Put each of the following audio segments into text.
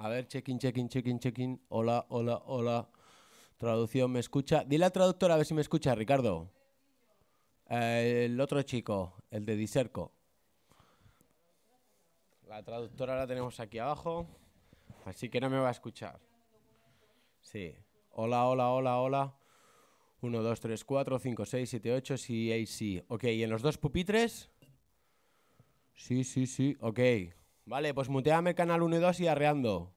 A ver, check-in, check-in, check-in, check-in. Hola, hola, hola. Traducción, ¿me escucha? Dile la traductora a ver si me escucha, Ricardo. el otro chico, el de Diserco. La traductora la tenemos aquí abajo, así que no me va a escuchar. Sí. Hola, hola, hola, hola. 1, 2, 3, 4, 5, 6, 7, 8, sí, sí. Ok, ¿y en los dos pupitres? Sí, sí, sí, ok. Vale, pues muteame el canal 1 y 2 y arreando.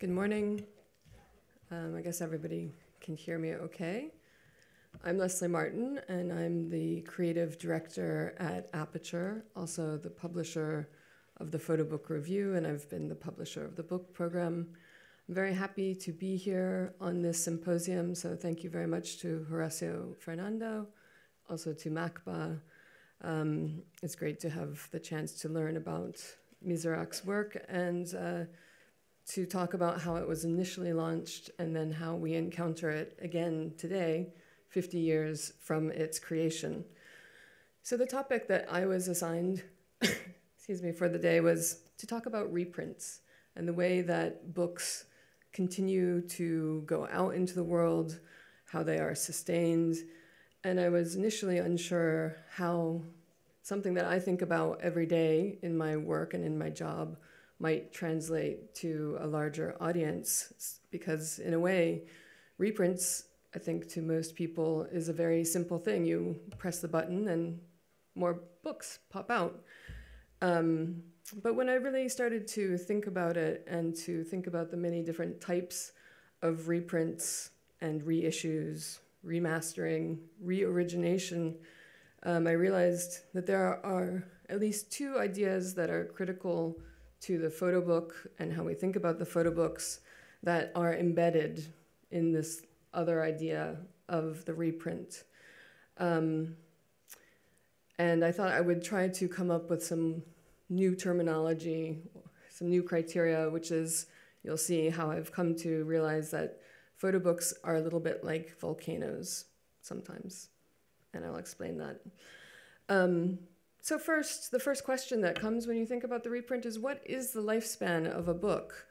Good morning. Um, I guess everybody can hear me okay. I'm Leslie Martin, and I'm the creative director at Aperture, also the publisher of the Photo Book Review, and I've been the publisher of the book program. I'm very happy to be here on this symposium, so thank you very much to Horacio Fernando, also to MACBA. Um, it's great to have the chance to learn about Mizrak's work and uh, to talk about how it was initially launched and then how we encounter it again today, 50 years from its creation. So, the topic that I was assigned, excuse me, for the day was to talk about reprints and the way that books continue to go out into the world, how they are sustained. And I was initially unsure how something that I think about every day in my work and in my job might translate to a larger audience because in a way reprints i think to most people is a very simple thing you press the button and more books pop out um, but when i really started to think about it and to think about the many different types of reprints and reissues remastering reorigination um, i realized that there are at least two ideas that are critical to the photo book and how we think about the photo books that are embedded in this other idea of the reprint. Um, and I thought I would try to come up with some new terminology, some new criteria, which is, you'll see how I've come to realize that photo books are a little bit like volcanoes sometimes. And I'll explain that. Um, so first, the first question that comes when you think about the reprint is what is the lifespan of a book?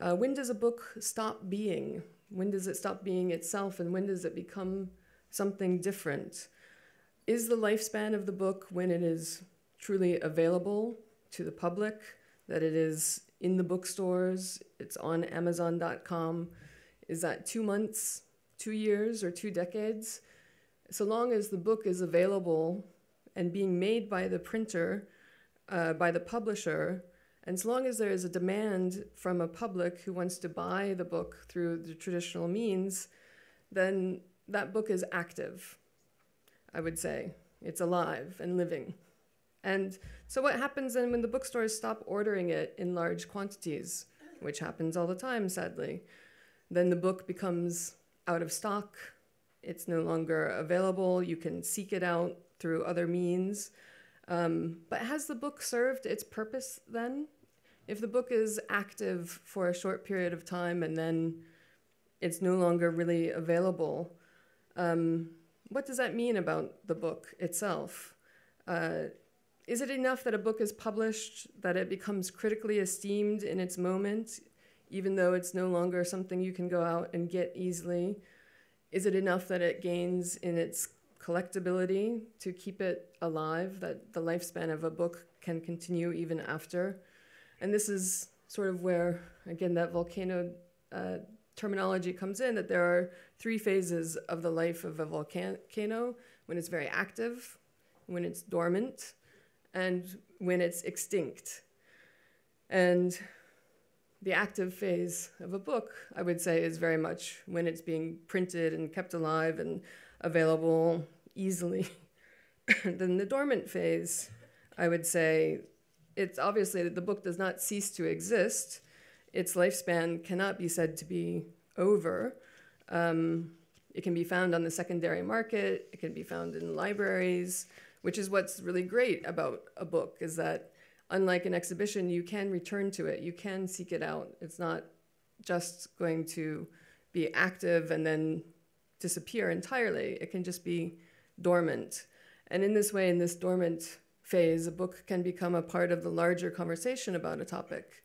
Uh, when does a book stop being? When does it stop being itself and when does it become something different? Is the lifespan of the book when it is truly available to the public, that it is in the bookstores, it's on Amazon.com? Is that two months, two years, or two decades? So long as the book is available and being made by the printer, uh, by the publisher, and as long as there is a demand from a public who wants to buy the book through the traditional means, then that book is active, I would say. It's alive and living. And so, what happens then when the bookstores stop ordering it in large quantities, which happens all the time, sadly? Then the book becomes out of stock, it's no longer available, you can seek it out through other means. Um, but has the book served its purpose then? If the book is active for a short period of time and then it's no longer really available, um, what does that mean about the book itself? Uh, is it enough that a book is published, that it becomes critically esteemed in its moment, even though it's no longer something you can go out and get easily? Is it enough that it gains in its collectability to keep it alive, that the lifespan of a book can continue even after. And this is sort of where, again, that volcano uh, terminology comes in that there are three phases of the life of a volcano when it's very active, when it's dormant, and when it's extinct. And the active phase of a book, I would say, is very much when it's being printed and kept alive and available easily. then the dormant phase, I would say, it's obviously that the book does not cease to exist. Its lifespan cannot be said to be over. Um, it can be found on the secondary market. It can be found in libraries, which is what's really great about a book is that unlike an exhibition, you can return to it. You can seek it out. It's not just going to be active and then disappear entirely. It can just be dormant. And in this way, in this dormant phase, a book can become a part of the larger conversation about a topic.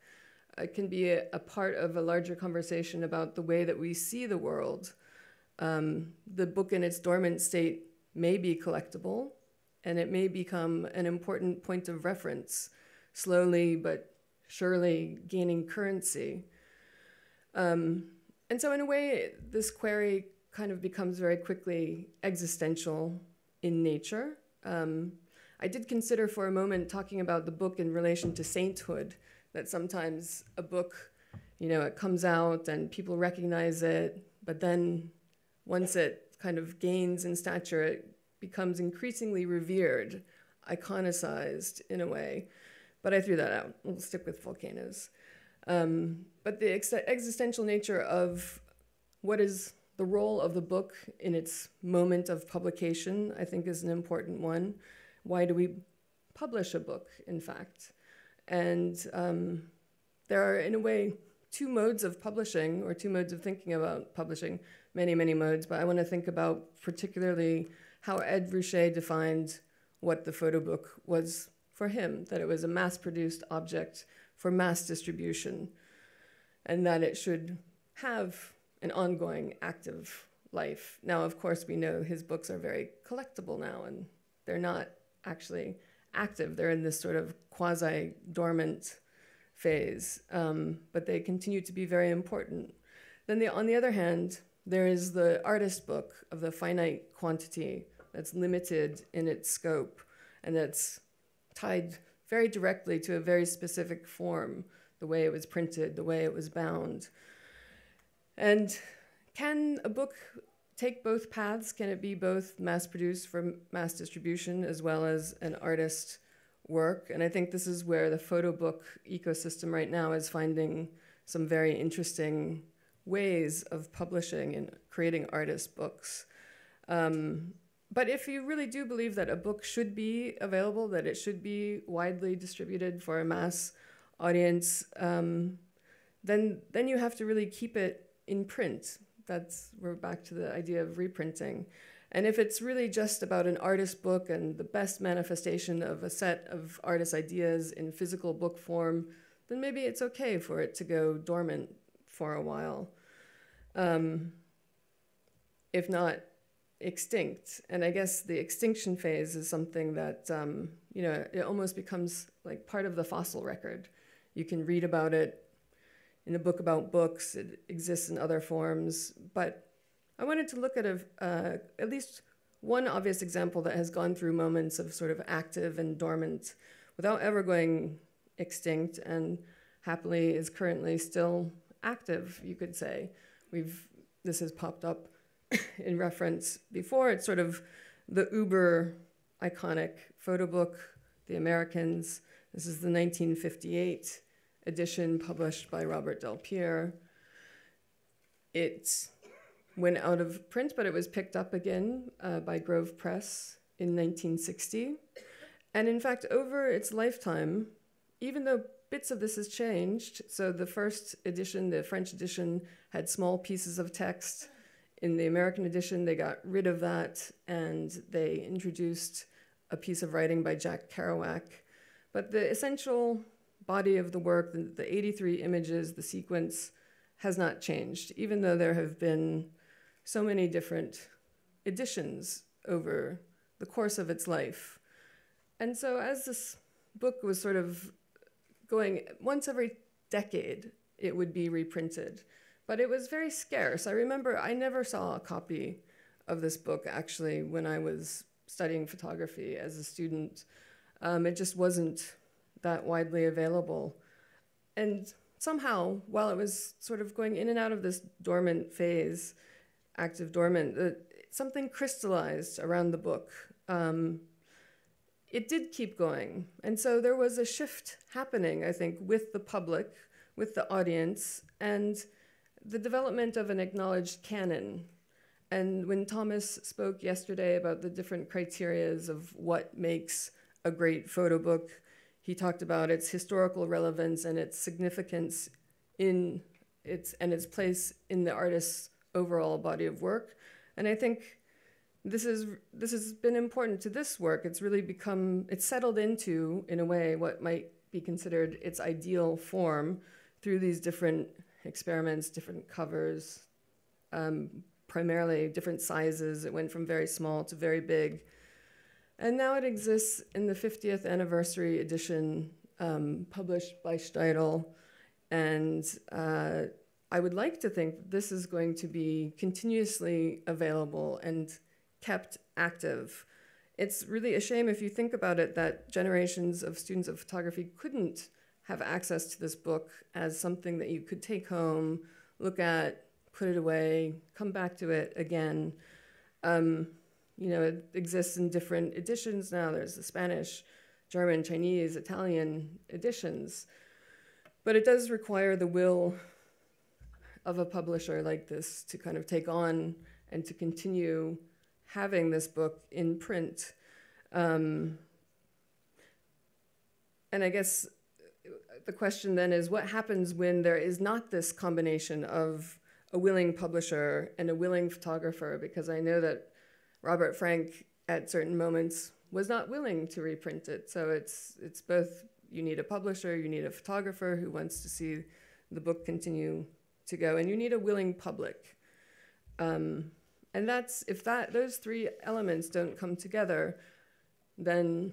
It can be a, a part of a larger conversation about the way that we see the world. Um, the book in its dormant state may be collectible, and it may become an important point of reference, slowly but surely gaining currency. Um, and so, in a way, this query kind of becomes very quickly existential in nature. Um, I did consider for a moment talking about the book in relation to sainthood, that sometimes a book, you know, it comes out and people recognize it, but then once it kind of gains in stature, it becomes increasingly revered, iconicized in a way. But I threw that out. We'll stick with volcanoes. Um, but the ex existential nature of what is the role of the book in its moment of publication, I think, is an important one. Why do we publish a book, in fact? And um, there are, in a way, two modes of publishing or two modes of thinking about publishing, many, many modes, but I want to think about particularly how Ed Ruscha defined what the photo book was for him, that it was a mass produced object for mass distribution, and that it should have an ongoing active life. Now, of course, we know his books are very collectible now, and they're not actually active. They're in this sort of quasi dormant phase, um, but they continue to be very important. Then, the, on the other hand, there is the artist book of the finite quantity that's limited in its scope and that's tied very directly to a very specific form the way it was printed, the way it was bound, and can a book take both paths? Can it be both mass produced for mass distribution as well as an artist work? And I think this is where the photo book ecosystem right now is finding some very interesting ways of publishing and creating artist books. Um, but if you really do believe that a book should be available, that it should be widely distributed for a mass audience, um, then then you have to really keep it in print. That's we're back to the idea of reprinting. And if it's really just about an artist book and the best manifestation of a set of artist ideas in physical book form, then maybe it's okay for it to go dormant for a while. Um, if not extinct. And I guess the extinction phase is something that, um, you know, it almost becomes like part of the fossil record. You can read about it in a book about books. It exists in other forms, but I wanted to look at a, uh, at least one obvious example that has gone through moments of sort of active and dormant without ever going extinct and happily is currently still active, you could say. We've, this has popped up in reference before. It's sort of the uber iconic photo book, The Americans. This is the 1958 edition published by Robert Delpierre. It went out of print, but it was picked up again uh, by Grove Press in 1960. And in fact, over its lifetime, even though bits of this has changed, so the first edition, the French edition, had small pieces of text. In the American edition, they got rid of that and they introduced a piece of writing by Jack Kerouac. But the essential body of the work, the, the 83 images, the sequence has not changed, even though there have been so many different editions over the course of its life. And so as this book was sort of going once every decade, it would be reprinted. But it was very scarce. I remember I never saw a copy of this book actually when I was studying photography as a student. Um, it just wasn't that widely available. And somehow, while it was sort of going in and out of this dormant phase, active dormant, uh, something crystallized around the book. Um, it did keep going. And so there was a shift happening, I think, with the public, with the audience, and the development of an acknowledged canon. And when Thomas spoke yesterday about the different criterias of what makes a great photo book, he talked about its historical relevance and its significance in its and its place in the artist's overall body of work. And I think this is this has been important to this work. It's really become it's settled into in a way what might be considered its ideal form through these different experiments, different covers, um, primarily different sizes. It went from very small to very big and now it exists in the 50th anniversary edition um, published by Steidl, And uh, I would like to think this is going to be continuously available and kept active. It's really a shame if you think about it that generations of students of photography couldn't have access to this book as something that you could take home, look at, put it away, come back to it again. Um, you know, it exists in different editions now. There's the Spanish, German, Chinese, Italian editions. But it does require the will of a publisher like this to kind of take on and to continue having this book in print. Um, and I guess the question then is what happens when there is not this combination of a willing publisher and a willing photographer? Because I know that Robert Frank at certain moments was not willing to reprint it. So it's it's both you need a publisher, you need a photographer who wants to see the book continue to go, and you need a willing public. Um, and that's if that those three elements don't come together, then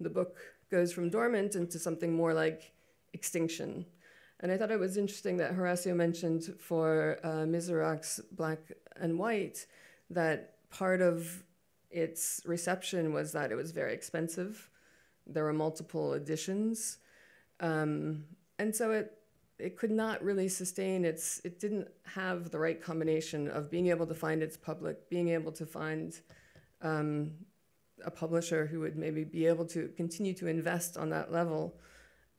the book goes from dormant into something more like extinction. And I thought it was interesting that Horacio mentioned for uh, Miserac's Black and White that part of its reception was that it was very expensive. There were multiple editions. Um, and so it, it could not really sustain its, it didn't have the right combination of being able to find its public, being able to find um, a publisher who would maybe be able to continue to invest on that level.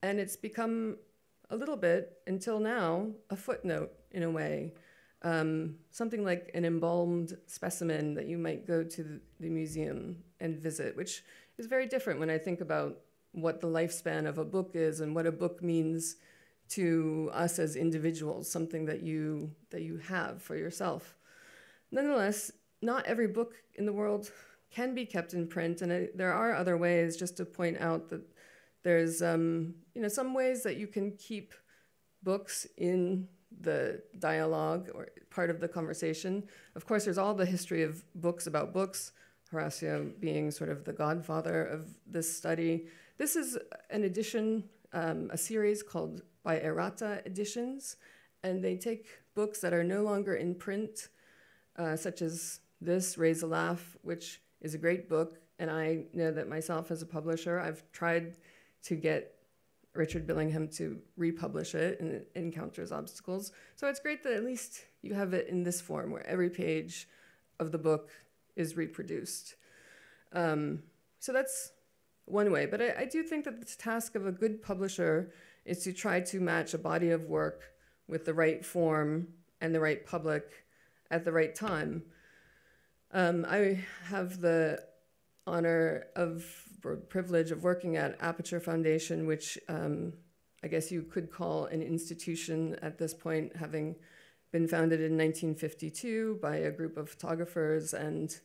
And it's become a little bit, until now, a footnote in a way um, something like an embalmed specimen that you might go to the museum and visit, which is very different when I think about what the lifespan of a book is and what a book means to us as individuals, something that you that you have for yourself. Nonetheless, not every book in the world can be kept in print, and there are other ways. Just to point out that there's um, you know some ways that you can keep books in the dialogue or part of the conversation. Of course, there's all the history of books about books, Horacio being sort of the godfather of this study. This is an edition, um, a series called by Errata Editions, and they take books that are no longer in print, uh, such as this, Raise a Laugh, which is a great book. And I know that myself as a publisher, I've tried to get Richard Billingham to republish it, and it encounters obstacles. So it's great that at least you have it in this form where every page of the book is reproduced. Um, so that's one way. But I, I do think that the task of a good publisher is to try to match a body of work with the right form and the right public at the right time. Um, I have the honor of privilege of working at Aperture Foundation, which um, I guess you could call an institution at this point, having been founded in 1952 by a group of photographers. And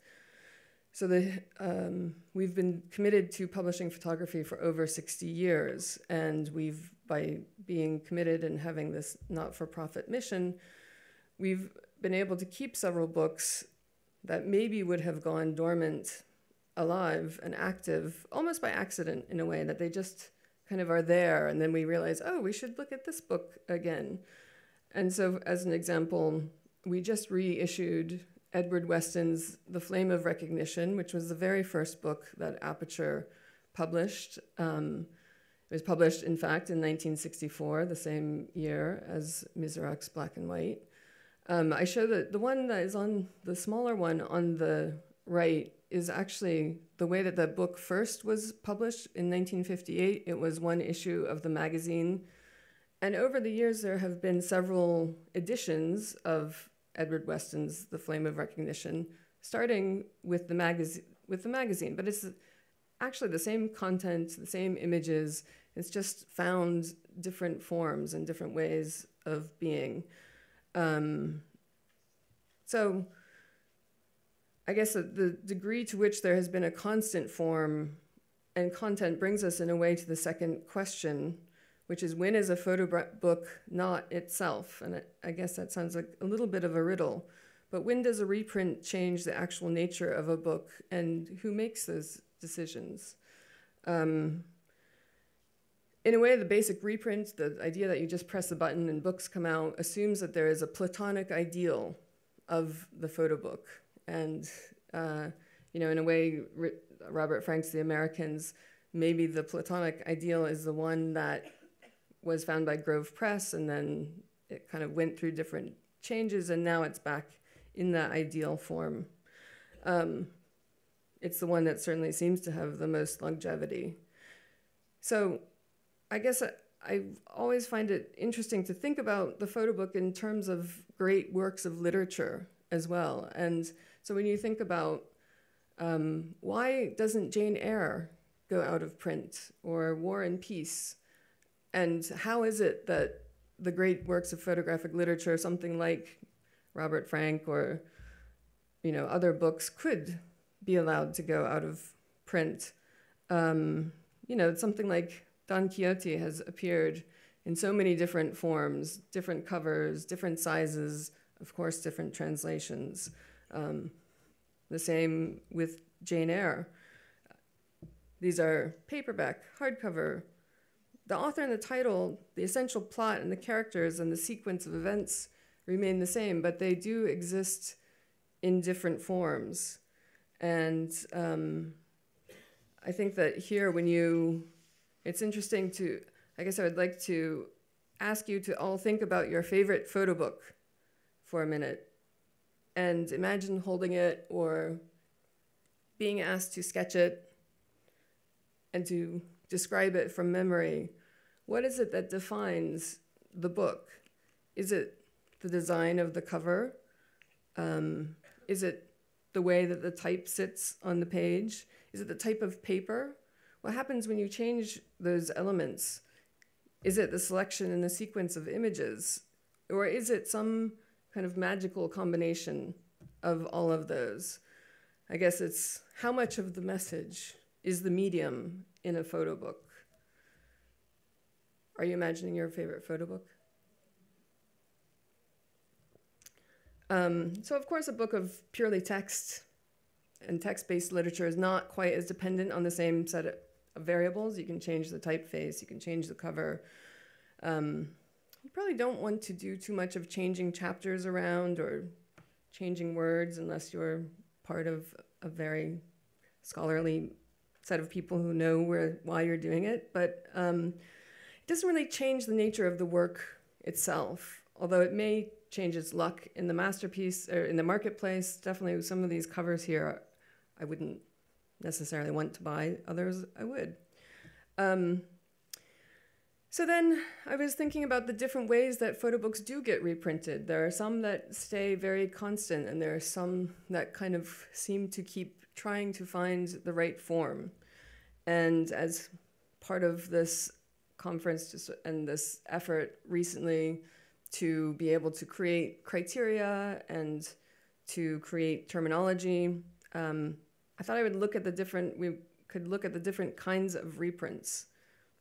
so the, um, we've been committed to publishing photography for over 60 years. And we've, by being committed and having this not for profit mission, we've been able to keep several books that maybe would have gone dormant alive and active almost by accident in a way that they just kind of are there. And then we realize, oh, we should look at this book again. And so, as an example, we just reissued Edward Weston's The Flame of Recognition, which was the very first book that Aperture published. Um, it was published, in fact, in 1964, the same year as Miserac's Black and White. Um, I show the, the one that is on the smaller one on the right is actually the way that the book first was published in 1958. It was one issue of the magazine. And over the years, there have been several editions of Edward Weston's The Flame of Recognition, starting with the, magazi- with the magazine. But it's actually the same content, the same images. It's just found different forms and different ways of being. Um, so I guess the degree to which there has been a constant form and content brings us in a way to the second question, which is when is a photo book not itself? And I guess that sounds like a little bit of a riddle, but when does a reprint change the actual nature of a book and who makes those decisions? Um, in a way, the basic reprint, the idea that you just press a button and books come out, assumes that there is a platonic ideal of the photo book and uh, you know, in a way, R Robert Frank's *The Americans*. Maybe the Platonic ideal is the one that was found by Grove Press, and then it kind of went through different changes, and now it's back in that ideal form. Um, it's the one that certainly seems to have the most longevity. So, I guess I, I always find it interesting to think about the photo book in terms of great works of literature as well, and so when you think about um, why doesn't Jane Eyre go out of print or War and Peace? And how is it that the great works of photographic literature, something like Robert Frank or you know other books, could be allowed to go out of print? Um, you know, something like Don Quixote has appeared in so many different forms, different covers, different sizes, of course, different translations. Um, the same with Jane Eyre. These are paperback, hardcover. The author and the title, the essential plot and the characters and the sequence of events remain the same, but they do exist in different forms. And um, I think that here, when you, it's interesting to, I guess I would like to ask you to all think about your favorite photo book for a minute and imagine holding it or being asked to sketch it and to describe it from memory, what is it that defines the book? Is it the design of the cover? Um, is it the way that the type sits on the page? Is it the type of paper? What happens when you change those elements? Is it the selection and the sequence of images? Or is it some kind of magical combination of all of those. I guess it's how much of the message is the medium in a photo book? Are you imagining your favorite photo book? Um, so of course, a book of purely text and text-based literature is not quite as dependent on the same set of variables. You can change the typeface, you can change the cover. Um, you probably don't want to do too much of changing chapters around or changing words unless you're part of a very scholarly set of people who know where why you're doing it. But um, it doesn't really change the nature of the work itself, although it may change its luck in the masterpiece or in the marketplace. Definitely, some of these covers here, I wouldn't necessarily want to buy. Others, I would. Um, so then I was thinking about the different ways that photo books do get reprinted. There are some that stay very constant, and there are some that kind of seem to keep trying to find the right form. And as part of this conference and this effort recently to be able to create criteria and to create terminology, um, I thought I would look at the different, we could look at the different kinds of reprints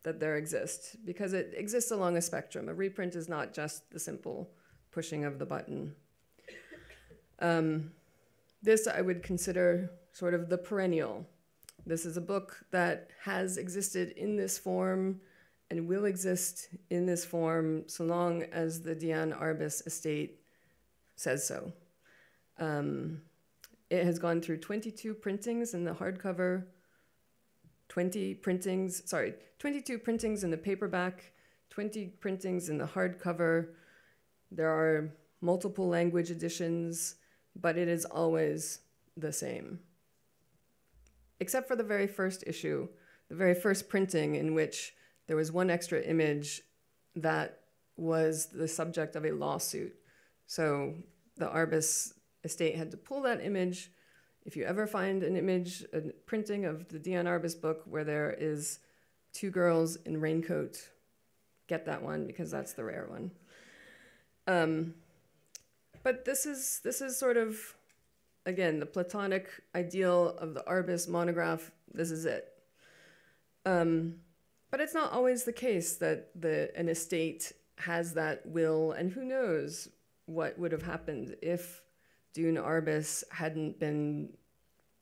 that there exists because it exists along a spectrum. A reprint is not just the simple pushing of the button. Um, this I would consider sort of the perennial. This is a book that has existed in this form and will exist in this form so long as the Diane Arbus estate says so. Um, it has gone through 22 printings in the hardcover 20 printings, sorry, 22 printings in the paperback, 20 printings in the hardcover. There are multiple language editions, but it is always the same. Except for the very first issue, the very first printing in which there was one extra image that was the subject of a lawsuit. So the Arbus estate had to pull that image if you ever find an image, a printing of the Dion Arbus book where there is two girls in raincoat, get that one because that's the rare one. Um, but this is this is sort of again the platonic ideal of the Arbus monograph. This is it. Um, but it's not always the case that the an estate has that will, and who knows what would have happened if Dune Arbus hadn't been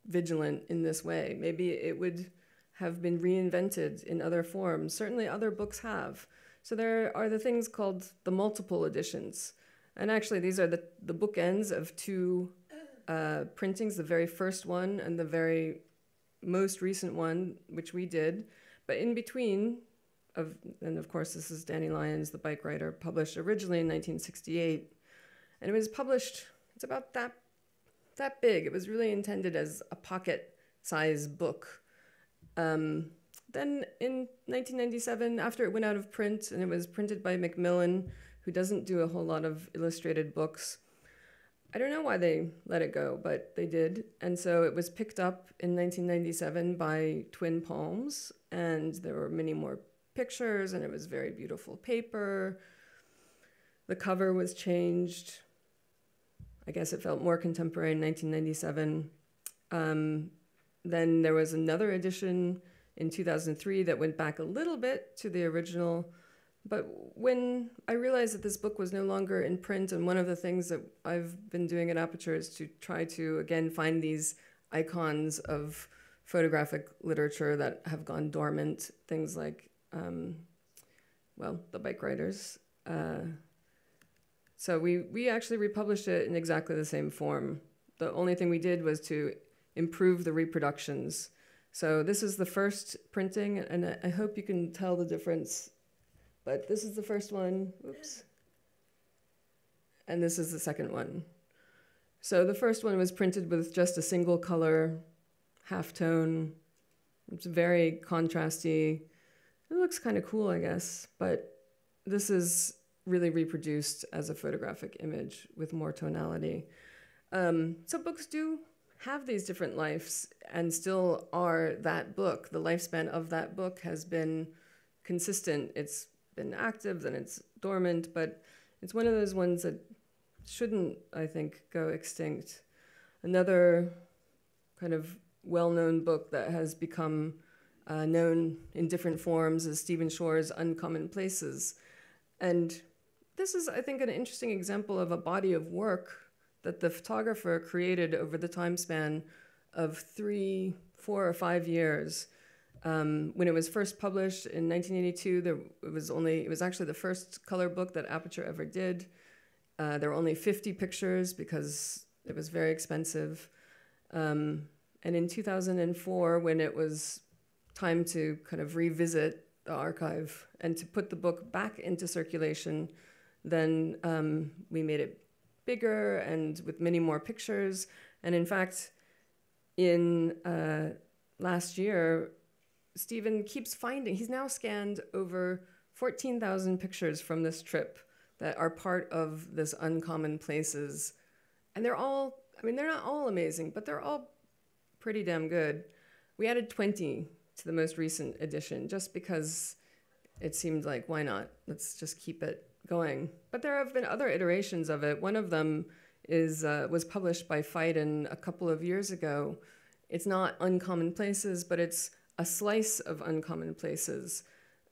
vigilant in this way. Maybe it would have been reinvented in other forms. Certainly, other books have. So there are the things called the multiple editions. And actually, these are the, the bookends of two uh, printings the very first one and the very most recent one, which we did. But in between, of, and of course, this is Danny Lyons, the bike writer, published originally in 1968. And it was published it's about that that big. It was really intended as a pocket size book. Um, then in 1997, after it went out of print and it was printed by Macmillan, who doesn't do a whole lot of illustrated books, I don't know why they let it go, but they did. And so it was picked up in 1997 by Twin Palms, and there were many more pictures, and it was very beautiful paper. The cover was changed I guess it felt more contemporary in 1997. Um, then there was another edition in 2003 that went back a little bit to the original. But when I realized that this book was no longer in print, and one of the things that I've been doing at Aperture is to try to again find these icons of photographic literature that have gone dormant, things like, um, well, the bike riders. Uh, so we, we actually republished it in exactly the same form. The only thing we did was to improve the reproductions. So this is the first printing, and I hope you can tell the difference. But this is the first one, oops. And this is the second one. So the first one was printed with just a single color, half tone. It's very contrasty. It looks kind of cool, I guess, but this is really reproduced as a photographic image with more tonality. Um, so books do have these different lives and still are that book. The lifespan of that book has been consistent. It's been active, then it's dormant, but it's one of those ones that shouldn't, I think, go extinct. Another kind of well known book that has become uh, known in different forms is Stephen Shore's Uncommon Places. And this is, I think, an interesting example of a body of work that the photographer created over the time span of three, four, or five years. Um, when it was first published in 1982, there it was only it was actually the first color book that Aperture ever did. Uh, there were only 50 pictures because it was very expensive. Um, and in 2004, when it was time to kind of revisit the archive and to put the book back into circulation, then um, we made it bigger and with many more pictures. And in fact, in uh, last year, Stephen keeps finding, he's now scanned over 14,000 pictures from this trip that are part of this Uncommon Places. And they're all, I mean, they're not all amazing, but they're all pretty damn good. We added 20 to the most recent edition just because it seemed like, why not? Let's just keep it going. But there have been other iterations of it. One of them is uh, was published by Fiden a couple of years ago. It's not uncommon places, but it's a slice of uncommon places.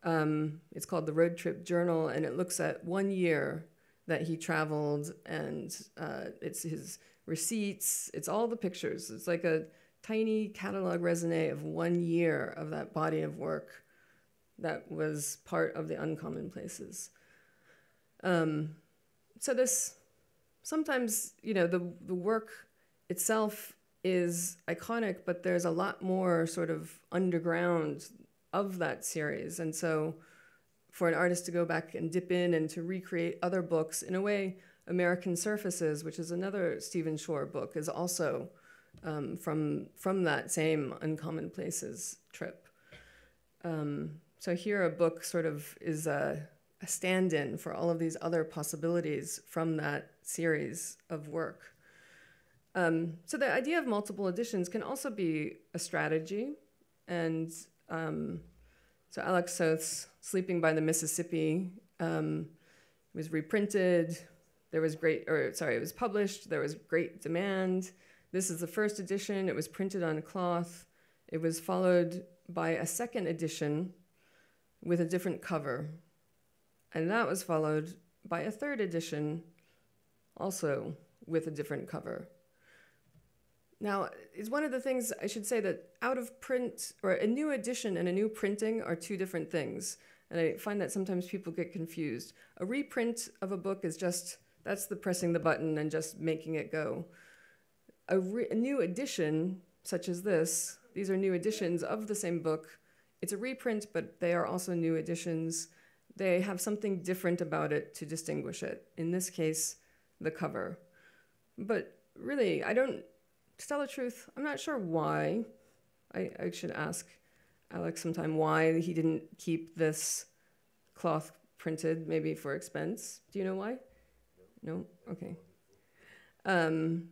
Um, it's called the Road Trip Journal, and it looks at one year that he traveled, and uh, it's his receipts. It's all the pictures. It's like a tiny catalog resume of one year of that body of work that was part of the uncommon places. Um, so this sometimes you know the the work itself is iconic, but there's a lot more sort of underground of that series, and so for an artist to go back and dip in and to recreate other books in a way. American Surfaces, which is another Stephen Shore book, is also um, from from that same Uncommon Places trip. Um, so here, a book sort of is a a stand in for all of these other possibilities from that series of work. Um, so the idea of multiple editions can also be a strategy. And um, so Alex Soth's Sleeping by the Mississippi um, was reprinted. There was great, or sorry, it was published. There was great demand. This is the first edition. It was printed on cloth. It was followed by a second edition with a different cover and that was followed by a third edition, also with a different cover. Now, it's one of the things I should say that out of print, or a new edition and a new printing are two different things. And I find that sometimes people get confused. A reprint of a book is just, that's the pressing the button and just making it go. A, a new edition, such as this, these are new editions of the same book. It's a reprint, but they are also new editions they have something different about it to distinguish it. In this case, the cover. But really, I don't, to tell the truth, I'm not sure why. I, I should ask Alex sometime why he didn't keep this cloth printed, maybe for expense. Do you know why? No? Okay. Um,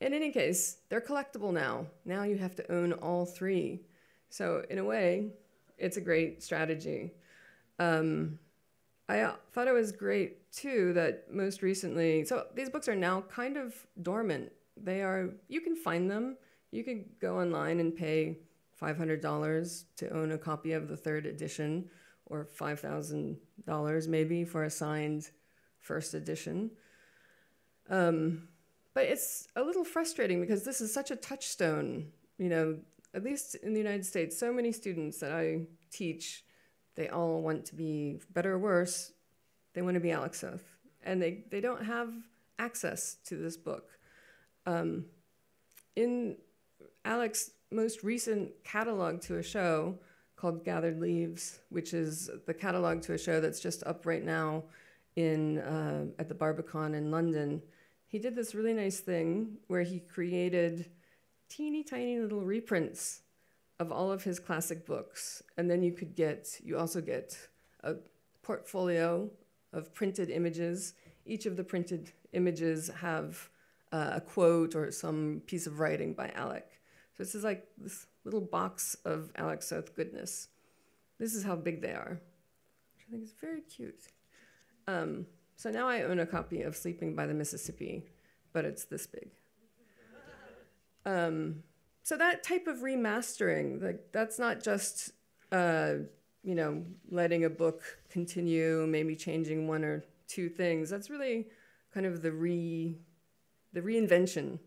in any case, they're collectible now. Now you have to own all three. So, in a way, it's a great strategy. Um, I uh, thought it was great too that most recently, so these books are now kind of dormant. They are, you can find them. You could go online and pay $500 to own a copy of the third edition or $5,000 maybe for a signed first edition. Um, but it's a little frustrating because this is such a touchstone, you know, at least in the United States, so many students that I teach they all want to be better or worse. They want to be Alex And they, they don't have access to this book. Um, in Alex's most recent catalog to a show called Gathered Leaves, which is the catalog to a show that's just up right now in uh, at the Barbican in London, he did this really nice thing where he created teeny tiny little reprints of all of his classic books. And then you could get, you also get a portfolio of printed images. Each of the printed images have uh, a quote or some piece of writing by Alec. So this is like this little box of Alec Soth goodness. This is how big they are, which I think is very cute. Um, so now I own a copy of Sleeping by the Mississippi, but it's this big. Um, so that type of remastering, like that's not just uh, you know letting a book continue, maybe changing one or two things. That's really kind of the re the reinvention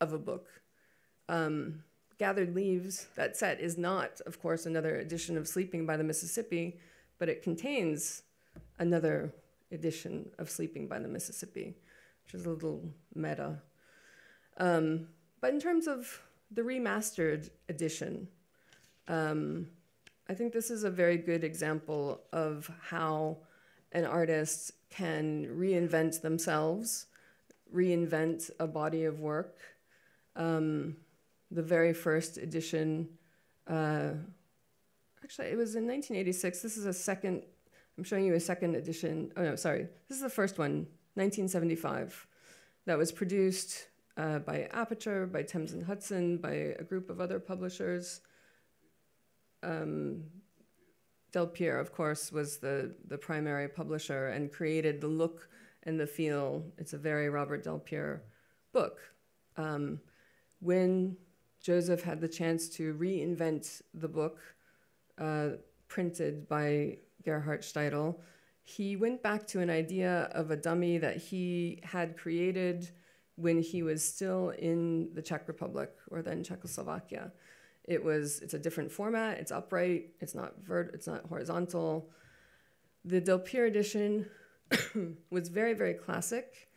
of a book. Um, Gathered Leaves, that set is not, of course, another edition of Sleeping by the Mississippi, but it contains another edition of Sleeping by the Mississippi, which is a little meta. Um, but in terms of the remastered edition. Um, I think this is a very good example of how an artist can reinvent themselves, reinvent a body of work. Um, the very first edition, uh, actually, it was in 1986. This is a second, I'm showing you a second edition. Oh, no, sorry. This is the first one, 1975, that was produced uh, by Aperture, by Thames and Hudson, by a group of other publishers. Um, Del Pierre, of course, was the, the primary publisher and created the look and the feel. It's a very Robert Del Pierre book. Um, when Joseph had the chance to reinvent the book uh, printed by Gerhard Steidel, he went back to an idea of a dummy that he had created when he was still in the Czech Republic or then Czechoslovakia. It was it's a different format. It's upright. It's not vert. It's not horizontal. The Delpire edition was very very classic.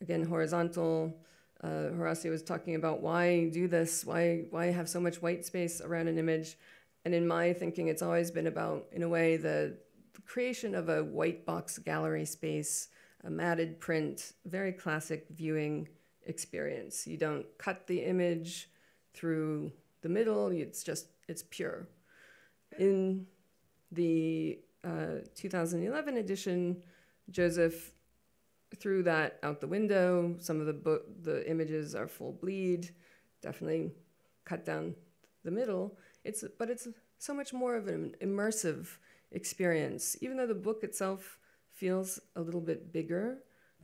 Again, horizontal. Uh, Horacio was talking about why do this? Why why have so much white space around an image? And in my thinking, it's always been about, in a way, the creation of a white box gallery space um, a matted print, very classic viewing experience. You don't cut the image through the middle, it's just, it's pure. In the uh, 2011 edition, Joseph threw that out the window. Some of the, the images are full bleed, definitely cut down the middle. It's, but it's so much more of an immersive experience. Even though the book itself feels a little bit bigger,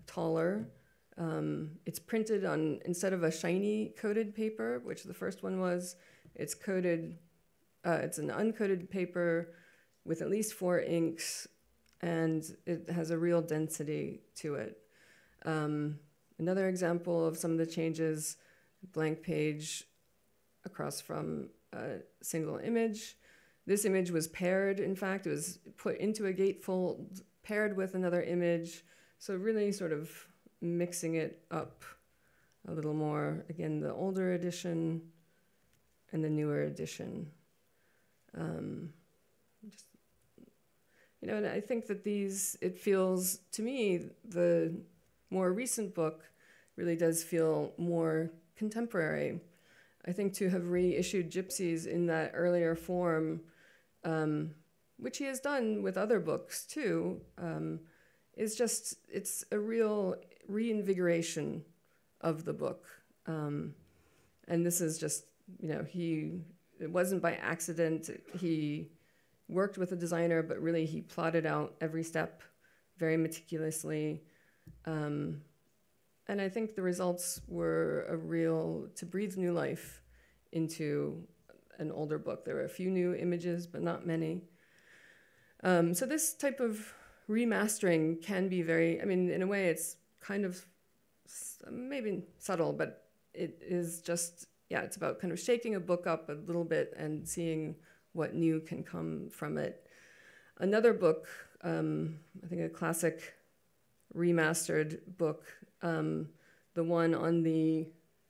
taller. Um, it's printed on, instead of a shiny coated paper, which the first one was, it's coated, uh, it's an uncoated paper with at least four inks, and it has a real density to it. Um, another example of some of the changes, blank page across from a single image. This image was paired, in fact, it was put into a gatefold paired with another image. So really sort of mixing it up a little more. Again, the older edition and the newer edition. Um, just, you know, and I think that these, it feels, to me, the more recent book really does feel more contemporary. I think to have reissued Gypsies in that earlier form um, which he has done with other books too, um, is just it's a real reinvigoration of the book. Um, and this is just you know he it wasn't by accident he worked with a designer, but really he plotted out every step very meticulously. Um, and I think the results were a real to breathe new life into an older book. There were a few new images, but not many. Um, so this type of remastering can be very, I mean, in a way, it's kind of maybe subtle, but it is just, yeah, it's about kind of shaking a book up a little bit and seeing what new can come from it. Another book, um, I think a classic remastered book, um, the one on the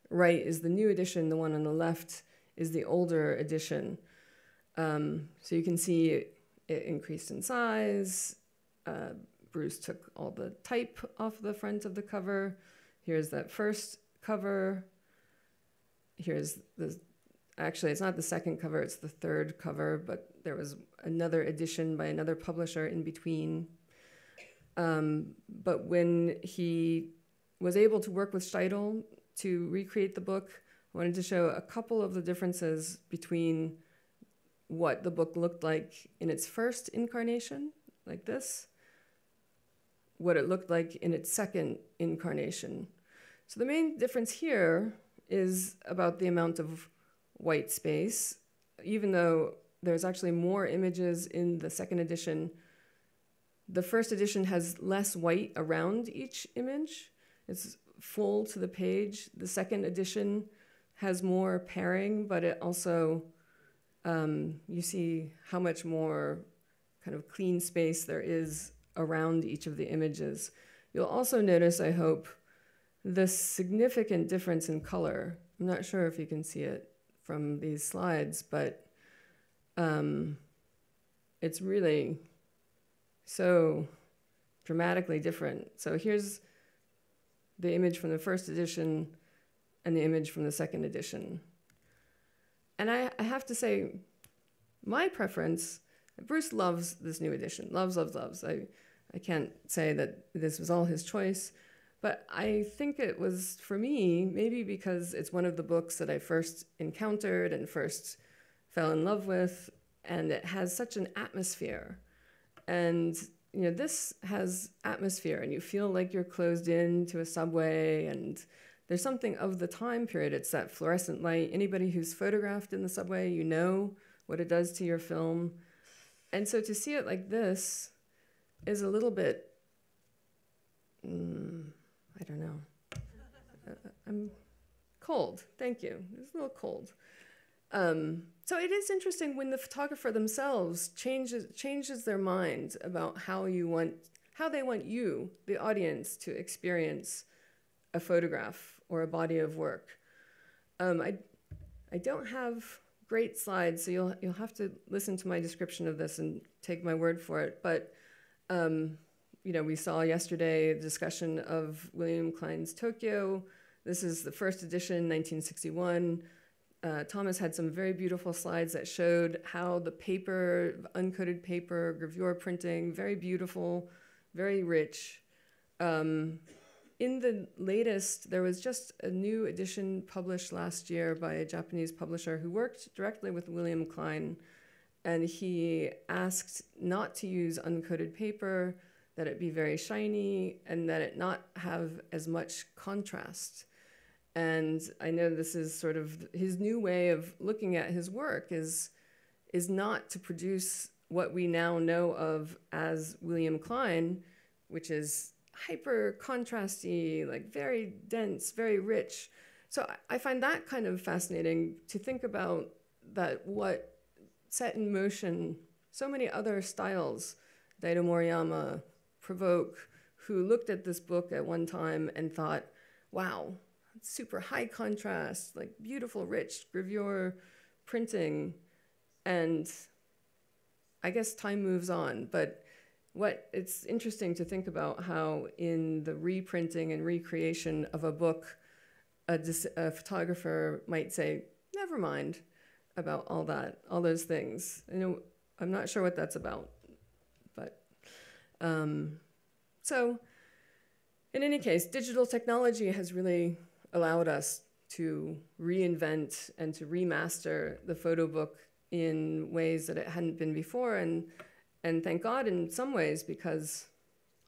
right is the new edition, the one on the left is the older edition. Um, so you can see it increased in size. Uh, Bruce took all the type off the front of the cover. Here's that first cover. Here's the, actually, it's not the second cover, it's the third cover, but there was another edition by another publisher in between. Um, but when he was able to work with Steidel to recreate the book, I wanted to show a couple of the differences between what the book looked like in its first incarnation, like this, what it looked like in its second incarnation. So the main difference here is about the amount of white space, even though there's actually more images in the second edition. The first edition has less white around each image. It's full to the page. The second edition has more pairing, but it also um, you see how much more kind of clean space there is around each of the images. You'll also notice, I hope, the significant difference in color. I'm not sure if you can see it from these slides, but um, it's really so dramatically different. So here's the image from the first edition and the image from the second edition. And I, I have to say, my preference, Bruce loves this new edition, loves, loves, loves. I, I can't say that this was all his choice, but I think it was for me, maybe because it's one of the books that I first encountered and first fell in love with, and it has such an atmosphere. And you know, this has atmosphere, and you feel like you're closed in to a subway and there's something of the time period. It's that fluorescent light. Anybody who's photographed in the subway, you know what it does to your film. And so to see it like this is a little bit, mm, I don't know. Uh, I'm cold. Thank you. It's a little cold. Um, so it is interesting when the photographer themselves changes changes their mind about how you want how they want you, the audience, to experience a photograph or a body of work. Um, I, I don't have great slides, so you'll, you'll have to listen to my description of this and take my word for it. But um, you know, we saw yesterday a discussion of William Klein's Tokyo. This is the first edition, 1961. Uh, Thomas had some very beautiful slides that showed how the paper, uncoated paper, gravure printing, very beautiful, very rich. Um, in the latest, there was just a new edition published last year by a Japanese publisher who worked directly with William Klein. And he asked not to use uncoated paper, that it be very shiny, and that it not have as much contrast. And I know this is sort of his new way of looking at his work is, is not to produce what we now know of as William Klein, which is hyper contrasty, like very dense, very rich. So I find that kind of fascinating to think about that what set in motion so many other styles, Daido Moriyama, Provoke, who looked at this book at one time and thought, wow, super high contrast, like beautiful, rich gravure printing. And I guess time moves on, but what it's interesting to think about how in the reprinting and recreation of a book, a, a photographer might say, never mind about all that, all those things. You know, I'm not sure what that's about, but um, so in any case, digital technology has really allowed us to reinvent and to remaster the photo book in ways that it hadn't been before. And and thank God in some ways, because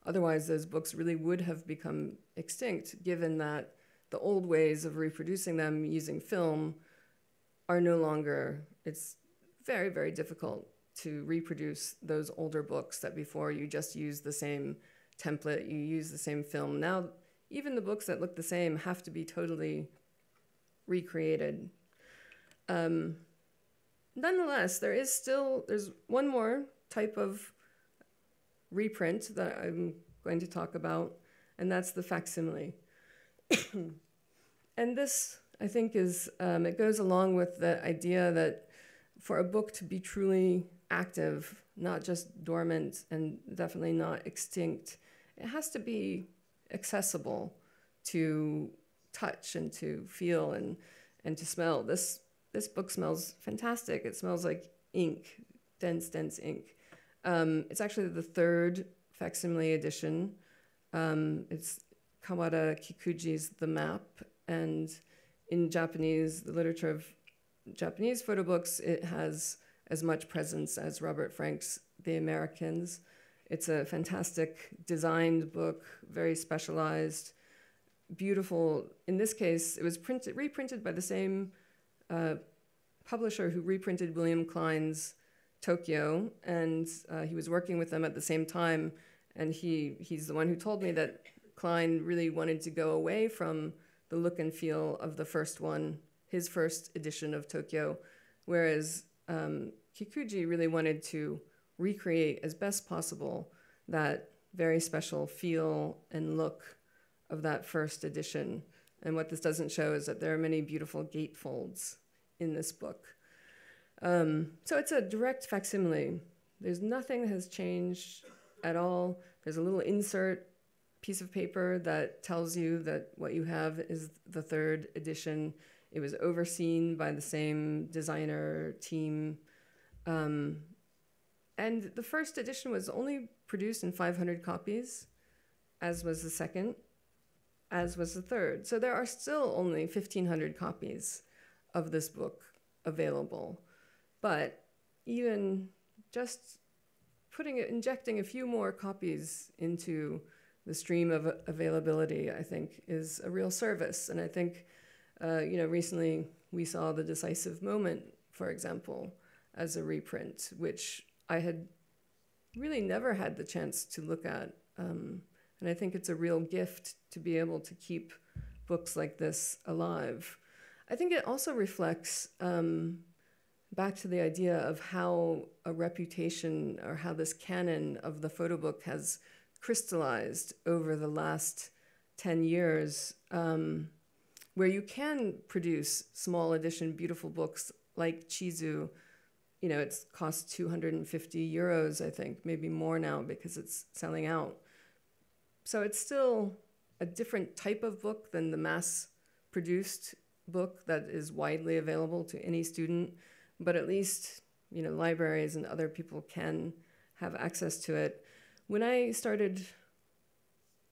otherwise those books really would have become extinct, given that the old ways of reproducing them using film are no longer, it's very, very difficult to reproduce those older books that before you just used the same template, you use the same film. Now, even the books that look the same have to be totally recreated. Um, nonetheless, there is still, there's one more type of reprint that I'm going to talk about, and that's the facsimile. and this, I think, is um, it goes along with the idea that for a book to be truly active, not just dormant and definitely not extinct, it has to be accessible to touch and to feel and and to smell. This this book smells fantastic. It smells like ink, dense dense ink. Um, it's actually the third facsimile edition. Um, it's Kawada Kikuji's The Map, and in Japanese, the literature of Japanese photo books, it has as much presence as Robert Frank's The Americans. It's a fantastic designed book, very specialized, beautiful. In this case, it was printed, reprinted by the same uh, publisher who reprinted William Klein's Tokyo, and uh, he was working with them at the same time. And he, he's the one who told me that Klein really wanted to go away from the look and feel of the first one, his first edition of Tokyo, whereas um, Kikuji really wanted to recreate as best possible that very special feel and look of that first edition. And what this doesn't show is that there are many beautiful gatefolds in this book um, so it's a direct facsimile. There's nothing that has changed at all. There's a little insert piece of paper that tells you that what you have is the third edition. It was overseen by the same designer team. Um, and the first edition was only produced in 500 copies, as was the second, as was the third. So there are still only 1,500 copies of this book available. But even just putting it, injecting a few more copies into the stream of availability, I think, is a real service. And I think, uh, you know, recently we saw the decisive moment, for example, as a reprint, which I had really never had the chance to look at. Um, and I think it's a real gift to be able to keep books like this alive. I think it also reflects um, back to the idea of how a reputation or how this canon of the photo book has crystallized over the last 10 years, um, where you can produce small edition beautiful books like Chizu. You know, it's cost 250 euros, I think, maybe more now because it's selling out. So it's still a different type of book than the mass produced book that is widely available to any student but at least you know libraries and other people can have access to it. When I started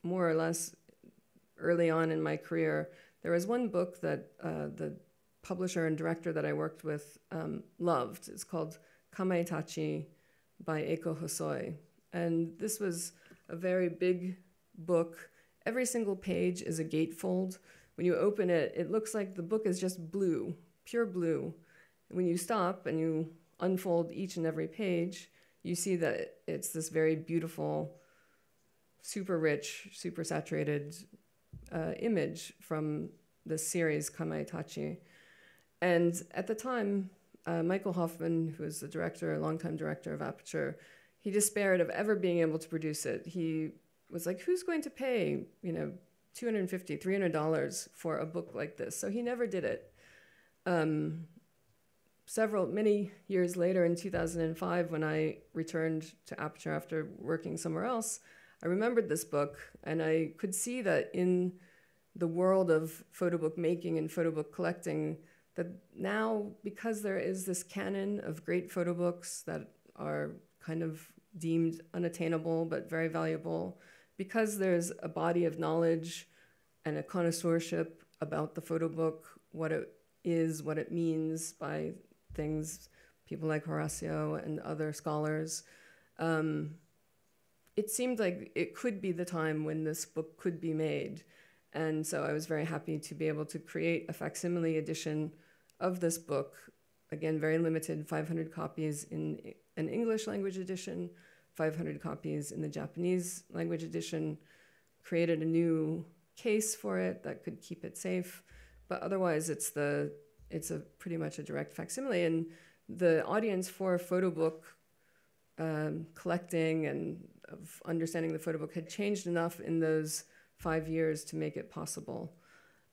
more or less early on in my career, there was one book that uh, the publisher and director that I worked with um, loved. It's called Kamaitachi by Eiko Hosoi. And this was a very big book. Every single page is a gatefold. When you open it, it looks like the book is just blue, pure blue. When you stop and you unfold each and every page, you see that it's this very beautiful, super rich, super saturated uh, image from the series, Kamaitachi. And at the time, uh, Michael Hoffman, who was the director, a longtime director of Aperture, he despaired of ever being able to produce it. He was like, who's going to pay, you know, $250, $300 for a book like this? So he never did it. Um, several, many years later in 2005, when I returned to Aperture after working somewhere else, I remembered this book and I could see that in the world of photo book making and photo book collecting, that now, because there is this canon of great photo books that are kind of deemed unattainable but very valuable, because there's a body of knowledge and a connoisseurship about the photo book, what it is, what it means by things, people like Horacio and other scholars. Um, it seemed like it could be the time when this book could be made. And so I was very happy to be able to create a facsimile edition of this book. Again, very limited 500 copies in an English language edition, 500 copies in the Japanese language edition, created a new case for it that could keep it safe. But otherwise, it's the it's a pretty much a direct facsimile. And the audience for photo book um, collecting and of understanding the photo book had changed enough in those five years to make it possible.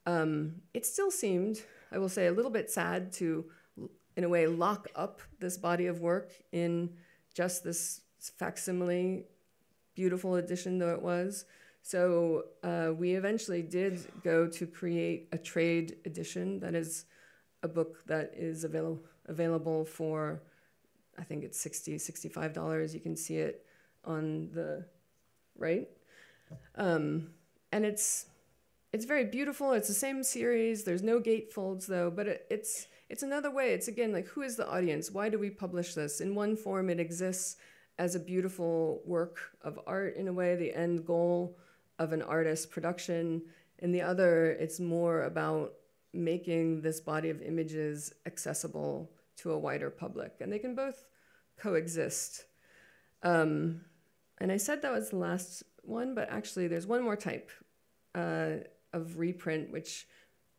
Um, it still seemed, I will say, a little bit sad to, in a way, lock up this body of work in just this facsimile, beautiful edition though it was. So uh, we eventually did go to create a trade edition that is a book that is avail- available for, I think it's 60 $65. You can see it on the right. Um, and it's it's very beautiful. It's the same series. There's no gatefolds though, but it, it's it's another way. It's again like who is the audience? Why do we publish this? In one form, it exists as a beautiful work of art in a way, the end goal of an artist's production. In the other, it's more about making this body of images accessible to a wider public. And they can both coexist. Um, and I said that was the last one, but actually there's one more type uh, of reprint, which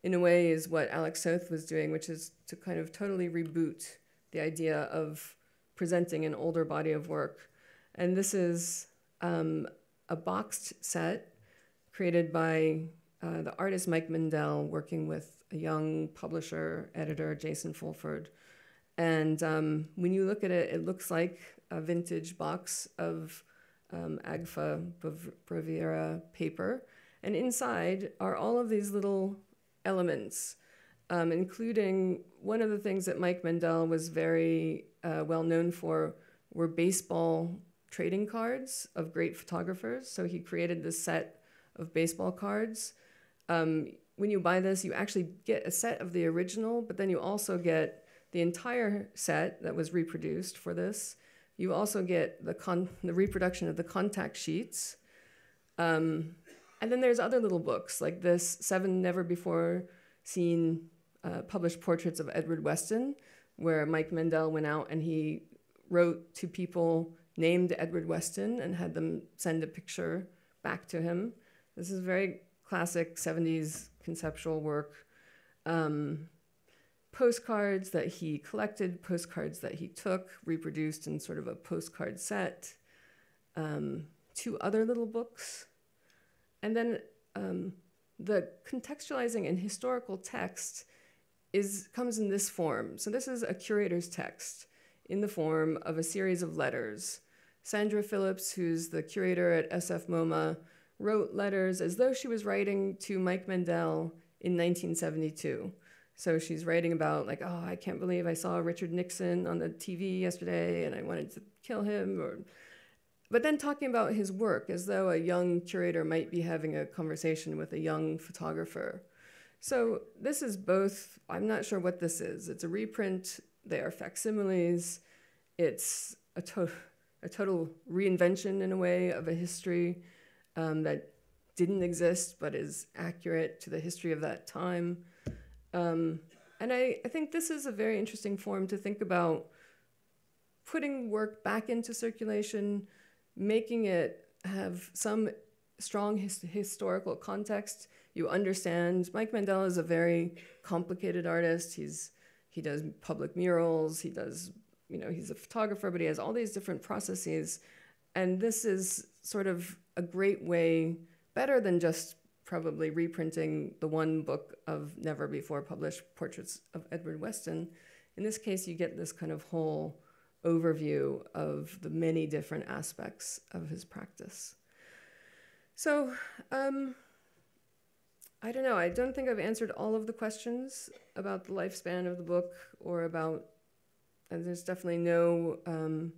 in a way is what Alex Soth was doing, which is to kind of totally reboot the idea of presenting an older body of work. And this is um, a boxed set created by uh, the artist Mike Mendel working with a young publisher, editor, Jason Fulford. And um, when you look at it, it looks like a vintage box of um, Agfa Brevera paper. And inside are all of these little elements, um, including one of the things that Mike Mendel was very uh, well known for were baseball trading cards of great photographers. So he created this set of baseball cards um, when you buy this, you actually get a set of the original, but then you also get the entire set that was reproduced for this. You also get the, con the reproduction of the contact sheets. Um, and then there's other little books like this Seven Never Before Seen uh, Published Portraits of Edward Weston, where Mike Mendel went out and he wrote to people named Edward Weston and had them send a picture back to him. This is very classic 70s conceptual work, um, postcards that he collected, postcards that he took, reproduced in sort of a postcard set, um, two other little books, and then um, the contextualizing and historical text is comes in this form. So this is a curator's text in the form of a series of letters. Sandra Phillips, who's the curator at SF MoMA, wrote letters as though she was writing to Mike Mendel in 1972. So she's writing about like, oh, I can't believe I saw Richard Nixon on the TV yesterday and I wanted to kill him or but then talking about his work as though a young curator might be having a conversation with a young photographer. So this is both, I'm not sure what this is. It's a reprint, they are facsimiles, it's a, to a total reinvention in a way of a history um, that didn't exist but is accurate to the history of that time. Um, and I, I think this is a very interesting form to think about putting work back into circulation, making it have some strong his historical context. You understand. Mike Mandela is a very complicated artist. He's he does public murals. He does you know he's a photographer, but he has all these different processes, and this is sort of a great way, better than just probably reprinting the one book of never before published portraits of Edward Weston. In this case, you get this kind of whole overview of the many different aspects of his practice. So, um, I don't know. I don't think I've answered all of the questions about the lifespan of the book or about, and there's definitely no um,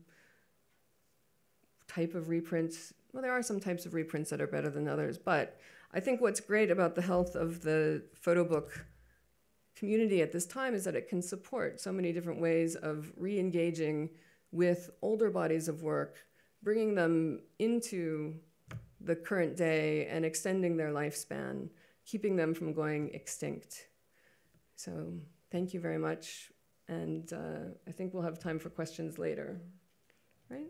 type of reprint well, there are some types of reprints that are better than others, but I think what's great about the health of the photo book community at this time is that it can support so many different ways of re-engaging with older bodies of work, bringing them into the current day and extending their lifespan, keeping them from going extinct. So thank you very much. And uh, I think we'll have time for questions later, right?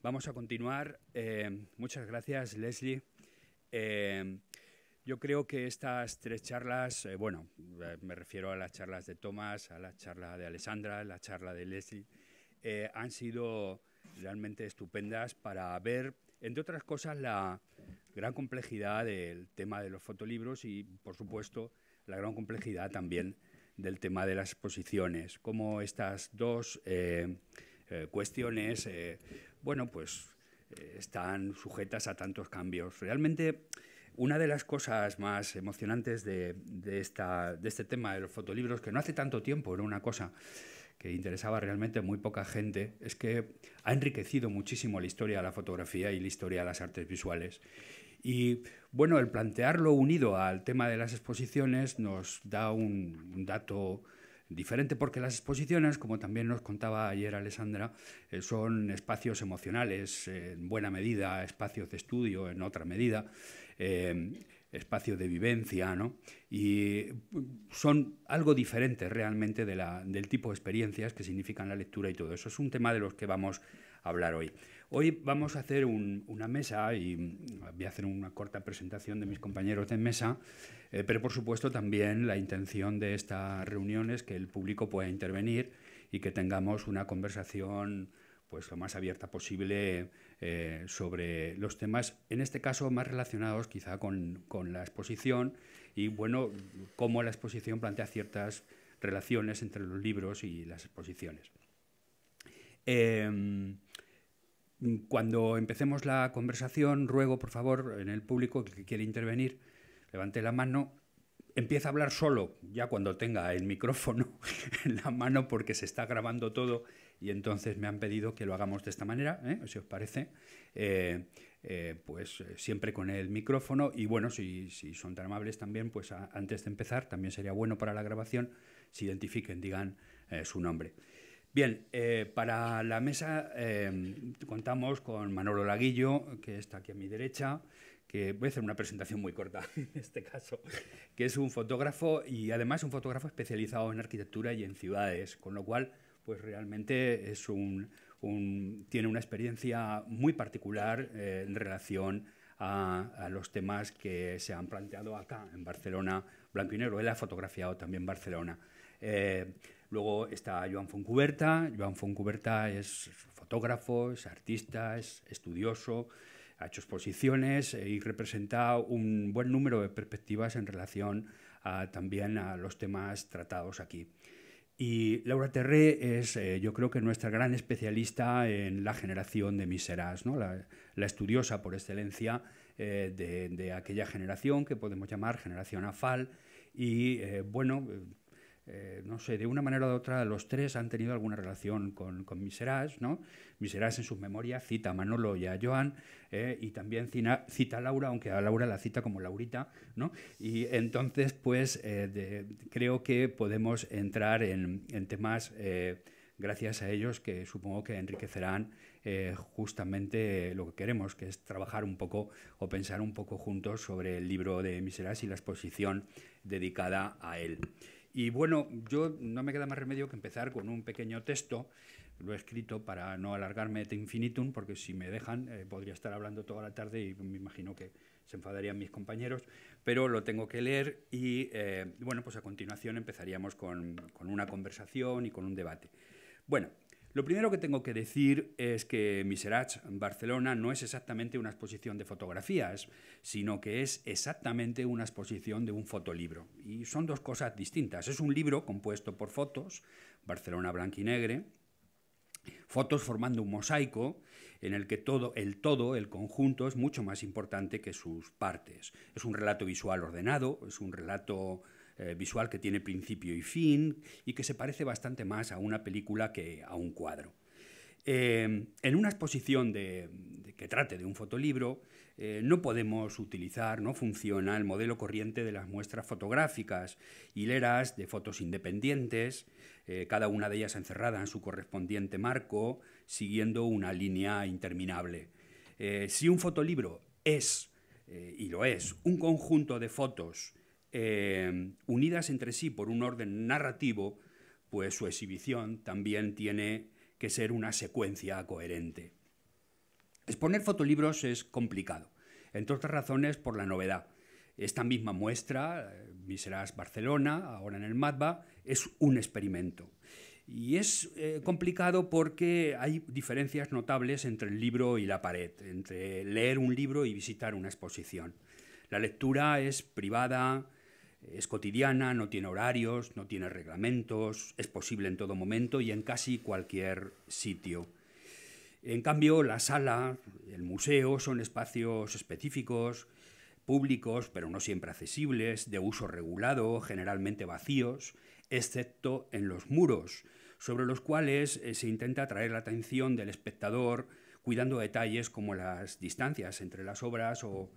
Vamos a continuar. Eh, muchas gracias, Leslie. Eh, yo creo que estas tres charlas, eh, bueno, me refiero a las charlas de Tomás, a la charla de Alessandra, la charla de Leslie, han sido realmente estupendas para ver, entre otras cosas, la gran complejidad del tema de los fotolibros y, por supuesto, la gran complejidad también del tema de las exposiciones, cómo estas dos cuestiones bueno, pues eh, están sujetas a tantos cambios. Realmente, una de las cosas más emocionantes de, este tema de los fotolibros, que no hace tanto tiempo era una cosa que interesaba realmente muy poca gente, es que ha enriquecido muchísimo la historia de la fotografía y la historia de las artes visuales. Y bueno, el plantearlo unido al tema de las exposiciones nos da un, un dato Diferente porque las exposiciones, como también nos contaba ayer Alessandra, eh, son espacios emocionales eh, en buena medida, espacios de estudio en otra medida, eh, espacios de vivencia, ¿no? Y mm, son algo diferente realmente del tipo de experiencias que significan la lectura y todo eso. Es un tema de los que vamos a hablar hoy. Hoy vamos a hacer una mesa y mm, voy a hacer una corta presentación de mis compañeros de mesa, eh, pero por supuesto también la intención de esta reunión es que el público pueda intervenir y que tengamos una conversación pues lo más abierta posible eh, sobre los temas, en este caso más relacionados quizá con, la exposición y bueno, cómo la exposición plantea ciertas relaciones entre los libros y las exposiciones. Em, cuando empecemos la conversación, ruego por favor en el público que quiere intervenir, levante la mano, empieza a hablar solo, ya cuando tenga el micrófono en la mano porque se está grabando todo y entonces me han pedido que lo hagamos de esta manera, ¿eh? si os parece, eh, eh, pues siempre con el micrófono y bueno, si, son tan amables también, pues antes de empezar también sería bueno para la grabación, se identifiquen, digan su nombre. Bien, eh, para la mesa eh, contamos con Manolo Laguillo, que está aquí a mi derecha, que voy a hacer una presentación muy corta en este caso, que es un fotógrafo y además un fotógrafo especializado en arquitectura y en ciudades, con lo cual pues realmente tiene una experiencia muy particular eh, en relación a, los temas que se han planteado acá en Barcelona, blanco y negro. Él ha fotografiado también Barcelona. Luego está Joan Foncuberta. Joan Foncuberta es fotógrafo, es artista, es estudioso, ha hecho exposiciones y representa un buen número de perspectivas en relación también a los temas tratados aquí. Y Laura Terré es, eh, yo creo que nuestra gran especialista en la generación de miseras, ¿no? la, estudiosa por excelencia eh, de, aquella generación que podemos llamar generación AFAL. Y eh, bueno, eh, no sé, de una manera u otra, los tres han tenido alguna relación con, con Miserás, ¿no? Miserás en sus memorias cita a Manolo y a Joan, eh, y también cita a Laura, aunque a Laura la cita como Laurita, ¿no? Y entonces, pues, eh, creo que podemos entrar en, temas, gracias a ellos, que supongo que enriquecerán justamente lo que queremos, que es trabajar un poco o pensar un poco juntos sobre el libro de Miserás y la exposición dedicada a él. Y bueno, yo no me queda más remedio que empezar con un pequeño texto. Lo he escrito para no alargarme de infinitum, porque si me dejan eh, podría estar hablando toda la tarde y me imagino que se enfadarían mis compañeros, pero lo tengo que leer y eh, bueno, pues a continuación empezaríamos con, con una conversación y con un debate. Bueno, lo primero que tengo que decir es que Miserach, Barcelona no es exactamente una exposición de fotografías, sino que es exactamente una exposición de un fotolibro. Y son dos cosas distintas. Es un libro compuesto por fotos, Barcelona y blanquinegre, fotos formando un mosaico en el que todo el todo, el conjunto es mucho más importante que sus partes. Es un relato visual ordenado, es un relato eh, visual que tiene principio y fin y que se parece bastante más a una película que a un cuadro. Eh, en una exposición de, que trate de un fotolibro, eh, no podemos utilizar, no funciona el modelo corriente de las muestras fotográficas, hileras de fotos independientes, cada una de ellas encerrada en su correspondiente marco, siguiendo una línea interminable. si un fotolibro es, y lo es, un conjunto de fotos eh, unidas entre sí por un orden narrativo, pues su exhibición también tiene que ser una secuencia coherente. Exponer fotolibros es complicado, entre otras razones por la novedad. Esta misma muestra, miseras Barcelona, ahora en el MADBA, es un experimento. Y es eh, complicado porque hay diferencias notables entre el libro y la pared, entre leer un libro y visitar una exposición. La lectura es privada, es cotidiana, no tiene horarios, no tiene reglamentos, es posible en todo momento y en casi cualquier sitio. En cambio, la sala, el museo son espacios específicos, públicos, pero no siempre accesibles, de uso regulado, generalmente vacíos, excepto en los muros, sobre los cuales eh, se intenta atraer la atención del espectador cuidando detalles como las distancias entre las obras o,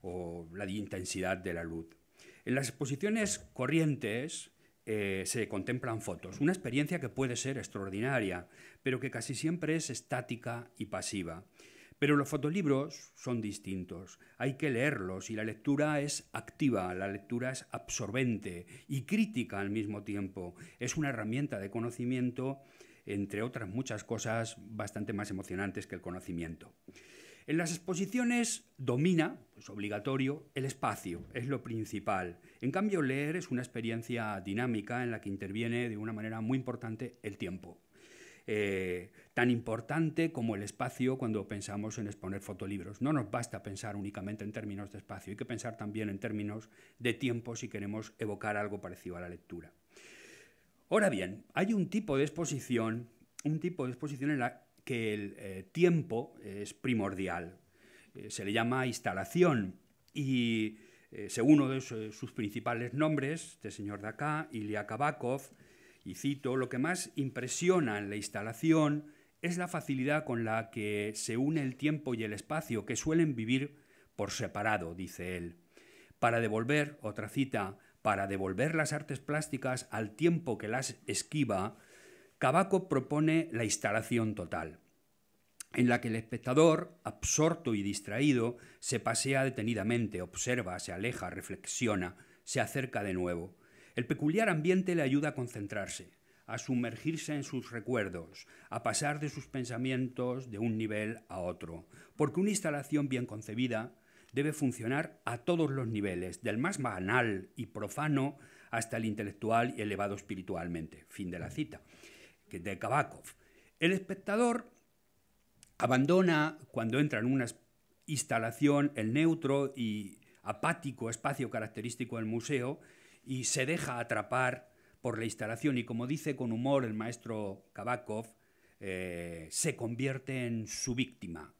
o la intensidad de la luz. En las exposiciones corrientes eh, se contemplan fotos, una experiencia que puede ser extraordinaria, pero que casi siempre es estática y pasiva. Pero los fotolibros son distintos, hay que leerlos y la lectura es activa, la lectura es absorbente y crítica al mismo tiempo. Es una herramienta de conocimiento, entre otras muchas cosas, bastante más emocionantes que el conocimiento. En las exposiciones domina, es pues obligatorio, el espacio, es lo principal. En cambio, leer es una experiencia dinámica en la que interviene de una manera muy importante el tiempo. Eh, tan importante como el espacio cuando pensamos en exponer fotolibros. No nos basta pensar únicamente en términos de espacio, hay que pensar también en términos de tiempo si queremos evocar algo parecido a la lectura. Ahora bien, hay un tipo de exposición, un tipo de exposición en la que el eh, tiempo es primordial. Eh, se le llama instalación y, eh, según uno de sus, principales nombres, este señor de acá, Ilya Kabakov, y cito, lo que más impresiona en la instalación es la facilidad con la que se une el tiempo y el espacio que suelen vivir por separado, dice él. Para devolver, otra cita, para devolver las artes plásticas al tiempo que las esquiva, tabaco propone la instalación total, en la que el espectador, absorto y distraído, se pasea detenidamente, observa, se aleja, reflexiona, se acerca de nuevo. El peculiar ambiente le ayuda a concentrarse, a sumergirse en sus recuerdos, a pasar de sus pensamientos de un nivel a otro, porque una instalación bien concebida debe funcionar a todos los niveles, del más banal y profano hasta el intelectual y elevado espiritualmente. Fin de la cita de Kabakov. El espectador abandona cuando entra en una instalación el neutro y apático espacio característico del museo y se deja atrapar por la instalación y como dice con humor el maestro Kabakov, eh, se convierte en su víctima.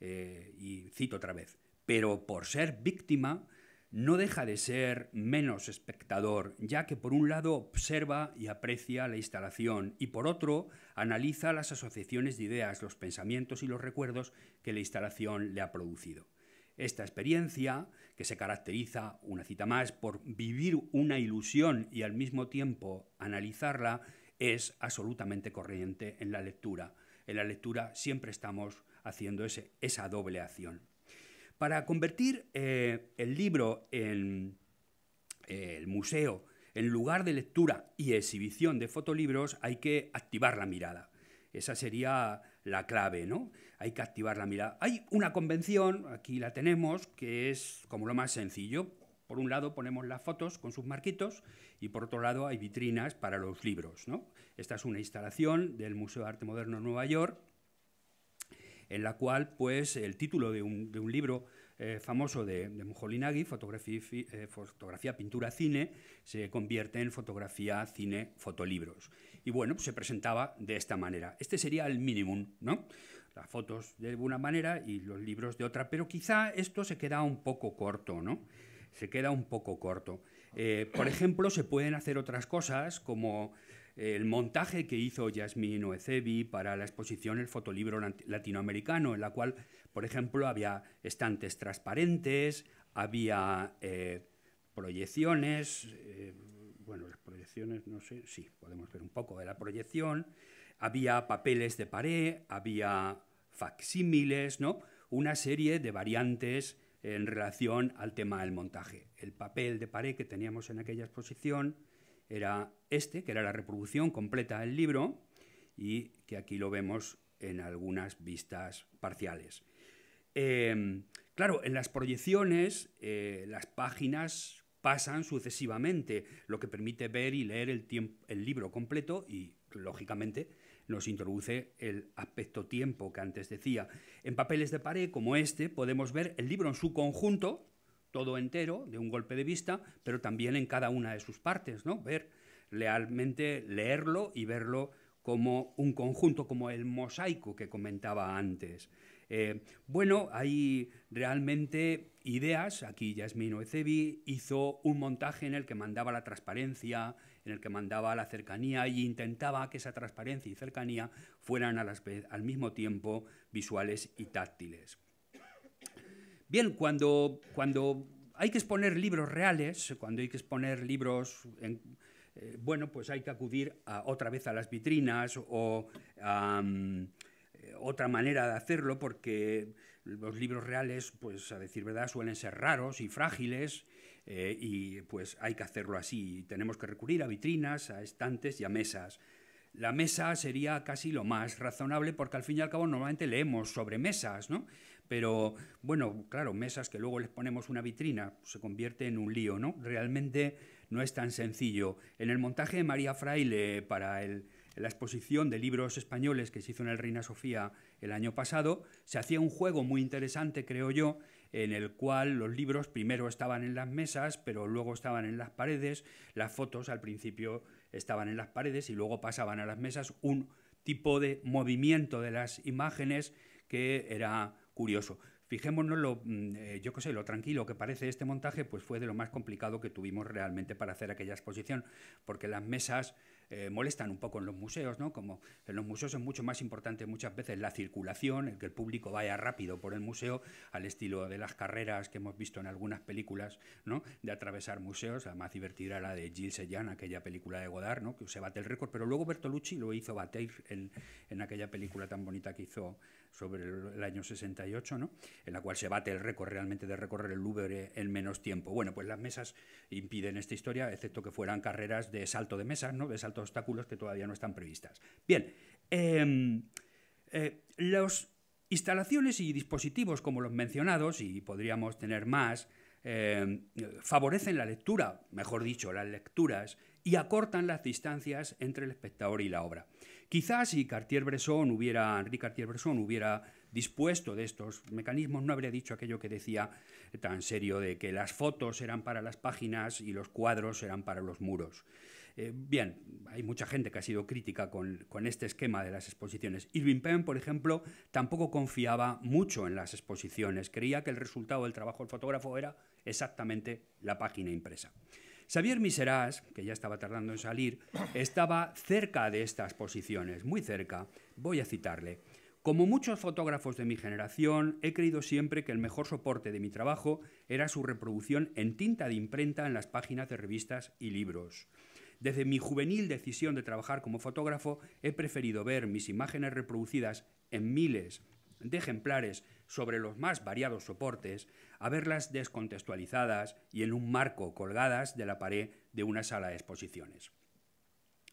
Eh, y cito otra vez, pero por ser víctima no deja de ser menos espectador, ya que por un lado observa y aprecia la instalación y por otro analiza las asociaciones de ideas, los pensamientos y los recuerdos que la instalación le ha producido. Esta experiencia, que se caracteriza, una cita más, por vivir una ilusión y al mismo tiempo analizarla, es absolutamente corriente en la lectura. En la lectura siempre estamos haciendo esa doble acción. Para convertir eh, el libro en eh, el museo, en lugar de lectura y exhibición de fotolibros, hay que activar la mirada. Esa sería la clave, ¿no? Hay que activar la mirada. Hay una convención, aquí la tenemos, que es como lo más sencillo. Por un lado ponemos las fotos con sus marquitos y por otro lado hay vitrinas para los libros, ¿no? Esta es una instalación del Museo de Arte Moderno de Nueva York en la cual pues, el título de un, libro eh, famoso de, de eh, fotografía, pintura, cine, se convierte en fotografía, cine, fotolibros. Y bueno, pues se presentaba de esta manera. Este sería el mínimo, ¿no? Las fotos de una manera y los libros de otra, pero quizá esto se queda un poco corto, ¿no? Se queda un poco corto. Eh, por ejemplo, se pueden hacer otras cosas como el montaje que hizo Yasmín Oecebi para la exposición El fotolibro latinoamericano, en la cual, por ejemplo, había estantes transparentes, había eh, proyecciones, eh, bueno, las proyecciones, no sé, sí, podemos ver un poco de la proyección, había papeles de pared, había facsímiles, ¿no? Una serie de variantes en relación al tema del montaje. El papel de pared que teníamos en aquella exposición, era este, que era la reproducción completa del libro y que aquí lo vemos en algunas vistas parciales. Em, claro, en las proyecciones eh, las páginas pasan sucesivamente, lo que permite ver y leer el, el libro completo y, lógicamente, nos introduce el aspecto tiempo que antes decía. En papeles de pared como este podemos ver el libro en su conjunto, todo entero, de un golpe de vista, pero también en cada una de sus partes, ¿no? Ver realmente leerlo y verlo como un conjunto, como el mosaico que comentaba antes. Eh, bueno, hay realmente ideas, aquí Yasmino ecebi hizo un montaje en el que mandaba la transparencia, en el que mandaba la cercanía y intentaba que esa transparencia y cercanía fueran al mismo tiempo visuales y táctiles. Bien, cuando, cuando hay que exponer libros reales, cuando hay que exponer libros, eh, bueno, pues hay que acudir otra vez a las vitrinas o a eh, otra manera de hacerlo, porque los libros reales, pues a decir verdad, suelen ser raros y frágiles, eh, y pues hay que hacerlo así. Tenemos que recurrir a vitrinas, a estantes y a mesas. La mesa sería casi lo más razonable porque al fin y al cabo normalmente leemos sobre mesas, ¿no? Pero bueno, claro, mesas que luego les ponemos una vitrina se convierte en un lío, ¿no? Realmente no es tan sencillo. En el montaje de María Fraile para la exposición de libros españoles que se hizo en el Reina Sofía el año pasado, se hacía un juego muy interesante, creo yo, en el cual los libros primero estaban en las mesas, pero luego estaban en las paredes, las fotos al principio estaban en las paredes y luego pasaban a las mesas un tipo de movimiento de las imágenes que era curioso. Fijémonos lo, mm, eh, yo sé, lo tranquilo que parece este montaje, pues fue de lo más complicado que tuvimos realmente para hacer aquella exposición, porque las mesas eh, molestan un poco en los museos, ¿no? Como en los museos es mucho más importante muchas veces la circulación, el que el público vaya rápido por el museo, al estilo de las carreras que hemos visto en algunas películas, ¿no? De atravesar museos, la más divertida era la de Gilles Sejan, aquella película de Godard, ¿no? Que se bate el récord, pero luego Bertolucci lo hizo bater en, aquella película tan bonita que hizo sobre el, año 68, ¿no? En la cual se bate el récord realmente de recorrer el Louvre en menos tiempo. Bueno, pues las mesas impiden esta historia, excepto que fueran carreras de salto de mesas, ¿no? De salto obstáculos que todavía no están previstas. Bien, em, eh, las instalaciones y dispositivos como los mencionados, y podríamos tener más, em, favorecen la lectura, mejor dicho, las lecturas, y acortan las distancias entre el espectador y la obra. Quizás si Cartier-Bresson hubiera, Henri Cartier-Bresson hubiera dispuesto de estos mecanismos, no habría dicho aquello que decía tan serio de que las fotos eran para las páginas y los cuadros eran para los muros. Eh, bien, hay mucha gente que ha sido crítica con, este esquema de las exposiciones. Irving Penn, por ejemplo, tampoco confiaba mucho en las exposiciones. Creía que el resultado del trabajo del fotógrafo era exactamente la página impresa. Xavier Miseras, que ya estaba tardando en salir, estaba cerca de estas posiciones, muy cerca. Voy a citarle. Como muchos fotógrafos de mi generación, he creído siempre que el mejor soporte de mi trabajo era su reproducción en tinta de imprenta en las páginas de revistas y libros. Desde mi juvenil decisión de trabajar como fotógrafo, he preferido ver mis imágenes reproducidas en miles de ejemplares sobre los más variados soportes, a verlas descontextualizadas y en un marco colgadas de la pared de una sala de exposiciones.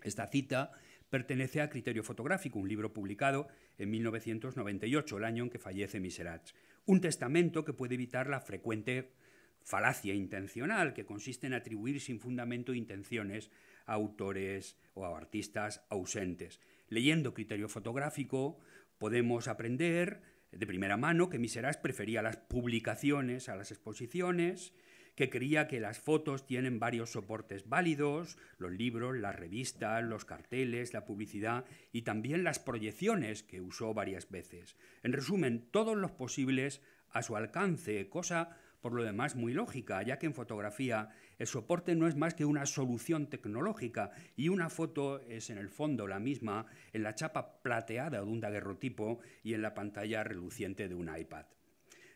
Esta cita pertenece a Criterio Fotográfico, un libro publicado en 1998, el año en que fallece Miserats. Un testamento que puede evitar la frecuente falacia intencional que consiste en atribuir sin fundamento intenciones autores o artistas ausentes. Leyendo criterio fotográfico podemos aprender de primera mano que Miserás prefería las publicaciones a las exposiciones, que creía que las fotos tienen varios soportes válidos, los libros, las revistas, los carteles, la publicidad y también las proyecciones que usó varias veces. En resumen, todos los posibles a su alcance, cosa por lo demás muy lógica, ya que en fotografía el soporte no es más que una solución tecnológica y una foto es en el fondo la misma en la chapa plateada de un daguerrotipo y en la pantalla reluciente de un iPad.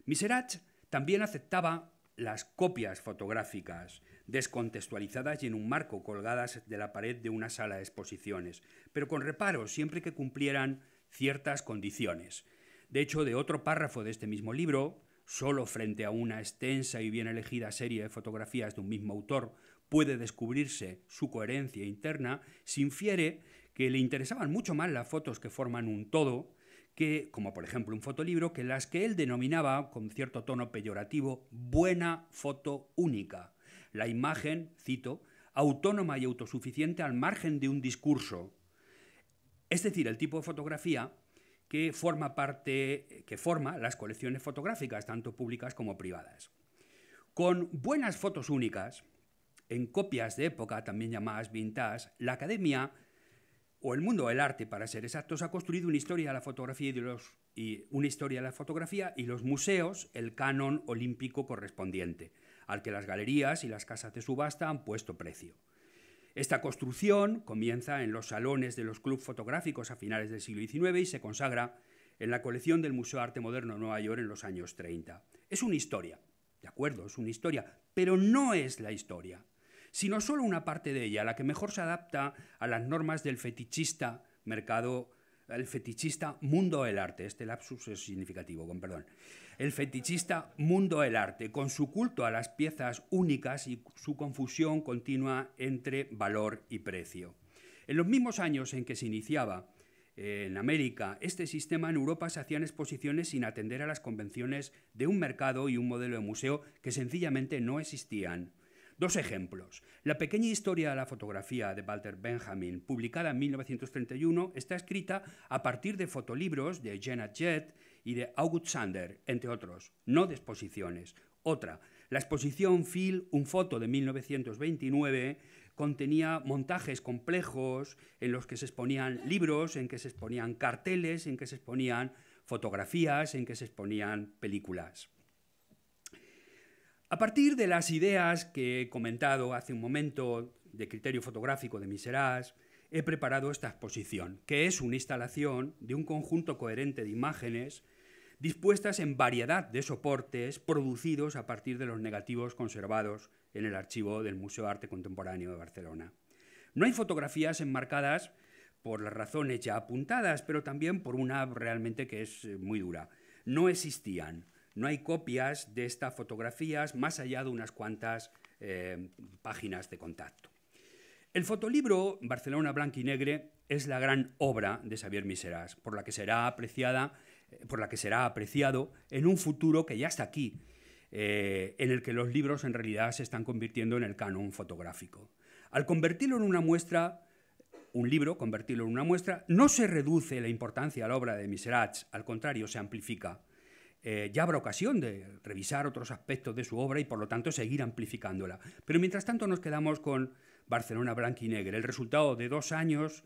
Miserach también aceptaba las copias fotográficas, descontextualizadas y en un marco colgadas de la pared de una sala de exposiciones, pero con reparos siempre que cumplieran ciertas condiciones. De hecho, de otro párrafo de este mismo libro, Solo frente a una extensa y bien elegida serie de fotografías de un mismo autor puede descubrirse su coherencia interna, se infiere que le interesaban mucho más las fotos que forman un todo, que, como por ejemplo un fotolibro, que las que él denominaba, con cierto tono peyorativo, buena foto única. La imagen, cito, autónoma y autosuficiente al margen de un discurso. Es decir, el tipo de fotografía que forma, parte, que forma las colecciones fotográficas, tanto públicas como privadas. Con buenas fotos únicas, en copias de época, también llamadas vintage, la academia o el mundo del arte, para ser exactos, ha construido una historia de la fotografía y, una historia de la fotografía y los museos, el canon olímpico correspondiente, al que las galerías y las casas de subasta han puesto precio. Esta construcción comienza en los salones de los clubes fotográficos a finales del siglo XIX y se consagra en la colección del Museo de Arte Moderno de Nueva York en los años 30. Es una historia, de acuerdo, es una historia, pero no es la historia, sino solo una parte de ella, la que mejor se adapta a las normas del fetichista mercado, el fetichista mundo del arte. Este lapsus es significativo, con perdón el fetichista Mundo del Arte, con su culto a las piezas únicas y su confusión continua entre valor y precio. En los mismos años en que se iniciaba eh, en América este sistema, en Europa se hacían exposiciones sin atender a las convenciones de un mercado y un modelo de museo que sencillamente no existían. Dos ejemplos. La pequeña historia de la fotografía de Walter Benjamin, publicada en 1931, está escrita a partir de fotolibros de Janet Jett y de August Sander, entre otros, no de exposiciones. Otra, la exposición Phil, un foto de 1929, contenía montajes complejos en los que se exponían libros, en que se exponían carteles, en que se exponían fotografías, en que se exponían películas. A partir de las ideas que he comentado hace un momento de criterio fotográfico de Miserás, he preparado esta exposición, que es una instalación de un conjunto coherente de imágenes dispuestas en variedad de soportes producidos a partir de los negativos conservados en el archivo del Museo de Arte Contemporáneo de Barcelona. No hay fotografías enmarcadas por las razones ya apuntadas, pero también por una realmente que es eh, muy dura. No existían, no hay copias de estas fotografías más allá de unas cuantas eh, páginas de contacto. El fotolibro Barcelona Blanco y Negre es la gran obra de Xavier Miseras, por la que será apreciada por la que será apreciado en un futuro que ya está aquí, eh, en el que los libros en realidad se están convirtiendo en el canon fotográfico. Al convertirlo en una muestra, un libro, convertirlo en una muestra, no se reduce la importancia a la obra de Miserats, al contrario, se amplifica. Eh, ya habrá ocasión de revisar otros aspectos de su obra y por lo tanto seguir amplificándola. Pero mientras tanto nos quedamos con Barcelona Blanca el resultado de dos años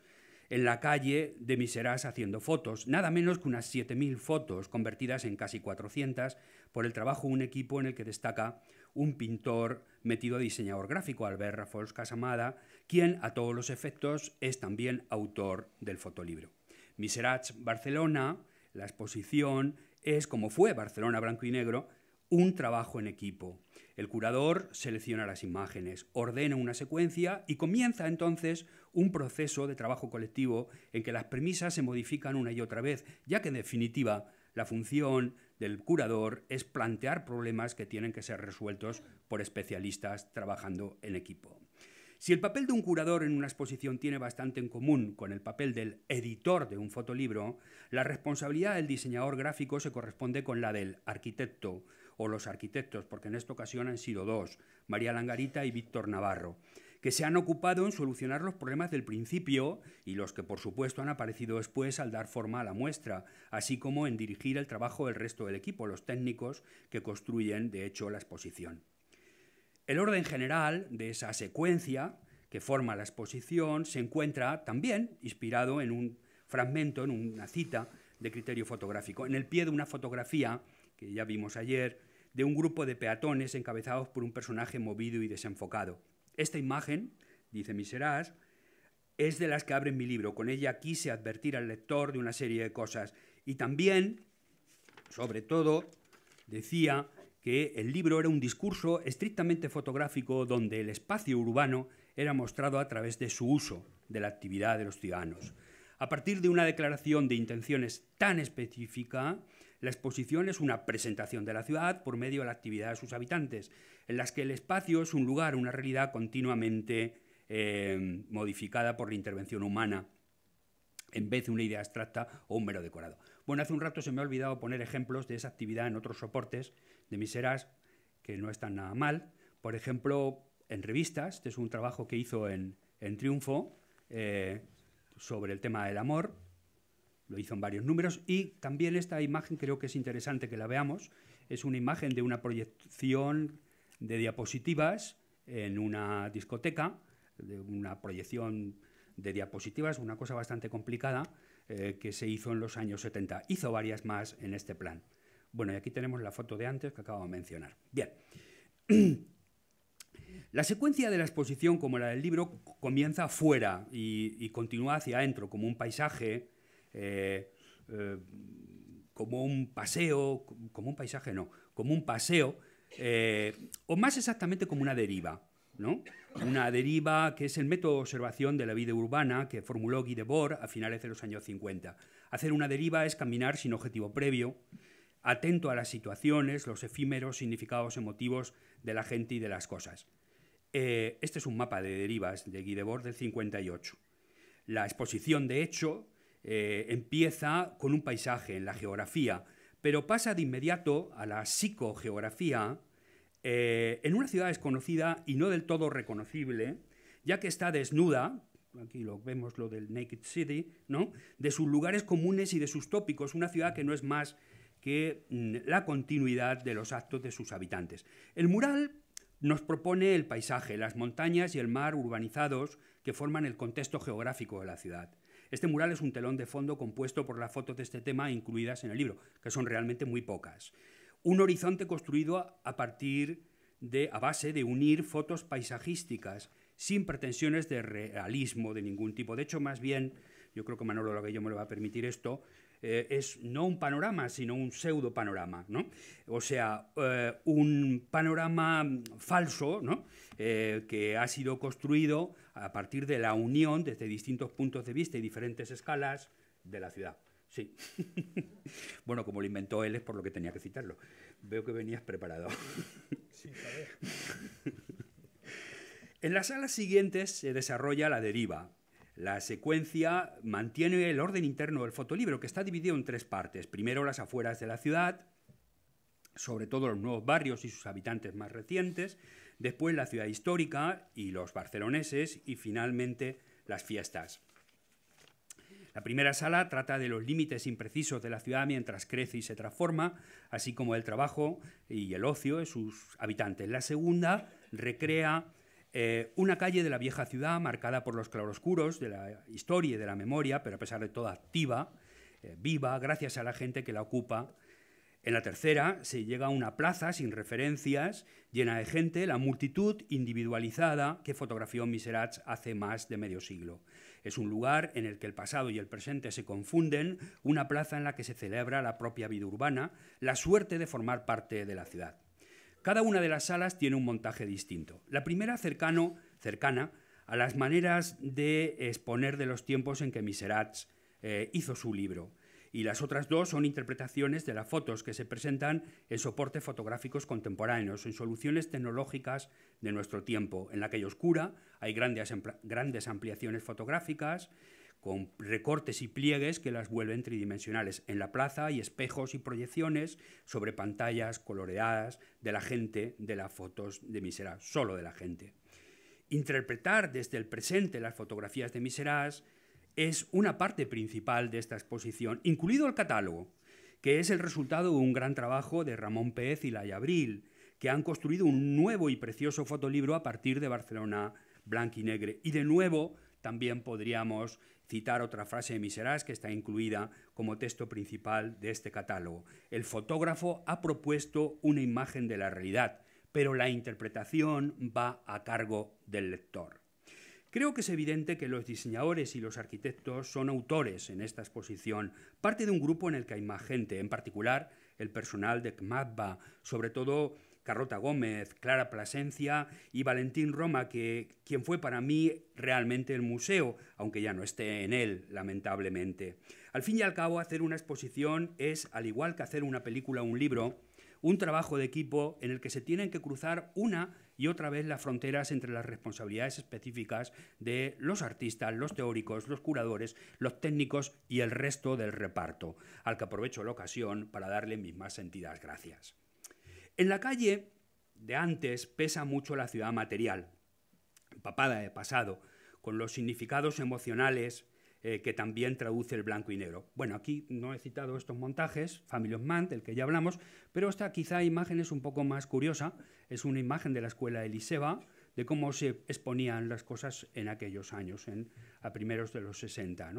en la calle de Miserás haciendo fotos, nada menos que unas 7.000 fotos convertidas en casi 400 por el trabajo de un equipo en el que destaca un pintor metido diseñador gráfico, Albert Rafols Casamada, quien a todos los efectos es también autor del fotolibro. Miserats Barcelona, la exposición, es como fue Barcelona Blanco y Negro, un trabajo en equipo, el curador selecciona las imágenes, ordena una secuencia y comienza entonces un proceso de trabajo colectivo en que las premisas se modifican una y otra vez, ya que en definitiva la función del curador es plantear problemas que tienen que ser resueltos por especialistas trabajando en equipo. Si el papel de un curador en una exposición tiene bastante en común con el papel del editor de un fotolibro, la responsabilidad del diseñador gráfico se corresponde con la del arquitecto, o los arquitectos, porque en esta ocasión han sido dos, María Langarita y Víctor Navarro, que se han ocupado en solucionar los problemas del principio y los que por supuesto han aparecido después al dar forma a la muestra, así como en dirigir el trabajo del resto del equipo, los técnicos que construyen de hecho la exposición. El orden general de esa secuencia que forma la exposición se encuentra también inspirado en un fragmento, en una cita de criterio fotográfico, en el pie de una fotografía que ya vimos ayer, de un grupo de peatones encabezados por un personaje movido y desenfocado. Esta imagen, dice Miserás, es de las que abre mi libro. Con ella quise advertir al lector de una serie de cosas. Y también, sobre todo, decía que el libro era un discurso estrictamente fotográfico donde el espacio urbano era mostrado a través de su uso de la actividad de los ciudadanos. A partir de una declaración de intenciones tan específica, la exposición es una presentación de la ciudad por medio de la actividad de sus habitantes, en las que el espacio es un lugar, una realidad continuamente em, modificada por la intervención humana en vez de una idea abstracta o un mero decorado. Bueno, hace un rato se me ha olvidado poner ejemplos de esa actividad en otros soportes de miseras que no están nada mal. Por ejemplo, en revistas, este es un trabajo que hizo en, Triunfo eh, sobre el tema del amor, lo hizo en varios números. Y también esta imagen creo que es interesante que la veamos. Es una imagen de una proyección de diapositivas en una discoteca, de una proyección de diapositivas, una cosa bastante complicada eh, que se hizo en los años 70. Hizo varias más en este plan. Bueno, y aquí tenemos la foto de antes que acabo de mencionar. Bien. La secuencia de la exposición, como la del libro, comienza fuera y, y continúa hacia adentro, como un paisaje, eh, eh, como un paseo, como un paisaje no, como un paseo, eh, o más exactamente como una deriva. ¿no? Una deriva que es el método de observación de la vida urbana que formuló Guy Debord a finales de los años 50. Hacer una deriva es caminar sin objetivo previo, atento a las situaciones, los efímeros significados emotivos de la gente y de las cosas. este es un mapa de derivas de Guy Debord del 58. La exposición de hecho eh, empieza con un paisaje en la geografía, pero pasa de inmediato a la psicogeografía eh, en una ciudad desconocida y no del todo reconocible, ya que está desnuda, aquí lo vemos lo del Naked City, de sus lugares comunes y de sus tópicos, una ciudad que no es más que mm, la continuidad de los actos de sus habitantes. El mural nos propone el paisaje, las montañas y el mar urbanizados que forman el contexto geográfico de la ciudad. Este mural es un telón de fondo compuesto por las fotos de este tema incluidas en el libro, que son realmente muy pocas. Un horizonte construido a partir de, a base de unir fotos paisajísticas sin pretensiones de realismo de ningún tipo. De hecho, más bien, yo creo que Manolo yo me lo va a permitir esto, eh, es no un panorama, sino un pseudo panorama, ¿no? O sea, eh, un panorama falso, ¿no? Eh, que ha sido construido a partir de la unión desde distintos puntos de vista y diferentes escalas de la ciudad. Sí. bueno, como lo inventó él es por lo que tenía que citarlo. Veo que venías preparado. sí, En las salas siguientes se desarrolla la deriva. La secuencia mantiene el orden interno del fotolibro, que está dividido en tres partes. Primero las afueras de la ciudad, sobre todo los nuevos barrios y sus habitantes más recientes, después la ciudad histórica y los barceloneses y finalmente las fiestas. La primera sala trata de los límites imprecisos de la ciudad mientras crece y se transforma, así como el trabajo y el ocio de sus habitantes. La segunda recrea eh, una calle de la vieja ciudad marcada por los claroscuros de la historia y de la memoria, pero a pesar de todo activa, eh, viva, gracias a la gente que la ocupa en la tercera se llega a una plaza sin referencias, llena de gente, la multitud individualizada que fotografió Miserats hace más de medio siglo. Es un lugar en el que el pasado y el presente se confunden, una plaza en la que se celebra la propia vida urbana, la suerte de formar parte de la ciudad. Cada una de las salas tiene un montaje distinto. La primera cercano, cercana a las maneras de exponer de los tiempos en que Miserats eh, hizo su libro y las otras dos son interpretaciones de las fotos que se presentan en soportes fotográficos contemporáneos, en soluciones tecnológicas de nuestro tiempo. En la calle oscura hay grandes, grandes ampliaciones fotográficas con recortes y pliegues que las vuelven tridimensionales. En la plaza hay espejos y proyecciones sobre pantallas coloreadas de la gente de las fotos de Miserás, solo de la gente. Interpretar desde el presente las fotografías de Miserás es una parte principal de esta exposición, incluido el catálogo, que es el resultado de un gran trabajo de Ramón Pérez y Laia Abril, que han construido un nuevo y precioso fotolibro a partir de Barcelona Blanquinegre. Y de nuevo, también podríamos citar otra frase de Miserás que está incluida como texto principal de este catálogo. El fotógrafo ha propuesto una imagen de la realidad, pero la interpretación va a cargo del lector. Creo que es evidente que los diseñadores y los arquitectos son autores en esta exposición, parte de un grupo en el que hay más gente, en particular el personal de CMADBA, sobre todo Carrota Gómez, Clara Plasencia y Valentín Roma, que, quien fue para mí realmente el museo, aunque ya no esté en él, lamentablemente. Al fin y al cabo, hacer una exposición es, al igual que hacer una película o un libro, un trabajo de equipo en el que se tienen que cruzar una y otra vez las fronteras entre las responsabilidades específicas de los artistas, los teóricos, los curadores, los técnicos y el resto del reparto, al que aprovecho la ocasión para darle mis más sentidas gracias. En la calle de antes pesa mucho la ciudad material, papada de pasado, con los significados emocionales eh, que también traduce el blanco y negro. Bueno, aquí no he citado estos montajes, Family of Man, del que ya hablamos, pero esta quizá imagen es un poco más curiosa, es una imagen de la escuela Eliseba, de cómo se exponían las cosas en aquellos años, en, a primeros de los 60.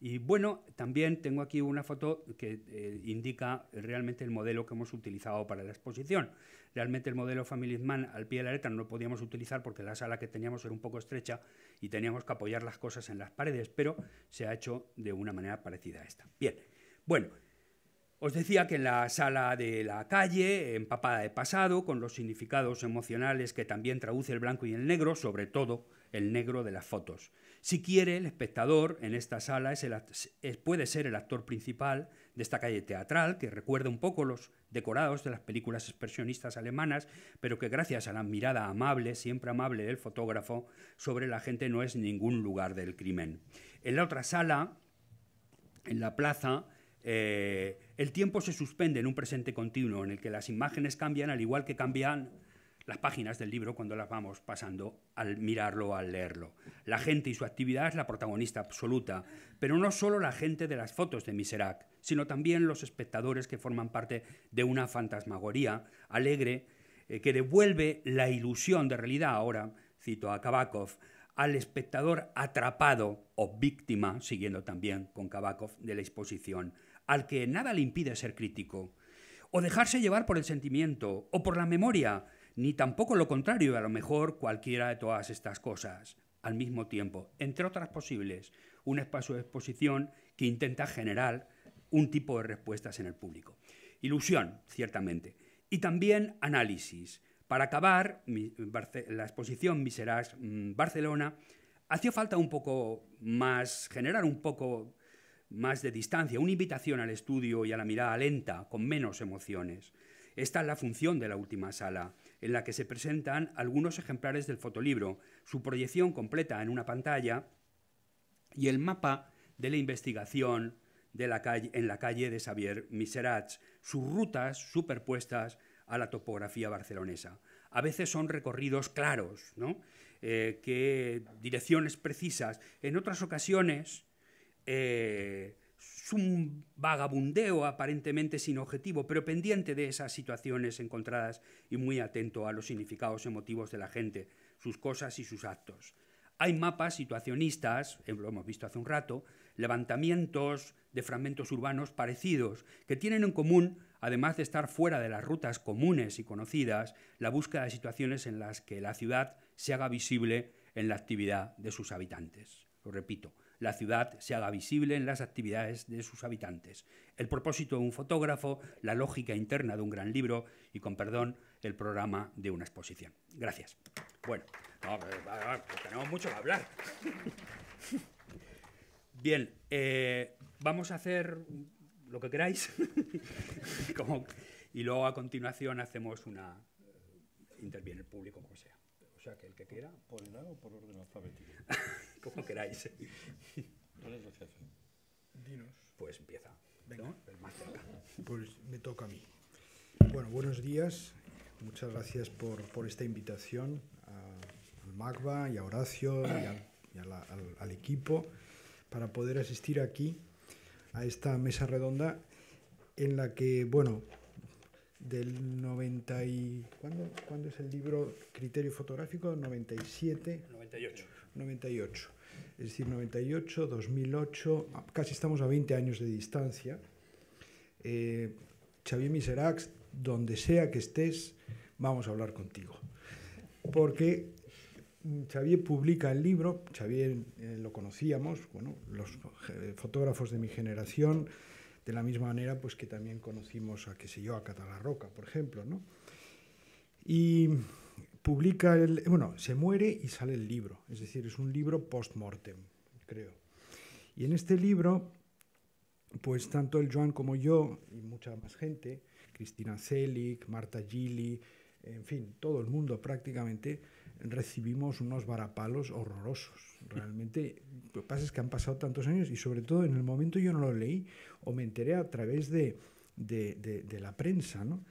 Y bueno, también tengo aquí una foto que eh, indica realmente el modelo que hemos utilizado para la exposición. Realmente el modelo Family Man al pie de la letra no lo podíamos utilizar porque la sala que teníamos era un poco estrecha y teníamos que apoyar las cosas en las paredes, pero se ha hecho de una manera parecida a esta. Bien, bueno. Os decía que en la sala de la calle, empapada de pasado, con los significados emocionales que también traduce el blanco y el negro, sobre todo el negro de las fotos. Si quiere, el espectador en esta sala es el puede ser el actor principal de esta calle teatral, que recuerda un poco los decorados de las películas expresionistas alemanas, pero que gracias a la mirada amable, siempre amable del fotógrafo sobre la gente no es ningún lugar del crimen. En la otra sala, en la plaza, eh, el tiempo se suspende en un presente continuo en el que las imágenes cambian al igual que cambian las páginas del libro cuando las vamos pasando al mirarlo, al leerlo. La gente y su actividad es la protagonista absoluta, pero no solo la gente de las fotos de Miserac, sino también los espectadores que forman parte de una fantasmagoría alegre eh, que devuelve la ilusión de realidad ahora, cito a Kabakov, al espectador atrapado o víctima, siguiendo también con Kabakov, de la exposición al que nada le impide ser crítico, o dejarse llevar por el sentimiento, o por la memoria, ni tampoco lo contrario, a lo mejor cualquiera de todas estas cosas, al mismo tiempo, entre otras posibles, un espacio de exposición que intenta generar un tipo de respuestas en el público. Ilusión, ciertamente, y también análisis. Para acabar la exposición Miserás mm, Barcelona, hacía falta un poco más, generar un poco más de distancia, una invitación al estudio y a la mirada lenta, con menos emociones. Esta es la función de la última sala, en la que se presentan algunos ejemplares del fotolibro, su proyección completa en una pantalla y el mapa de la investigación calle, en la calle de Xavier Miserats, sus rutas superpuestas a la topografía barcelonesa. A veces son recorridos claros, ¿no? Eh, que direcciones precisas. En otras ocasiones eh, es un vagabundeo aparentemente sin objetivo, pero pendiente de esas situaciones encontradas y muy atento a los significados emotivos de la gente, sus cosas y sus actos. Hay mapas situacionistas, eh, lo hemos visto hace un rato, levantamientos de fragmentos urbanos parecidos, que tienen en común, además de estar fuera de las rutas comunes y conocidas, la búsqueda de situaciones en las que la ciudad se haga visible en la actividad de sus habitantes. Lo repito, la ciudad se haga visible en las actividades de sus habitantes. El propósito de un fotógrafo, la lógica interna de un gran libro y, con perdón, el programa de una exposición. Gracias. Bueno, eh, tenemos mucho que hablar. Bien, eh, vamos a hacer lo que queráis. y luego a continuación hacemos una... Eh, interviene el público como sea. O sea, que el que quiera. ¿Por edad o por orden alfabético? como queráis. Pues empieza. Venga. El más Pues me toca a mí. Bueno, buenos días. Muchas gracias por, por esta invitación al Magba y a Horacio y, al, equipo para poder asistir aquí a esta mesa redonda en la que, bueno, del 90 y... ¿cuándo, ¿Cuándo, es el libro Criterio Fotográfico? 97. 98. 98. Es decir, 98, 2008, casi estamos a 20 años de distancia. Eh, Xavier Miserax, donde sea que estés, vamos a hablar contigo. Porque mm, Xavier publica el libro, Xavier eh, lo conocíamos, bueno, los eh, fotógrafos de mi generación, de la misma manera pues que también conocimos a, qué sé yo, a Catalarroca, por ejemplo, Y publica el, bueno, se muere y sale el libro, es decir, es un libro post-mortem, creo. Y en este libro, pues tanto el Joan como yo y mucha más gente, Cristina Celik Marta Gili, en fin, todo el mundo prácticamente, recibimos unos varapalos horrorosos. Realmente, lo que pasa es que han pasado tantos años y sobre todo en el momento yo no lo leí o me enteré a través de, la prensa. ¿no?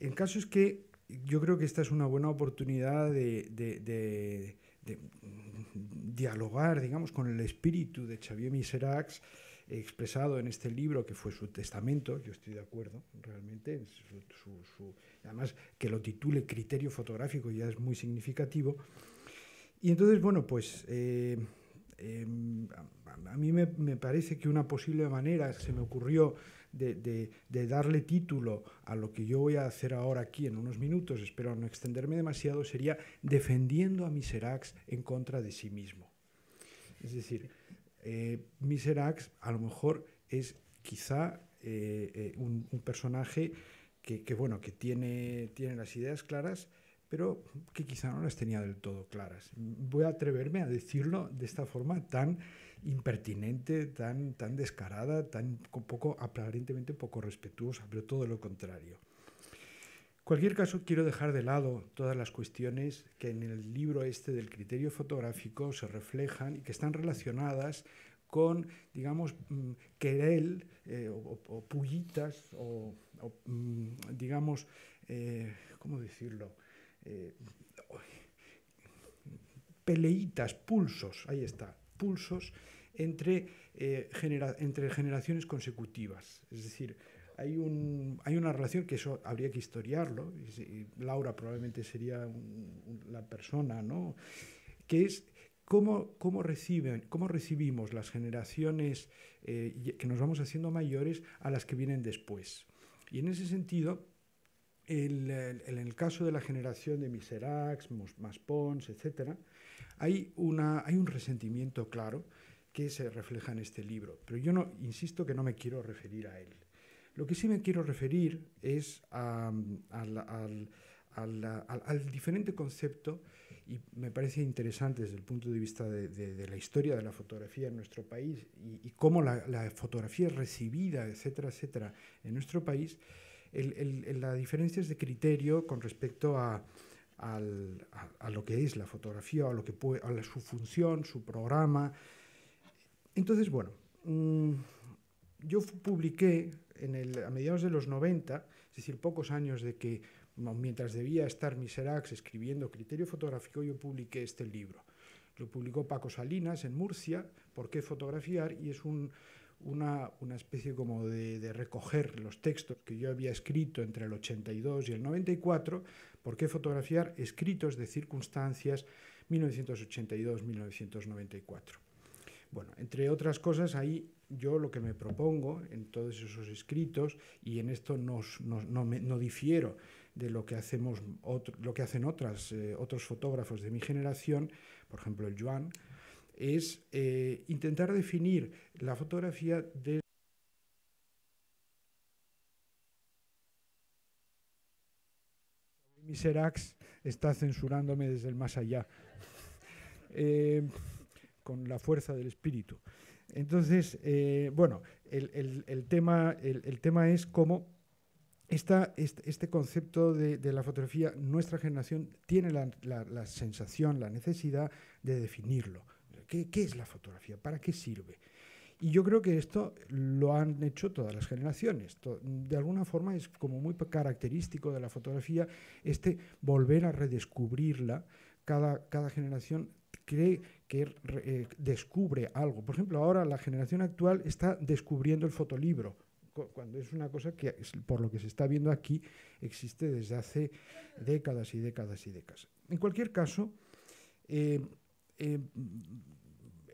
El caso es que yo creo que esta es una buena oportunidad de, dialogar, digamos, con el espíritu de Xavier Miserax expresado en este libro que fue su testamento, yo estoy de acuerdo realmente, además que lo titule Criterio fotográfico ya es muy significativo. Y entonces, bueno, pues eh, em, a, mí me, me, parece que una posible manera se me ocurrió de, darle título a lo que yo voy a hacer ahora aquí en unos minutos, espero no extenderme demasiado, sería defendiendo a Miserax en contra de sí mismo. Es decir, eh, Miserax a lo mejor es quizá eh, eh, un, personaje que, bueno, que tiene, tiene las ideas claras, pero que quizá no las tenía del todo claras. Voy a atreverme a decirlo de esta forma tan impertinente, tan, tan descarada, tan poco, aparentemente poco respetuosa, pero todo lo contrario. En cualquier caso, quiero dejar de lado todas las cuestiones que en el libro este del criterio fotográfico se reflejan y que están relacionadas con, digamos, mm, querel eh, o, pullitas o, mm, digamos, eh, ¿cómo decirlo? Eh, peleitas, pulsos, ahí está, pulsos eh, entre, generaciones consecutivas. Es decir, hay, una relación que eso habría que historiarlo, y Laura probablemente sería la persona, ¿no? que es cómo, reciben, cómo recibimos las generaciones eh, que nos vamos haciendo mayores a las que vienen después. Y en ese sentido, en el, el, caso de la generación de Miserax, Maspons, etc., hay, una, hay un resentimiento claro que se refleja en este libro, pero yo no, insisto que no me quiero referir a él. Lo que sí me quiero referir es al, diferente concepto, y me parece interesante desde el punto de vista de, la historia de la fotografía en nuestro país y, y cómo la, fotografía es recibida, etcétera, etcétera, en nuestro país, el, el, la diferencia es de criterio con respecto a, a, lo que es la fotografía, a, lo que puede, su función, su programa. Entonces, bueno, mm, yo publiqué en el, a mediados de los 90, es decir, pocos años de que mientras debía estar Miserax escribiendo Criterio Fotográfico, yo publiqué este libro. Lo publicó Paco Salinas en Murcia, ¿Por qué fotografiar? Y es un, una, especie como de, recoger los textos que yo había escrito entre el 82 y el 94, por qué fotografiar escritos de circunstancias 1982-1994. Bueno, entre otras cosas, ahí yo lo que me propongo en todos esos escritos, y en esto no, difiero de lo que, hacen eh, otros fotógrafos de mi generación, por ejemplo el Joan, es eh, intentar definir la fotografía de... Miserax está censurándome desde el más allá, eh, con la fuerza del espíritu. Entonces, eh, bueno, el, tema, es cómo este, este, concepto de, la fotografía, nuestra generación tiene la sensación, la necesidad de definirlo ¿Qué, es la fotografía? ¿Para qué sirve? Y yo creo que esto lo han hecho todas las generaciones. De alguna forma es como muy característico de la fotografía este volver a redescubrirla. Cada, cada generación cree que eh, descubre algo. Por ejemplo, ahora la generación actual está descubriendo el fotolibro, cuando es una cosa que, por lo que se está viendo aquí, existe desde hace décadas y décadas y décadas. En cualquier caso, eh, eh,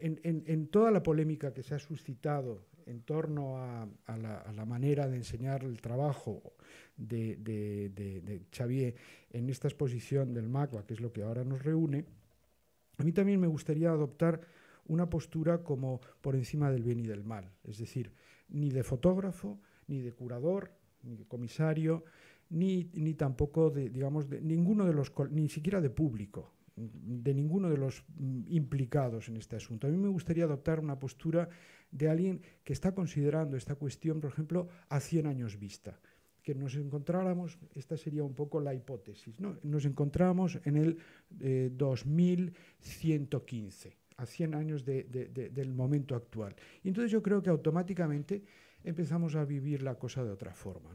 en, toda la polémica que se ha suscitado en torno a, la, manera de enseñar el trabajo de, Xavier en esta exposición del MACBA, que es lo que ahora nos reúne, a mí también me gustaría adoptar una postura como por encima del bien y del mal, es decir, ni de fotógrafo, ni de curador, ni de comisario, ni, tampoco de, digamos, de ninguno de los, ni siquiera de público, de ninguno de los mm, implicados en este asunto. A mí me gustaría adoptar una postura de alguien que está considerando esta cuestión, por ejemplo, a 100 años vista. Que nos encontráramos, esta sería un poco la hipótesis, ¿no? nos encontramos en el eh, 2115, a 100 años del momento actual. Y entonces yo creo que automáticamente empezamos a vivir la cosa de otra forma.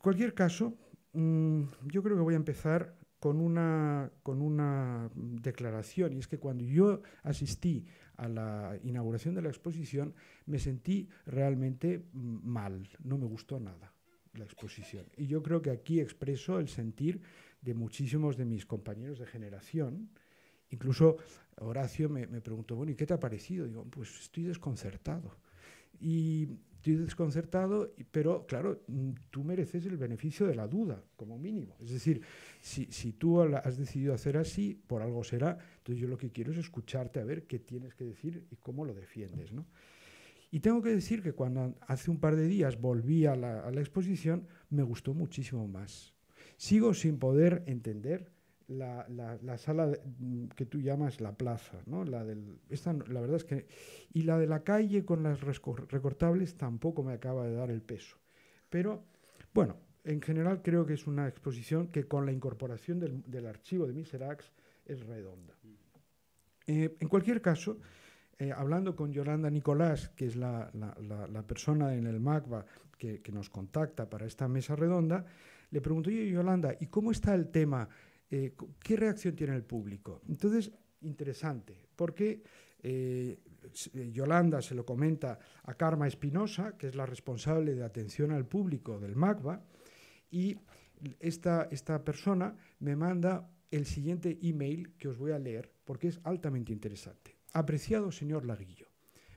cualquier caso, mm, yo creo que voy a empezar con una, con una declaración, y es que cuando yo asistí a la inauguración de la exposición, me sentí realmente mal, no me gustó nada la exposición. Y yo creo que aquí expreso el sentir de muchísimos de mis compañeros de generación. Incluso Horacio me, me preguntó, bueno, ¿y qué te ha parecido? Digo, pues estoy desconcertado. Y, estoy desconcertado, pero claro, mm, tú mereces el beneficio de la duda, como mínimo. Es decir, si, tú has decidido hacer así, por algo será. Entonces yo lo que quiero es escucharte a ver qué tienes que decir y cómo lo defiendes. ¿no? Y tengo que decir que cuando hace un par de días volví a la, a la exposición, me gustó muchísimo más. Sigo sin poder entender la, sala mm, que tú llamas la plaza, ¿no? La, del, la verdad es que... Y la de la calle con las recortables tampoco me acaba de dar el peso. Pero, bueno, en general creo que es una exposición que con la incorporación del, archivo de Miserax es redonda. Eh, en cualquier caso, eh, hablando con Yolanda Nicolás, que es la, persona en el MACBA que, que, nos contacta para esta mesa redonda, le pregunto, yo, Yolanda, ¿y cómo está el tema eh, ¿qué reacción tiene el público? Entonces, interesante, porque eh, Yolanda se lo comenta a Karma Espinosa, que es la responsable de atención al público del MACBA, y esta, esta persona me manda el siguiente email que os voy a leer porque es altamente interesante. Apreciado señor Laguillo,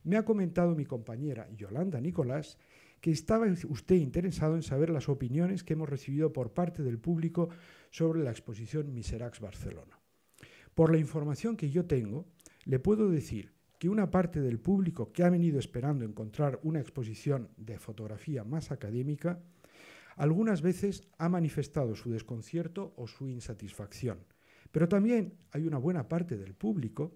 me ha comentado mi compañera Yolanda Nicolás que estaba usted interesado en saber las opiniones que hemos recibido por parte del público sobre la exposición Miserax Barcelona. Por la información que yo tengo, le puedo decir que una parte del público que ha venido esperando encontrar una exposición de fotografía más académica, algunas veces ha manifestado su desconcierto o su insatisfacción. Pero también hay una buena parte del público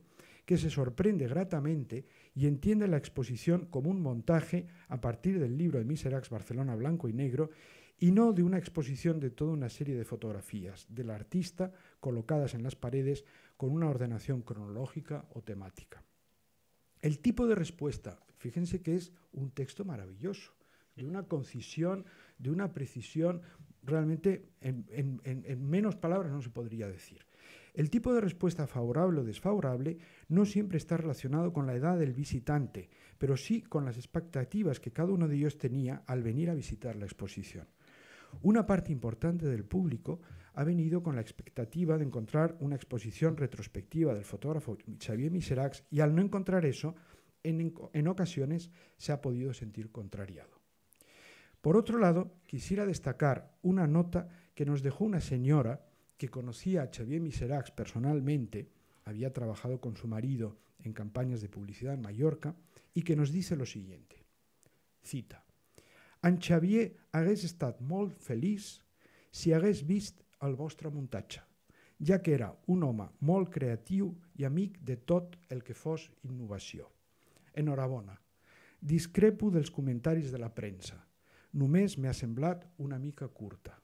que se sorprende gratamente y entiende la exposición como un montaje a partir del libro de Miserax Barcelona Blanco y Negro y no de una exposición de toda una serie de fotografías del artista colocadas en las paredes con una ordenación cronológica o temática. El tipo de respuesta, fíjense que es un texto maravilloso, de una concisión, de una precisión, realmente en, en menos palabras no se podría decir. El tipo de respuesta favorable o desfavorable no siempre está relacionado con la edad del visitante, pero sí con las expectativas que cada uno de ellos tenía al venir a visitar la exposición. Una parte importante del público ha venido con la expectativa de encontrar una exposición retrospectiva del fotógrafo Xavier Miserax y al no encontrar eso, en, en ocasiones se ha podido sentir contrariado. Por otro lado, quisiera destacar una nota que nos dejó una señora que conocía a Xavier Miserax personalmente, había trabajado con su marido en campañas de publicidad en Mallorca, y que nos dice lo siguiente. Cita. En Xavier hagués estat molt feliz si hagués vist al vostre muntatge, ya que era un home molt creatiu y amic de tot el que fos innovació. Enhorabona. discrepu dels comentaris de la premsa. me ha semblat una mica curta.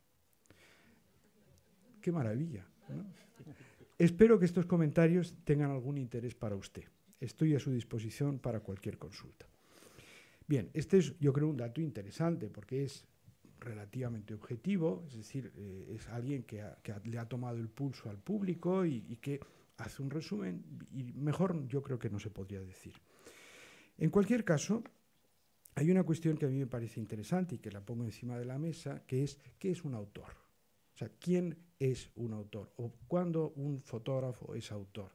¡Qué maravilla! Espero que estos comentarios tengan algún interés para usted. Estoy a su disposición para cualquier consulta. Bien, este es yo creo un dato interesante porque es relativamente objetivo, es decir, eh, es alguien que, le ha tomado el pulso al público y, y que hace un resumen y mejor yo creo que no se podría decir. En cualquier caso, hay una cuestión que a mí me parece interesante y que la pongo encima de la mesa, que es qué es un autor. O sea, ¿quién es un autor? ¿O cuándo un fotógrafo es autor?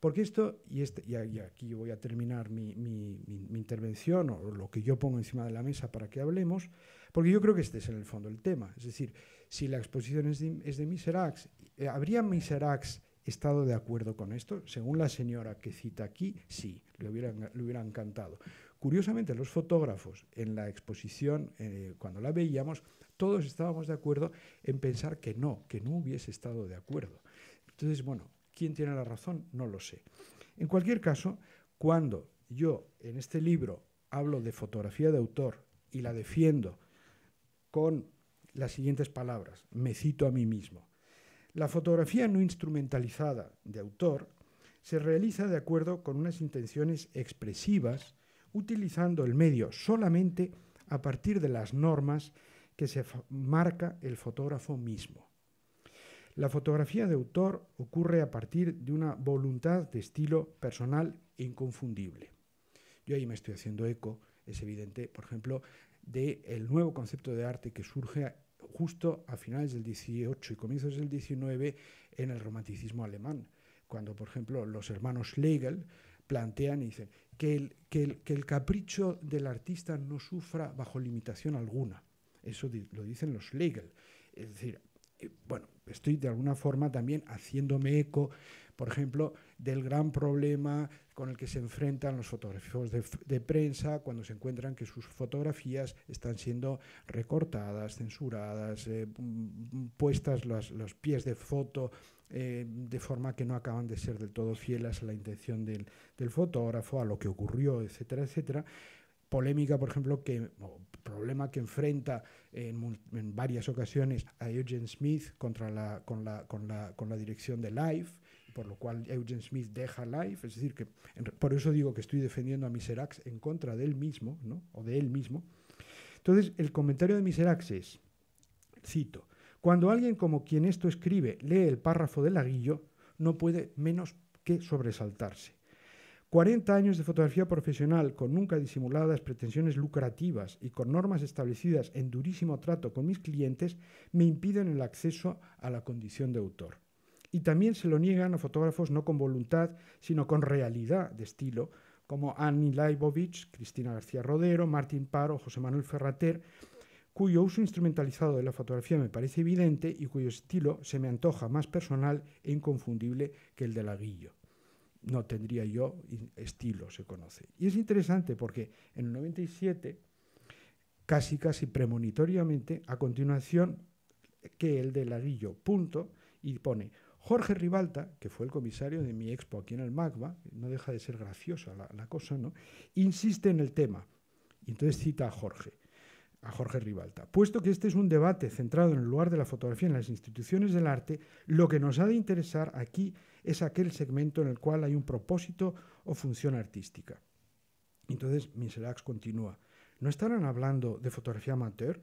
Porque esto, y, este, y aquí voy a terminar mi, intervención o lo que yo pongo encima de la mesa para que hablemos, porque yo creo que este es en el fondo el tema. Es decir, si la exposición es de, es Miserax, eh, ¿habría Miserax estado de acuerdo con esto? Según la señora que cita aquí, sí, le hubiera, le hubiera encantado. Curiosamente, los fotógrafos en la exposición, eh, cuando la veíamos, todos estábamos de acuerdo en pensar que no, que no hubiese estado de acuerdo. Entonces, bueno, ¿quién tiene la razón? No lo sé. En cualquier caso, cuando yo en este libro hablo de fotografía de autor y la defiendo con las siguientes palabras, me cito a mí mismo. La fotografía no instrumentalizada de autor se realiza de acuerdo con unas intenciones expresivas utilizando el medio solamente a partir de las normas que se marca el fotógrafo mismo. La fotografía de autor ocurre a partir de una voluntad de estilo personal inconfundible. Yo ahí me estoy haciendo eco, es evidente, por ejemplo, del nuevo concepto de arte que surge justo a finales del 18 y comienzos del 19 en el romanticismo alemán, cuando, por ejemplo, los hermanos Schlegel plantean y dicen, que el, que que el capricho del artista no sufra bajo limitación alguna. Eso lo dicen los legal. Es decir, eh, bueno, estoy de alguna forma también haciéndome eco, por ejemplo, del gran problema con el que se enfrentan los fotógrafos de, prensa cuando se encuentran que sus fotografías están siendo recortadas, censuradas, eh, mm, puestas los, pies de foto eh, de forma que no acaban de ser del todo fieles a la intención del, fotógrafo, a lo que ocurrió, etcétera, etcétera polémica, por ejemplo, que, problema que enfrenta en, varias ocasiones a Eugene Smith contra con, la, con la dirección de Life, por lo cual Eugene Smith deja Life, es decir, que por eso digo que estoy defendiendo a Miserax en contra de él mismo, ¿no? o de él mismo. Entonces, el comentario de Miserax es, cito, cuando alguien como quien esto escribe lee el párrafo del aguillo, no puede menos que sobresaltarse. 40 años de fotografía profesional con nunca disimuladas pretensiones lucrativas y con normas establecidas en durísimo trato con mis clientes me impiden el acceso a la condición de autor y también se lo niegan a fotógrafos no con voluntad, sino con realidad de estilo, como Annie Leibovitz, Cristina García Rodero, Martín Paro, José Manuel Ferrater, cuyo uso instrumentalizado de la fotografía me parece evidente y cuyo estilo se me antoja más personal e inconfundible que el de Laguillo. No tendría yo estilo, se conoce. Y es interesante porque en el 97, casi casi premonitoriamente, a continuación que el de Laguillo, punto, y pone Jorge Ribalta, que fue el comisario de mi expo aquí en el Magma, no deja de ser graciosa la, cosa, ¿no? insiste en el tema. Y entonces cita a Jorge, a Jorge Ribalta. Puesto que este es un debate centrado en el lugar de la fotografía en las instituciones del arte, lo que nos ha de interesar aquí es aquel segmento en el cual hay un propósito o función artística. Entonces Miserax continúa. ¿No estarán hablando de fotografía amateur?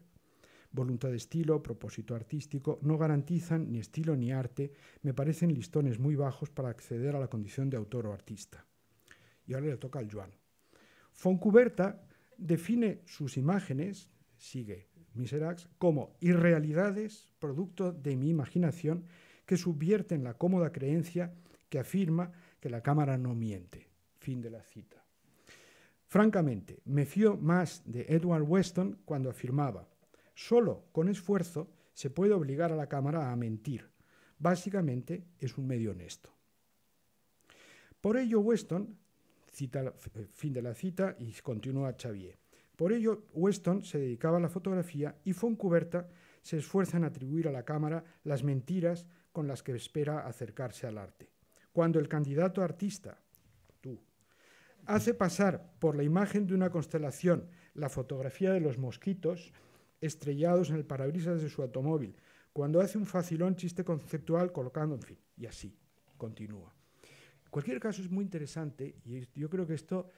Voluntad de estilo, propósito artístico, no garantizan ni estilo ni arte, me parecen listones muy bajos para acceder a la condición de autor o artista. Y ahora le toca al Joan. Foncuberta define sus imágenes, sigue Miserax, como irrealidades, producto de mi imaginación, que subvierten la cómoda creencia que afirma que la cámara no miente. Fin de la cita. Francamente, me fío más de Edward Weston cuando afirmaba, Solo con esfuerzo se puede obligar a la Cámara a mentir. Básicamente es un medio honesto. Por ello, Weston, cita, eh, fin de la cita y continúa Xavier. Por ello, Weston se dedicaba a la fotografía y Foncuberta se esfuerza en atribuir a la Cámara las mentiras con las que espera acercarse al arte. Cuando el candidato artista, tú, hace pasar por la imagen de una constelación la fotografía de los mosquitos, estrellados en el parabrisas de su automóvil, cuando hace un facilón chiste conceptual colocando, en fin, y así, continúa. En cualquier caso es muy interesante y yo creo que esto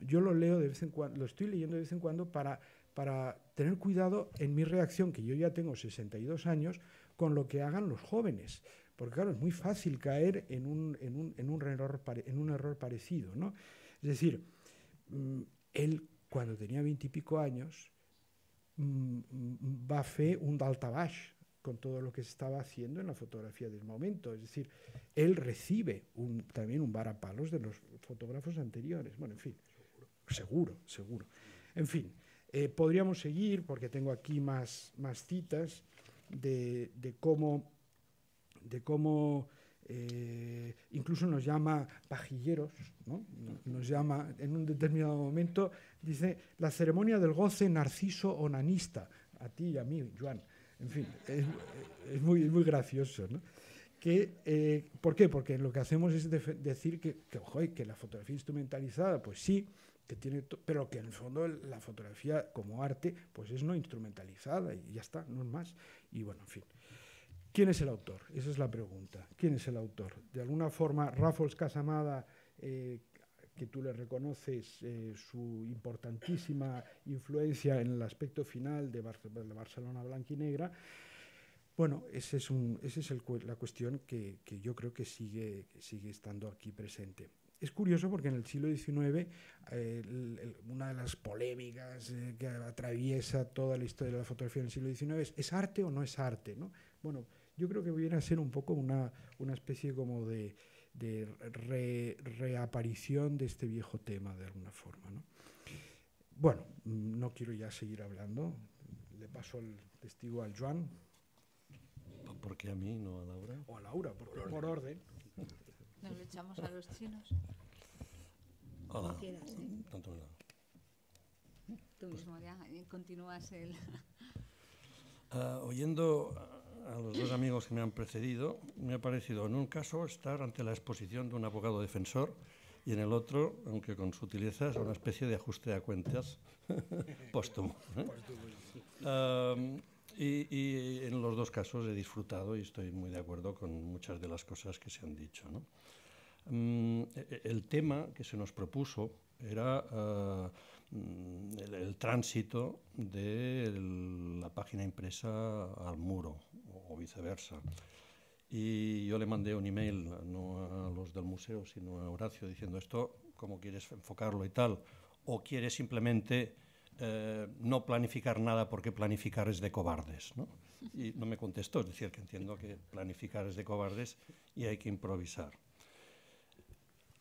yo lo leo de vez en cuando, lo estoy leyendo de vez en cuando para, para tener cuidado en mi reacción, que yo ya tengo 62 años, con lo que hagan los jóvenes. Porque claro, es muy fácil caer en un, en en un error, en un error parecido. ¿no? Es decir, mm, él cuando tenía veintipico años Mm, mm, va hacer un daltabash con todo lo que se estaba haciendo en la fotografía del momento. Es decir, él recibe un, también un varapalos de los fotógrafos anteriores. Bueno, en fin, seguro, seguro. En fin, eh, podríamos seguir, porque tengo aquí más, más citas, de cómo, de cómo eh, incluso nos llama pajilleros, ¿no? nos llama en un determinado momento, dice, la ceremonia del goce narciso onanista, a ti y a mí, Juan. En fin, es, muy, muy gracioso. ¿no? Que, eh, ¿Por qué? Porque lo que hacemos es decir que, que, ojo, que la fotografía instrumentalizada, pues sí, que tiene pero que en el fondo la fotografía como arte pues es no instrumentalizada y ya está, no es más. Y bueno, en fin. ¿Quién es el autor? Esa es la pregunta. ¿Quién es el autor? De alguna forma, Raffles Casamada, eh, que tú le reconoces eh, su importantísima influencia en el aspecto final de, Barcelona blanca Barcelona negra, bueno, esa es, un, ese es el, la cuestión que, yo creo que sigue, sigue estando aquí presente. Es curioso porque en el siglo XIX una de las polémicas eh, que atraviesa toda la historia de la fotografía en el siglo XIX es ¿es arte o no es arte? ¿no? Bueno, yo creo que viene a ser un poco una, una especie como de, de reaparición de este viejo tema de alguna forma. ¿no? Bueno, no quiero ya seguir hablando, le paso el testigo al Joan. ¿Por qué a mí, no a Laura? O a Laura, por, por, orden. Nos echamos a los chinos. Hola. Quieras, ¿eh? Tú mismo ya, eh, continúas el... Ah, oyendo a los dos amigos que me han precedido, me ha parecido en un caso estar ante la exposición de un abogado defensor y en el otro, aunque con sutilezas, una especie de ajuste a cuentas póstumo. ¿eh? y, en los dos casos he disfrutado y estoy muy de acuerdo con muchas de las cosas que se han dicho. Mm, e, e, el tema que se nos propuso era... Ah, Mm, el, tránsito de la página impresa al muro o, viceversa. Y yo le mandé un email, no a los del museo, sino a Horacio, diciendo esto, cómo quieres enfocarlo y tal, o quieres simplemente eh, no planificar nada porque planificar es de cobardes. Y no me contestó, es decir, que entiendo que planificar es de cobardes y hay que improvisar.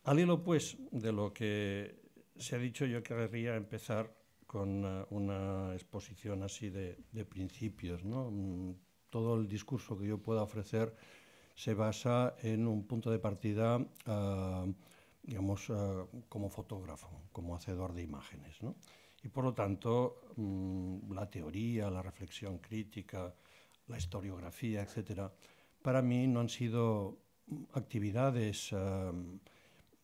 Al hilo, pues, de lo que se ha dicho, yo querría empezar con eh, una, exposición así de, de, principios. ¿no? Mm, todo el discurso que yo pueda ofrecer se basa en un punto de partida, ah, digamos, ah, como fotógrafo, como hacedor de imágenes. ¿no? Y por lo tanto, mm, la teoría, la reflexión crítica, la historiografía, etcétera, para mí no han sido actividades ah,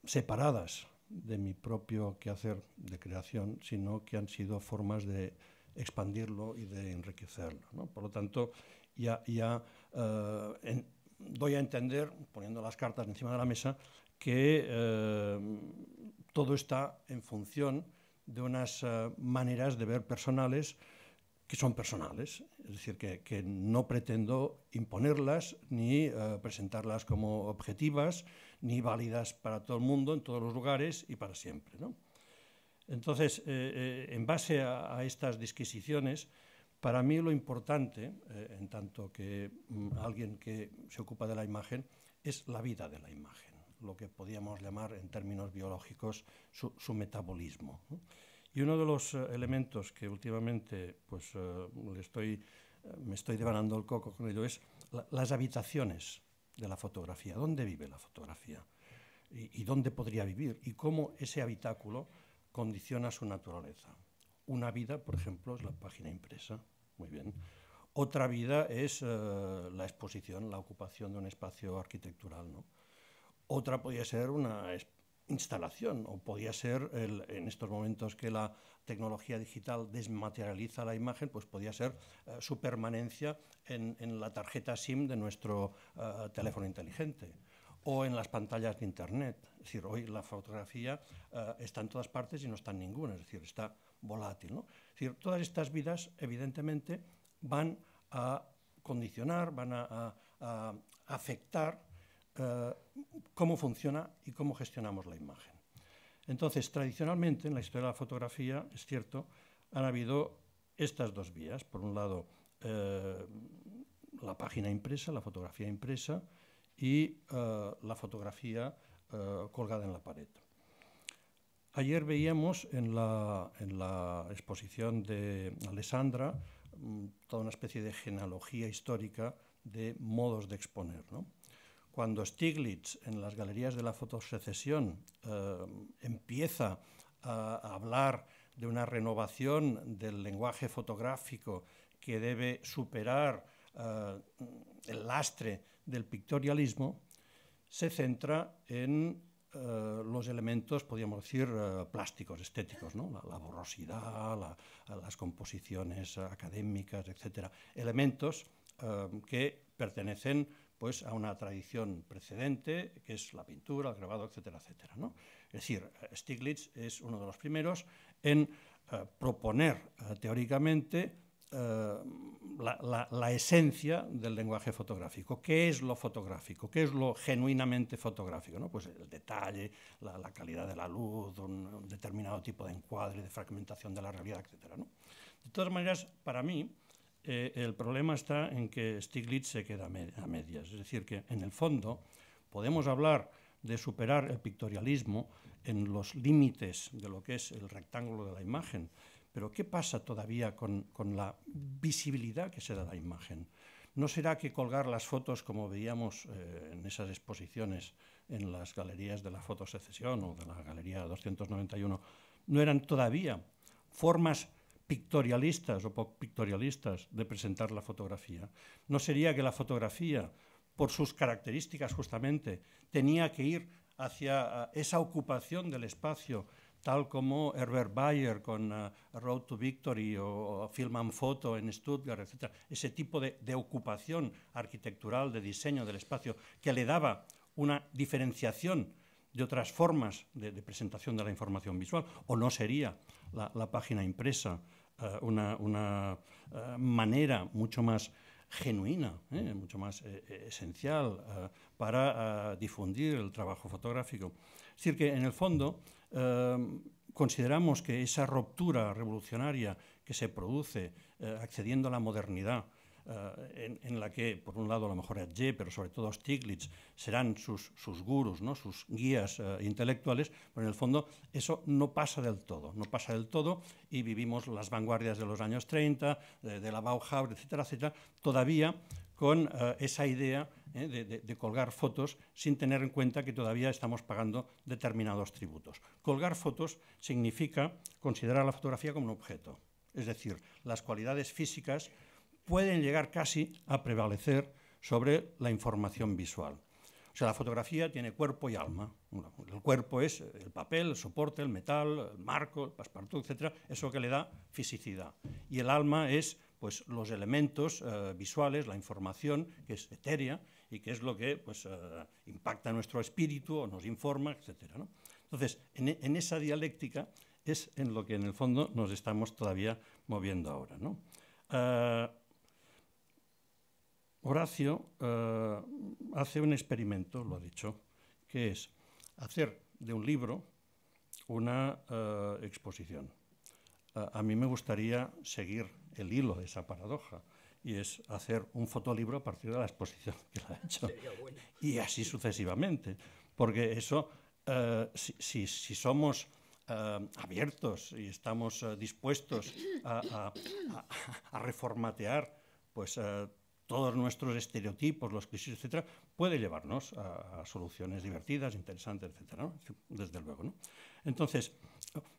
separadas de mi propio quehacer de creación, sino que han sido formas de expandirlo y de enriquecerlo. Por lo tanto, ya, eh, doy a entender, poniendo las cartas encima de la mesa, que eh, todo está en función de unas eh, maneras de ver personales que son personales, es decir, que, que no pretendo imponerlas ni presentarlas como objetivas, ni válidas para todo el mundo, en todos los lugares y para siempre. Entonces, eh, eh, en base a, estas disquisiciones, para mí lo importante, eh, en tanto que mm, alguien que se ocupa de la imagen, es la vida de la imagen, lo que podríamos llamar en términos biológicos su, metabolismo. Y uno de los elementos que últimamente pues, me estoy devanando el coco con ello es las habitaciones de la fotografía, dónde vive la fotografía y, dónde podría vivir y cómo ese habitáculo condiciona su naturaleza. Una vida, por ejemplo, es la página impresa, muy bien. Otra vida es eh, la exposición, la ocupación de un espacio arquitectural, ¿no? Otra podría ser una instalación o podría ser en estos momentos que la tecnología digital desmaterializa la imagen, pues podía ser eh, su permanencia en, la tarjeta SIM de nuestro eh, teléfono inteligente o en las pantallas de Internet. Es decir, hoy la fotografía eh, está en todas partes y no está en ninguna, es decir, está volátil. Es decir, todas estas vidas, evidentemente, van a condicionar, van a afectar cómo funciona y cómo gestionamos la imagen. Entonces, tradicionalmente, en la historia de la fotografía, es cierto, han habido estas dos vías. Por un lado, eh, la página impresa, la fotografía impresa y eh, la fotografía eh, colgada en la pared. Ayer veíamos en la, exposición de Alessandra mm, toda una especie de genealogía histórica de modos de exponer. Cuando Stiglitz en las galerías de la fotosecesión eh, empieza a, hablar de una renovación del lenguaje fotográfico que debe superar eh, el lastre del pictorialismo, se centra en eh, los elementos, podríamos decir, plásticos, estéticos, la, laborosidad, borrosidad, las composiciones académicas, etcétera, Elementos que pertenecen pues, a una tradición precedente, que es la pintura, el grabado, etcétera, etcétera. ¿no? Es decir, Stiglitz es uno de los primeros en eh, proponer eh, teóricamente eh, la, esencia del lenguaje fotográfico. ¿Qué es lo fotográfico? ¿Qué es lo genuinamente fotográfico? ¿no? Pues el detalle, la, calidad de la luz, un, determinado tipo de encuadre, de fragmentación de la realidad, etcétera. ¿no? De todas maneras, para mí, eh, el problema está en que Stiglitz se queda a medias. Es decir, que en el fondo podemos hablar de superar el pictorialismo en los límites de lo que es el rectángulo de la imagen, pero ¿qué pasa todavía con, la visibilidad que se da a la imagen? ¿No será que colgar las fotos, como veíamos eh, en esas exposiciones en las galerías de la fotosecesión o de la Galería 291, no eran todavía formas pictorialistas o poco pictorialistas de presentar la fotografía. ¿No sería que la fotografía, por sus características justamente, tenía que ir hacia esa ocupación del espacio, tal como Herbert Bayer con eh, Road to Victory o, Film and Photo en Stuttgart, etc. Ese tipo de, ocupación arquitectural, de diseño del espacio, que le daba una diferenciación de otras formas de, presentación de la información visual, o no sería la, página impresa, eh, una, eh, manera mucho más genuina, eh, mucho más esencial para difundir el trabajo fotográfico. Es decir, que en el fondo consideramos que esa ruptura revolucionaria que se produce accediendo a la modernidad, eh, en, la que, por un lado, a lo mejor G pero sobre todo Stiglitz, serán sus, sus gurus, ¿no? sus guías eh, intelectuales, pero en el fondo eso no pasa del todo, no pasa del todo y vivimos las vanguardias de los años 30, de, la Bauhaus, etcétera, etcétera, todavía con eh, esa idea de, de, colgar fotos sin tener en cuenta que todavía estamos pagando determinados tributos. Colgar fotos significa considerar la fotografía como un objeto, es decir, las cualidades físicas pueden llegar casi a prevalecer sobre la información visual. O sea, la fotografía tiene cuerpo y alma. El cuerpo es el papel, el soporte, el metal, el marco, el passepartout, etcétera, eso que le da fisicidad. Y el alma es pues, los elementos eh, visuales, la información que es etérea y que es lo que pues, eh, impacta nuestro espíritu o nos informa, etcétera. Entonces, en, esa dialéctica es en lo que en el fondo nos estamos todavía moviendo ahora. ¿no? Eh, Horacio eh, hace un experimento, lo ha dicho, que es hacer de un libro una eh, exposición. A, mí me gustaría seguir el hilo de esa paradoja y es hacer un fotolibro a partir de la exposición que la ha hecho y así sucesivamente, porque eso, eh, si, somos abiertos y estamos dispuestos a, a, reformatear, pues todos nuestros estereotipos, los crisis, etcétera, puede llevarnos a, soluciones divertidas, interesantes, etcétera, desde luego. ¿no? Entonces,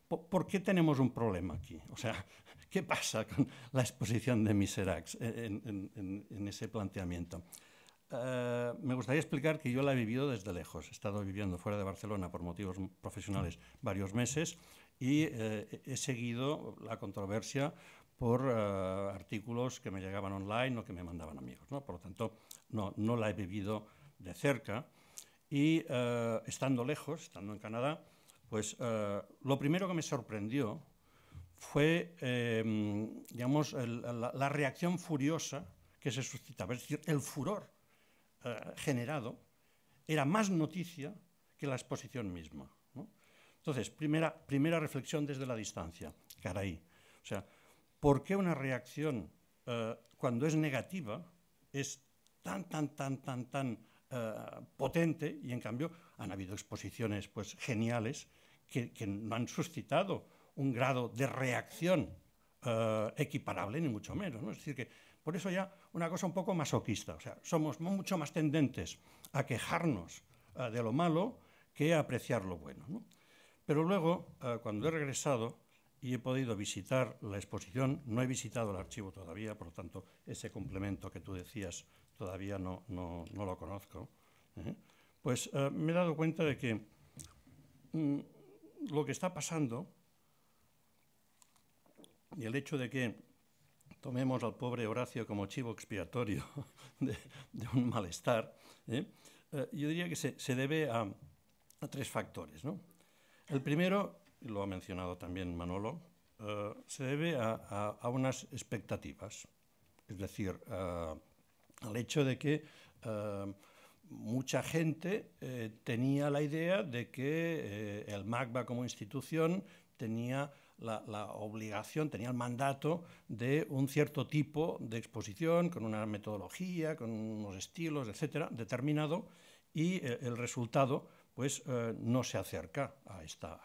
¿por qué tenemos un problema aquí? O sea, ¿qué pasa con la exposición de Miserax en, ese planteamiento? Eh, me gustaría explicar que yo la he vivido desde lejos. He estado viviendo fuera de Barcelona por motivos profesionales varios meses y eh, he seguido la controversia por eh, artículos que me llegaban online o que me mandaban amigos. ¿no? Por lo tanto, no, no la he vivido de cerca. Y eh, estando lejos, estando en Canadá, pues eh, lo primero que me sorprendió fue, em, digamos, la, reacción furiosa que se suscitaba. Es decir, el furor generado era más noticia que la exposición misma. ¿no? Entonces, primera, primera reflexión desde la distancia, caray. O sea, por qué una reacción eh, cuando es negativa es tan, tan, tan, tan, tan eh, potente y en cambio han habido exposiciones pues, geniales que, no han suscitado un grado de reacción eh, equiparable, ni mucho menos. Es decir, que por eso ya una cosa un poco masoquista, o sea, somos mucho más tendentes a quejarnos de lo malo que a apreciar lo bueno. Pero luego, cuando he regresado, y he podido visitar la exposición. No he visitado el archivo todavía, por lo tanto, ese complemento que tú decías todavía no, no, no lo conozco. ¿eh? Pues eh, me he dado cuenta de que mm, lo que está pasando y el hecho de que tomemos al pobre Horacio como chivo expiatorio de, un malestar, ¿eh? yo diría que se, se debe a, a tres factores. ¿no? El primero y lo ha mencionado también Manolo, eh, se debe a, unas expectativas, es decir, eh, al hecho de que eh, mucha gente tenía la idea de que el MACBA como institución tenía la, la, obligación, tenía el mandato de un cierto tipo de exposición, con una metodología, con unos estilos, etcétera, determinado, y el resultado pues eh, no se acerca a esta,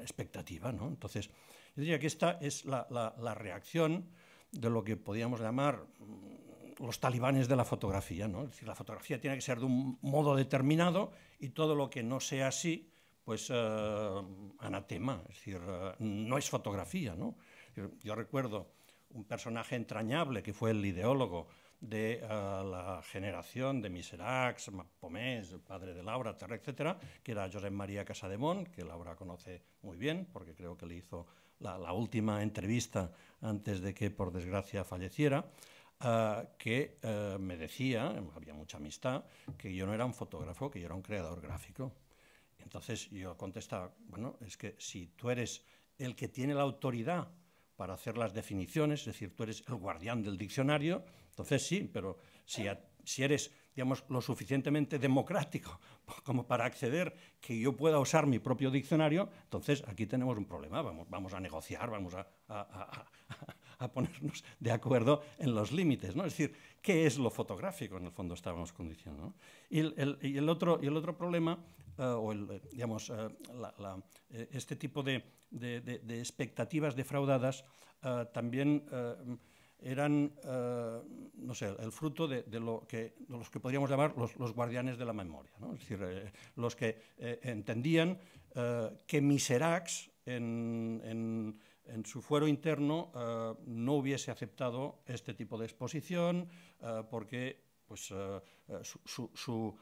expectativa. ¿no? Entonces, yo diría que esta es la, reacción de lo que podríamos llamar mm, los talibanes de la fotografía. ¿no? Es decir, la fotografía tiene que ser de un modo determinado y todo lo que no sea así, pues eh, anatema, es decir, eh, no es fotografía. ¿no? yo recuerdo un personaje entrañable que fue el ideólogo de eh, la generación de Miserax, Pomés, padre de Laura, etcétera, etcétera, que era Josep María Casademont, que Laura conoce muy bien, porque creo que le hizo la, última entrevista antes de que, por desgracia, falleciera. Eh, que eh, me decía, había mucha amistad, que yo no era un fotógrafo, que yo era un creador gráfico. Entonces yo contestaba, bueno, es que si tú eres el que tiene la autoridad para hacer las definiciones, es decir, tú eres el guardián del diccionario, entonces sí, pero si, si eres digamos, lo suficientemente democrático como para acceder que yo pueda usar mi propio diccionario, entonces aquí tenemos un problema, vamos, vamos a negociar, vamos a, ponernos de acuerdo en los límites, ¿no? Es decir, ¿qué es lo fotográfico? En el fondo estábamos condicionando. Y, el, otro, y el otro problema, eh, o eh, digamos, eh, este tipo de, expectativas defraudadas, también eran, eh, no sé, el fruto de, lo que, los que podríamos llamar los, guardianes de la memoria, es decir, eh, los que eh, entendían que Miserax en, su fuero interno no hubiese aceptado este tipo de exposición porque pues, su, su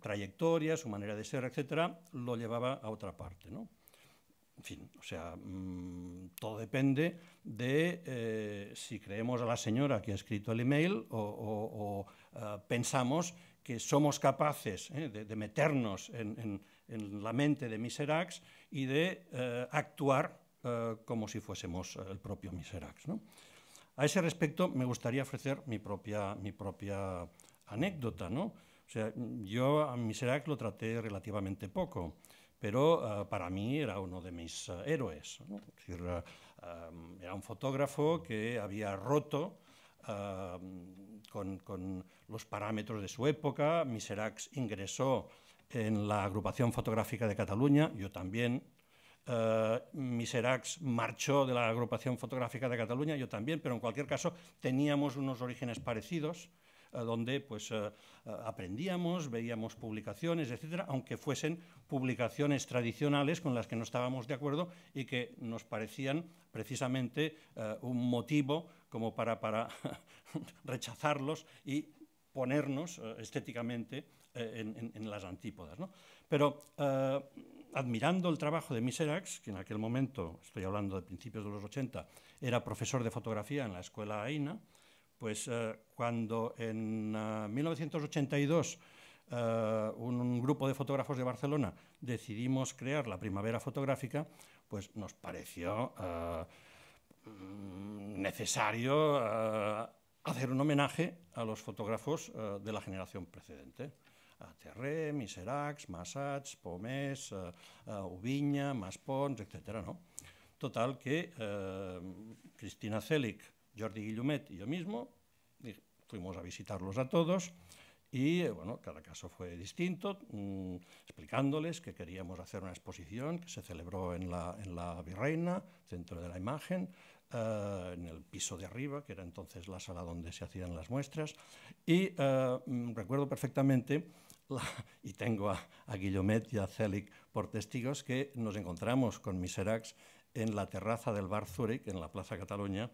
trayectoria, su manera de ser, etcétera, lo llevaba a otra parte. ¿no? En fin, o sea, mm, todo depende de eh, si creemos a la señora que ha escrito el email o, eh, pensamos que somos capaces eh, de, meternos en, la mente de Miserax y de actuar como si fuésemos el propio Miserax. A ese respecto, me gustaría ofrecer mi propia, anécdota. ¿no? O sea, yo a Miserax lo traté relativamente poco pero ah, para mí era uno de mis ah, héroes. Ah, era un fotógrafo que había roto con, los parámetros de su época. Miserax ingresó en la agrupación fotográfica de Cataluña, yo también. Miserax marchó de la agrupación fotográfica de Cataluña, yo también, pero en cualquier caso teníamos unos orígenes parecidos eh, donde pues, eh, eh, aprendíamos, veíamos publicaciones, etcétera, aunque fuesen publicaciones tradicionales con las que no estábamos de acuerdo y que nos parecían precisamente un motivo como para, para rechazarlos y ponernos estéticamente en, las antípodas. ¿no? Pero admirando el trabajo de Miserax, que en aquel momento, estoy hablando de principios de los 80, era profesor de fotografía en la escuela AINA, pues eh, cuando en 1982 eh, eh, un grupo de fotógrafos de Barcelona decidimos crear la primavera fotográfica, pues nos pareció necesario hacer un homenaje a los fotógrafos de la generación precedente. A Terré, Miserax, Masats, Pomés, Ubiña, Maspons, etc. Total que Cristina Celic, Jordi Guillomet y yo mismo, fuimos a visitarlos a todos y bueno, cada caso fue distinto, mm, explicándoles que queríamos hacer una exposición que se celebró en la, en la Virreina, Centro de la Imagen, eh, en el piso de arriba, que era entonces la sala donde se hacían las muestras. Y eh, mm, recuerdo perfectamente, y tengo a, Guillomet y a Celic por testigos, que nos encontramos con Miserax en la terraza del bar Zurich, en la Plaza Cataluña,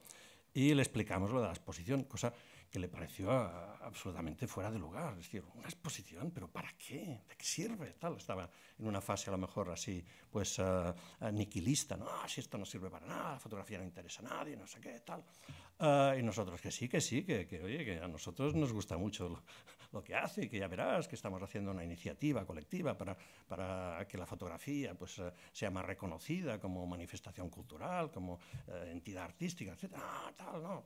y le explicamos lo de la exposición, cosa que le pareció ah, absolutamente fuera de lugar. Es decir, una exposición, pero ¿para qué? ¿De qué sirve? Tal, estaba en una fase a lo mejor así, pues uh, ¿no? si esto no sirve para nada, la fotografía no interesa a nadie, no sé qué, tal. y nosotros que sí, que sí, que, que, oye, que a nosotros nos gusta mucho lo que hace, que ya verás que estamos haciendo una iniciativa colectiva para, para que la fotografía pues, eh, sea más reconocida como manifestación cultural, como eh, entidad artística, etc. Ah, tal, no.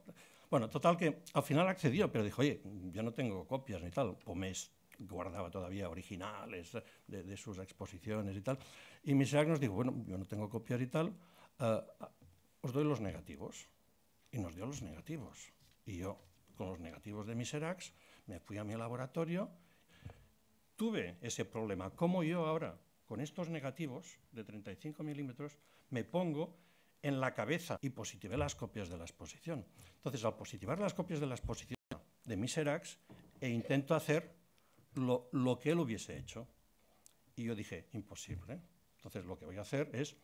Bueno, total que al final accedió, pero dijo, oye, yo no tengo copias ni tal, Pomés guardaba todavía originales de, sus exposiciones y tal. Y Miserac nos dijo, bueno, yo no tengo copias y tal, eh, os doy los negativos. Y nos dio los negativos. Y yo, con los negativos de Miserax, me fui a mi laboratorio, tuve ese problema. ¿Cómo yo ahora, con estos negativos de 35 milímetros, me pongo en la cabeza y positivé las copias de la exposición? Entonces, al positivar las copias de la exposición de Miserax, e intento hacer lo, lo que él hubiese hecho. Y yo dije, imposible. Entonces, lo que voy a hacer es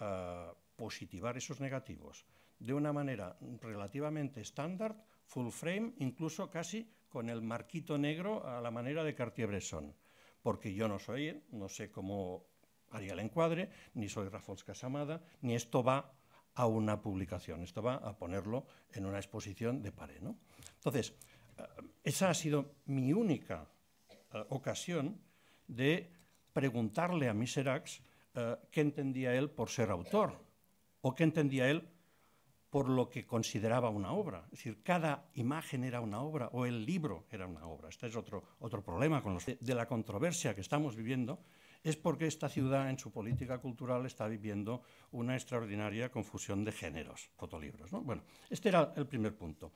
ah, positivar esos negativos de una manera relativamente estándar, full frame, incluso casi con el marquito negro a la manera de Cartier-Bresson, porque yo no soy, no sé cómo haría el encuadre, ni soy Rafael Casamada, ni esto va a una publicación, esto va a ponerlo en una exposición de pared. ¿no? Entonces, eh, esa ha sido mi única eh, ocasión de preguntarle a Miserax eh, qué entendía él por ser autor o qué entendía él por lo que consideraba una obra. Es decir, cada imagen era una obra o el libro era una obra. Este es otro, problema de, la controversia que estamos viviendo es porque esta ciudad en su política cultural está viviendo una extraordinaria confusión de géneros, fotolibros. Bueno, este era el primer punto.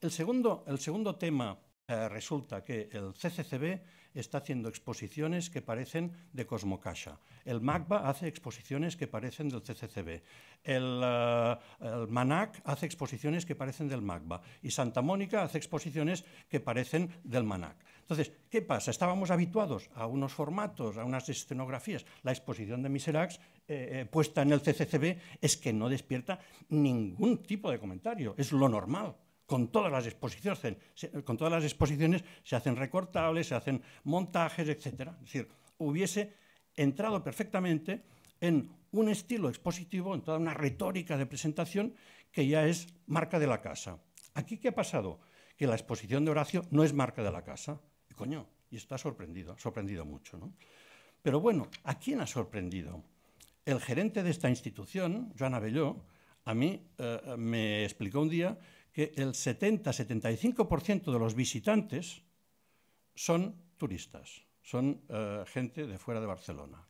el segundo tema eh, resulta que el CCCB está haciendo exposiciones que parecen de Cosmocasha, el MACBA hace exposiciones que parecen del CCCB, el, eh, MANAC hace exposiciones que parecen del MACBA y Santa Mónica hace exposiciones que parecen del MANAC. Entonces, ¿qué pasa? Estábamos habituados a unos formatos, a unas escenografías. La exposición de Miserax eh, puesta en el CCCB es que no despierta ningún tipo de comentario, es lo normal con todas las exposiciones, se hacen recortables, se hacen montajes, etc. Es decir, hubiese entrado perfectamente en un estilo expositivo, en toda una retórica de presentación que ya es marca de la casa. Aquí, ¿qué ha pasado? Que la exposición de Horacio no es marca de la casa. Y coño, y está sorprendido, sorprendido mucho. ¿no? Pero bueno, ¿a quién ha sorprendido? El gerente de esta institución, Joan Abelló, a mí eh, me explicó un día que el 70-75% de los visitantes son turistas, son eh, gente de fuera de Barcelona.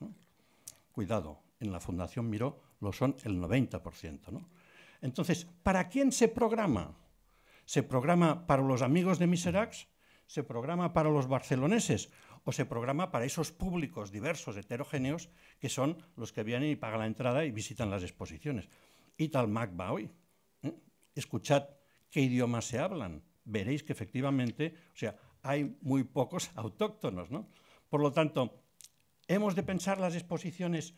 Cuidado, en la Fundación Miró lo son el 90%. Entonces, ¿para quién se programa? ¿Se programa para los amigos de Miserax? ¿Se programa para los barceloneses? ¿O se programa para esos públicos diversos, heterogéneos, que son los que vienen y pagan la entrada y visitan las exposiciones? Y tal Mac va hoy. ¿eh? Escuchad qué idiomas se hablan. Veréis que efectivamente, o sea, hay muy pocos autóctonos, Por lo tanto, hemos de pensar las exposiciones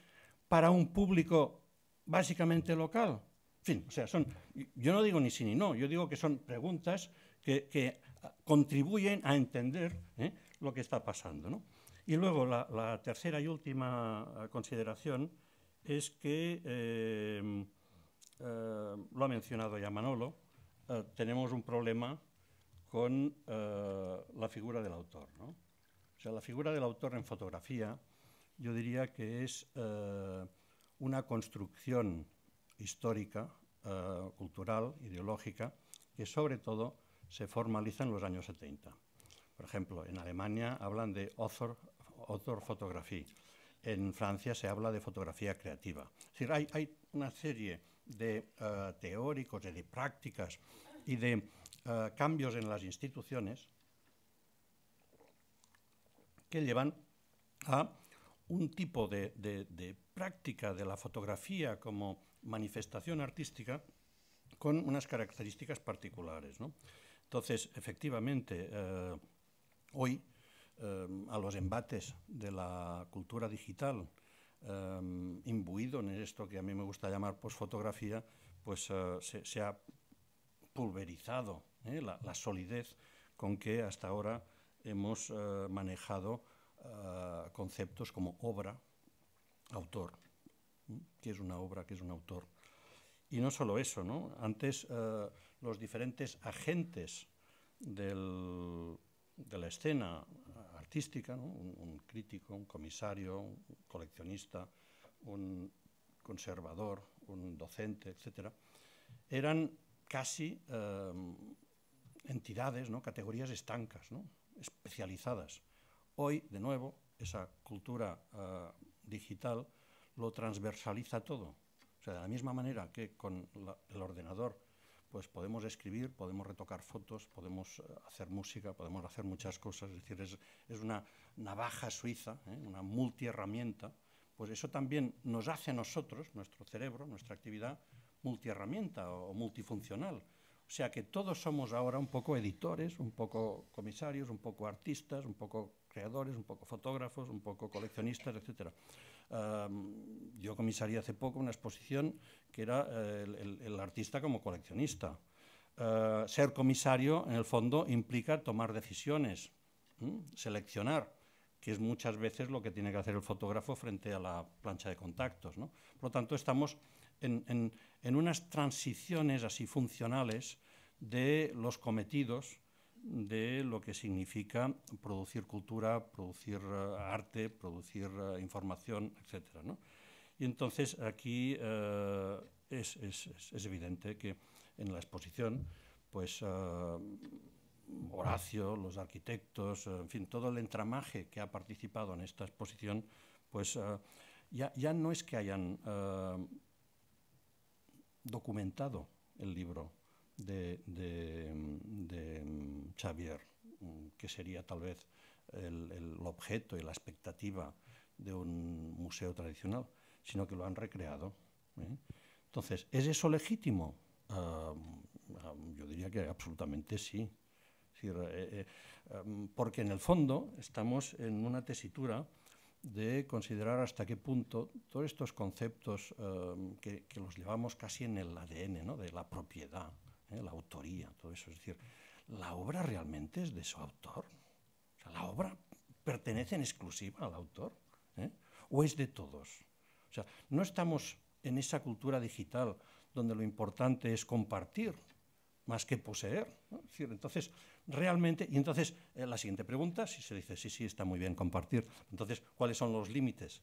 para un público básicamente local. fin, o sea, son, yo no digo ni sí ni no, yo digo que son preguntas que, contribuyen a entender ¿eh? lo que está pasando. Y luego la, tercera y última consideración es que, eh, eh, lo ha mencionado ya Manolo, eh, tenemos un problema con eh, la figura del autor. O sea, la figura del autor en fotografía yo diría que es eh, una construcción histórica, cultural, ideológica, que sobre todo se formaliza en los años 70. Por ejemplo, en Alemania hablan de Autor fotografía En Francia se habla de fotografía creativa. Es decir, hay, hay una serie de eh, teóricos, de, de, prácticas y de eh, cambios en las instituciones que llevan a un tipo de, práctica de la fotografía como manifestación artística con unas características particulares. Entonces, efectivamente, eh, hoy a los embates de la cultura digital Em, imbuido en esto que a mí me gusta llamar posfotografía, pues eh, se, se, ha pulverizado eh, la, solidez con que hasta ahora hemos eh, manejado conceptos como obra, autor, qué que es una obra, que es un autor. Y no solo eso, ¿no? antes los diferentes agentes del de la escena eh, artística, un, crítico, un comisario, un coleccionista, un conservador, un docente, etc., eran casi eh, entidades, ¿no? categorías estancas, ¿no? especializadas. Hoy, de nuevo, esa cultura eh, digital lo transversaliza todo. O sea, de la misma manera que con el ordenador pues podemos escribir, podemos retocar fotos, podemos eh, hacer música, podemos hacer muchas cosas, es decir, es, una navaja suiza, ¿eh? una multiherramienta, pues eso también nos hace a nosotros, nuestro cerebro, nuestra actividad, multiherramienta o, o multifuncional. O sea que todos somos ahora un poco editores, un poco comisarios, un poco artistas, un poco creadores, un poco fotógrafos, un poco coleccionistas, etcétera yo comisaría hace poco una exposición que era eh, el, artista como coleccionista. Eh, ser comisario, en el fondo, implica tomar decisiones, seleccionar, que es muchas veces lo que tiene que hacer el fotógrafo frente a la plancha de contactos. Por lo tanto, estamos en, en unas transiciones así funcionales de los cometidos de lo que significa producir cultura, producir eh, arte, producir eh, información, etc. Y entonces aquí eh, es, evidente que en la exposición, pues Horacio, los arquitectos, en fin, todo el entramaje que ha participado en esta exposición, pues ya, ya, no es que hayan documentado el libro de, mm, Xavier, mm, que sería tal vez el, objeto y la expectativa de un museo tradicional, sino que lo han recreado. ¿eh? Entonces, ¿es eso legítimo? Ah, ah, yo diría que absolutamente sí. Eh, eh, porque en el fondo estamos en una tesitura de considerar hasta qué punto todos estos conceptos que, los llevamos casi en el ADN, de la propiedad, ¿eh? la autoría, todo eso. Es decir, ¿la obra realmente es de su autor? sea, ¿La obra pertenece en exclusiva al autor? ¿Eh? ¿O es de todos? O sea, no estamos en esa cultura digital donde lo importante es compartir más que poseer. entonces, realmente, y entonces eh, la siguiente pregunta, si se dice, sí, sí, está muy bien compartir, entonces, ¿cuáles son los límites?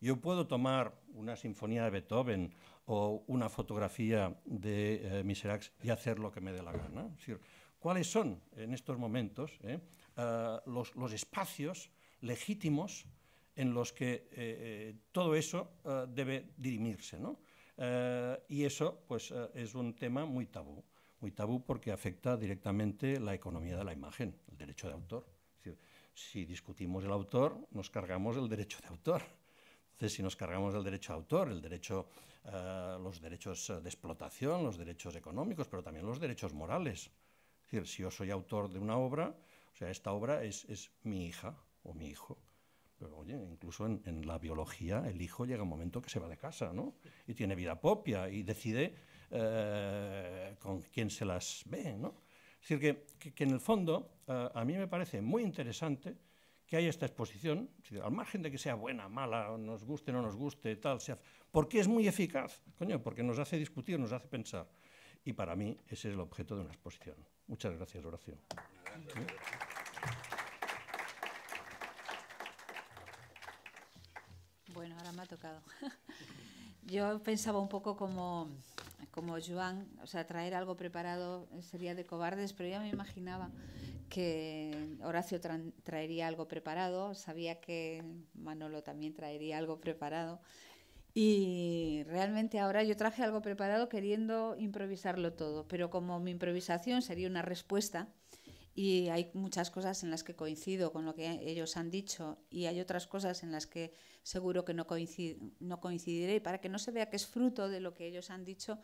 Yo puedo tomar una sinfonía de Beethoven o una fotografía de eh, Miserax y hacer lo que me dé la gana. ¿Cuáles son en estos momentos eh, eh, los, espacios legítimos en los que eh, todo eso debe dirimirse? y eso pues, es un tema muy tabú, muy tabú porque afecta directamente la economía de la imagen, el derecho de autor. si discutimos el autor, nos cargamos el derecho de autor. Entonces, si nos cargamos del derecho a autor, el derecho, eh, los derechos eh, de explotación, los derechos económicos, pero también los derechos morales. Es decir, si yo soy autor de una obra, o sea, esta obra es, es mi hija o mi hijo. Pero oye, incluso en, la biología el hijo llega un momento que se va de casa, ¿no? Y tiene vida propia y decide eh, con quién se las ve, ¿no? Es decir, que, que, en el fondo a mí me parece muy interesante que hay esta exposición, al margen de que sea buena, mala, nos guste, no nos guste, tal, sea, porque es muy eficaz, coño, porque nos hace discutir, nos hace pensar. Y para mí ese es el objeto de una exposición. Muchas gracias, oración Bueno, ahora me ha tocado. Yo pensaba un poco como, como Joan, o sea, traer algo preparado sería de cobardes, pero ya me imaginaba que Horacio traería algo preparado, sabía que Manolo también traería algo preparado. Y realmente ahora yo traje algo preparado queriendo improvisarlo todo, pero como mi improvisación sería una respuesta y hay muchas cosas en las que coincido con lo que ellos han dicho y hay otras cosas en las que seguro que no, no coincidiré, para que no se vea que es fruto de lo que ellos han dicho,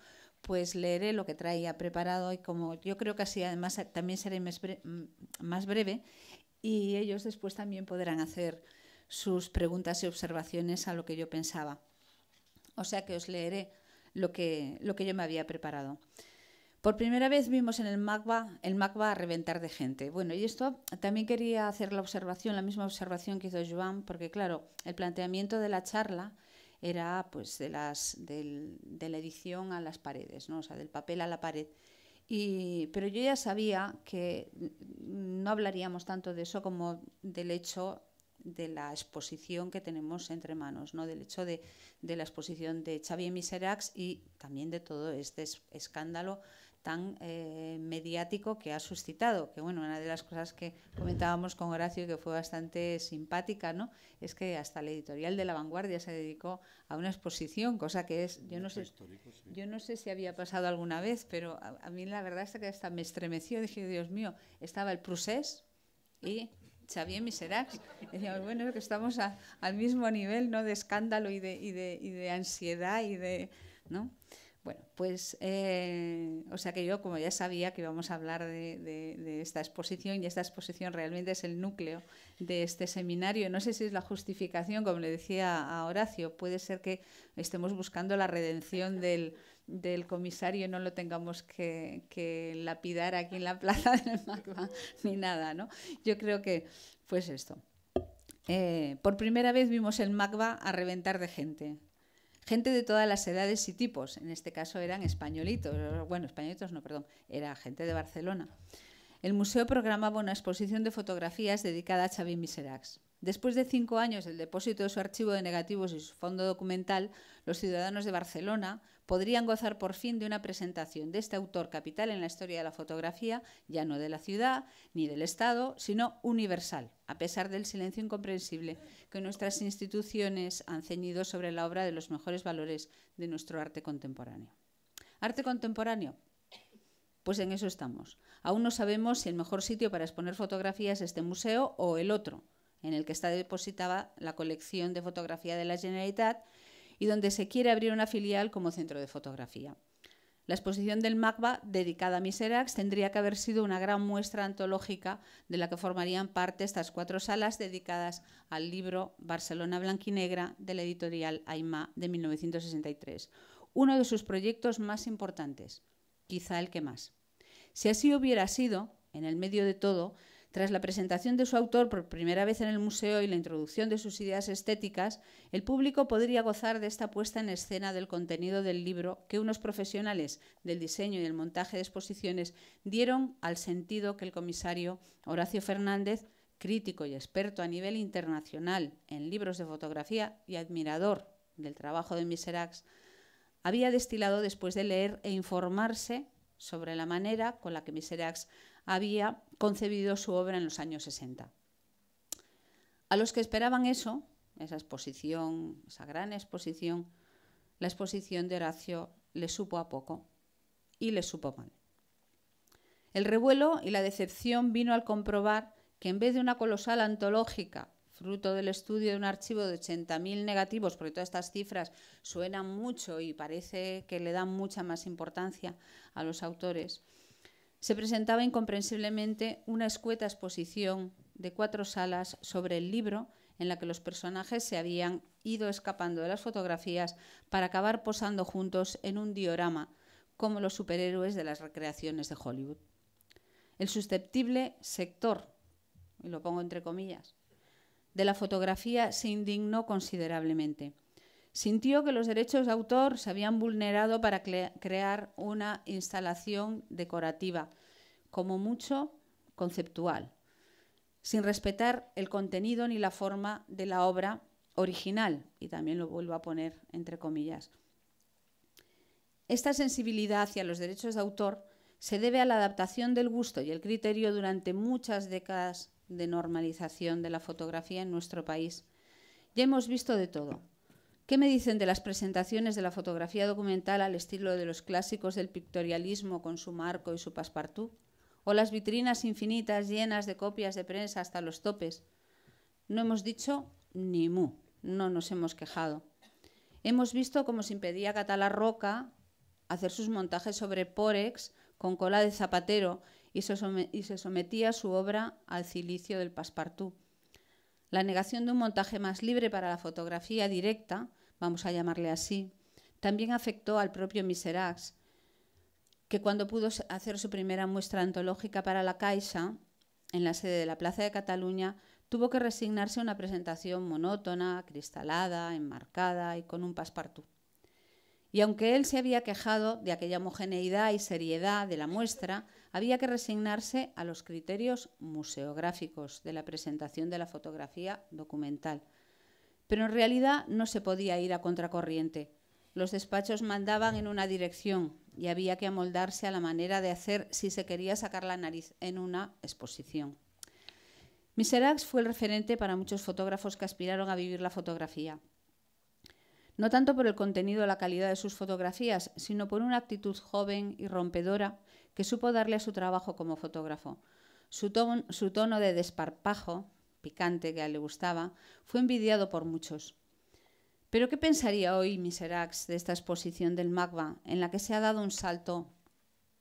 pues leeré lo que traía preparado y como yo creo que así además también seré mm, más breve, y ellos después también podrán hacer sus preguntas y observaciones a lo que yo pensaba. O sea que os leeré lo que, lo que yo me había preparado. Por primera vez vimos en el MACBA el MACBA a reventar de gente. Bueno, y esto también quería hacer la observación, la misma observación que hizo Joan, porque claro, el planteamiento de la charla era pues de, las, del, la edición a las paredes, ¿no? del papel a la pared. pero yo ya sabía que no hablaríamos tanto de eso como del hecho de la exposición que tenemos entre manos, ¿no? del hecho de, la exposición de Xavier Miserax y también de todo este escándalo tan eh, mediático que ha suscitado. Que bueno, una de las cosas que comentábamos con Horacio y que fue bastante simpática, ¿no? Es que hasta la editorial de La Vanguardia se dedicó a una exposición, cosa que es, yo no sé, yo no sé si había pasado alguna vez, pero a, mí la verdad es que hasta me estremeció. Dije, Dios mío, estaba el Prusés y Xavier Miserax. Decíamos, bueno, es que estamos al mismo nivel, ¿no? De escándalo y de, y de, y de ansiedad y de, ¿no? Bueno, pues, eh, o sea que yo, como ya sabía que íbamos a hablar de, esta exposición, y esta exposición realmente es el núcleo de este seminario, no sé si es la justificación, como le decía a Horacio, puede ser que estemos buscando la redención del, del comisario, no lo tengamos que, lapidar aquí en la plaza del MACBA, ni nada, ¿no? Yo creo que, pues esto. Eh, por primera vez vimos el Magba a reventar de gente gente de todas las edades y tipos. En este caso eran españolitos, bueno, españolitos no, perdón, era gente de Barcelona. El museo programaba una exposición de fotografías dedicada a Xavi Miserax. Después de cinco años del depósito de su archivo de negativos y su fondo documental, los ciudadanos de Barcelona podrían gozar por fin de una presentación de este autor capital en la historia de la fotografía, ya no de la ciudad ni del Estado, sino universal, a pesar del silencio incomprensible que nuestras instituciones han ceñido sobre la obra de los mejores valores de nuestro arte contemporáneo. Arte contemporáneo, pues en eso estamos. Aún no sabemos si el mejor sitio para exponer fotografías es este museo o el otro, en el que está depositada la colección de fotografía de la Generalitat y donde se quiere abrir una filial como centro de fotografía. La exposición del MACBA, dedicada a Miserax, tendría que haber sido una gran muestra antológica de la que formarían parte estas cuatro salas dedicadas al libro Barcelona Blanquinegra de la editorial AIMA de 1963, uno de sus proyectos más importantes, quizá el que más. Si así hubiera sido, en el medio de todo, tras la presentación de su autor por primera vez en el museo y la introducción de sus ideas estéticas, el público podría gozar de esta puesta en escena del contenido del libro que unos profesionales del diseño y del montaje de exposiciones dieron al sentido que el comisario Horacio Fernández, crítico y experto a nivel internacional en libros de fotografía y admirador del trabajo de Miserax, había destilado después de leer e informarse sobre la manera con la que Miserax había concebido su obra en los años 60. A los que esperaban eso, esa exposición, esa gran exposición, la exposición de Horacio le supo a poco y le supo mal. El revuelo y la decepción vino al comprobar que en vez de una colosal antológica, fruto del estudio de un archivo de 80.000 negativos, porque todas estas cifras suenan mucho y parece que le dan mucha más importancia a los autores, se presentaba incomprensiblemente una escueta exposición de cuatro salas sobre el libro en la que los personajes se habían ido escapando de las fotografías para acabar posando juntos en un diorama, como los superhéroes de las recreaciones de Hollywood. El susceptible sector, y lo pongo entre comillas, de la fotografía se indignó considerablemente. Sintió que los derechos de autor se habían vulnerado para crear una instalación decorativa, como mucho conceptual, sin respetar el contenido ni la forma de la obra original, y también lo vuelvo a poner entre comillas. Esta sensibilidad hacia los derechos de autor se debe a la adaptación del gusto y el criterio durante muchas décadas de normalización de la fotografía en nuestro país. Ya hemos visto de todo, ¿Qué me dicen de las presentaciones de la fotografía documental al estilo de los clásicos del pictorialismo con su marco y su passepartout? ¿O las vitrinas infinitas llenas de copias de prensa hasta los topes? No hemos dicho ni mu, no nos hemos quejado. Hemos visto cómo se impedía a Catalá Roca hacer sus montajes sobre Pórex con cola de zapatero y se sometía su obra al cilicio del passepartout la negación de un montaje más libre para la fotografía directa, vamos a llamarle así, también afectó al propio Miserax, que cuando pudo hacer su primera muestra antológica para la Caixa, en la sede de la Plaza de Cataluña, tuvo que resignarse a una presentación monótona, cristalada, enmarcada y con un passepartout. Y aunque él se había quejado de aquella homogeneidad y seriedad de la muestra, había que resignarse a los criterios museográficos de la presentación de la fotografía documental. Pero en realidad no se podía ir a contracorriente. Los despachos mandaban en una dirección y había que amoldarse a la manera de hacer si se quería sacar la nariz en una exposición. Miserax fue el referente para muchos fotógrafos que aspiraron a vivir la fotografía no tanto por el contenido o la calidad de sus fotografías, sino por una actitud joven y rompedora que supo darle a su trabajo como fotógrafo. Su, tono de desparpajo, picante que a él le gustaba, fue envidiado por muchos. Pero ¿qué pensaría hoy Miserax de esta exposición del Magba, en la que se ha dado un salto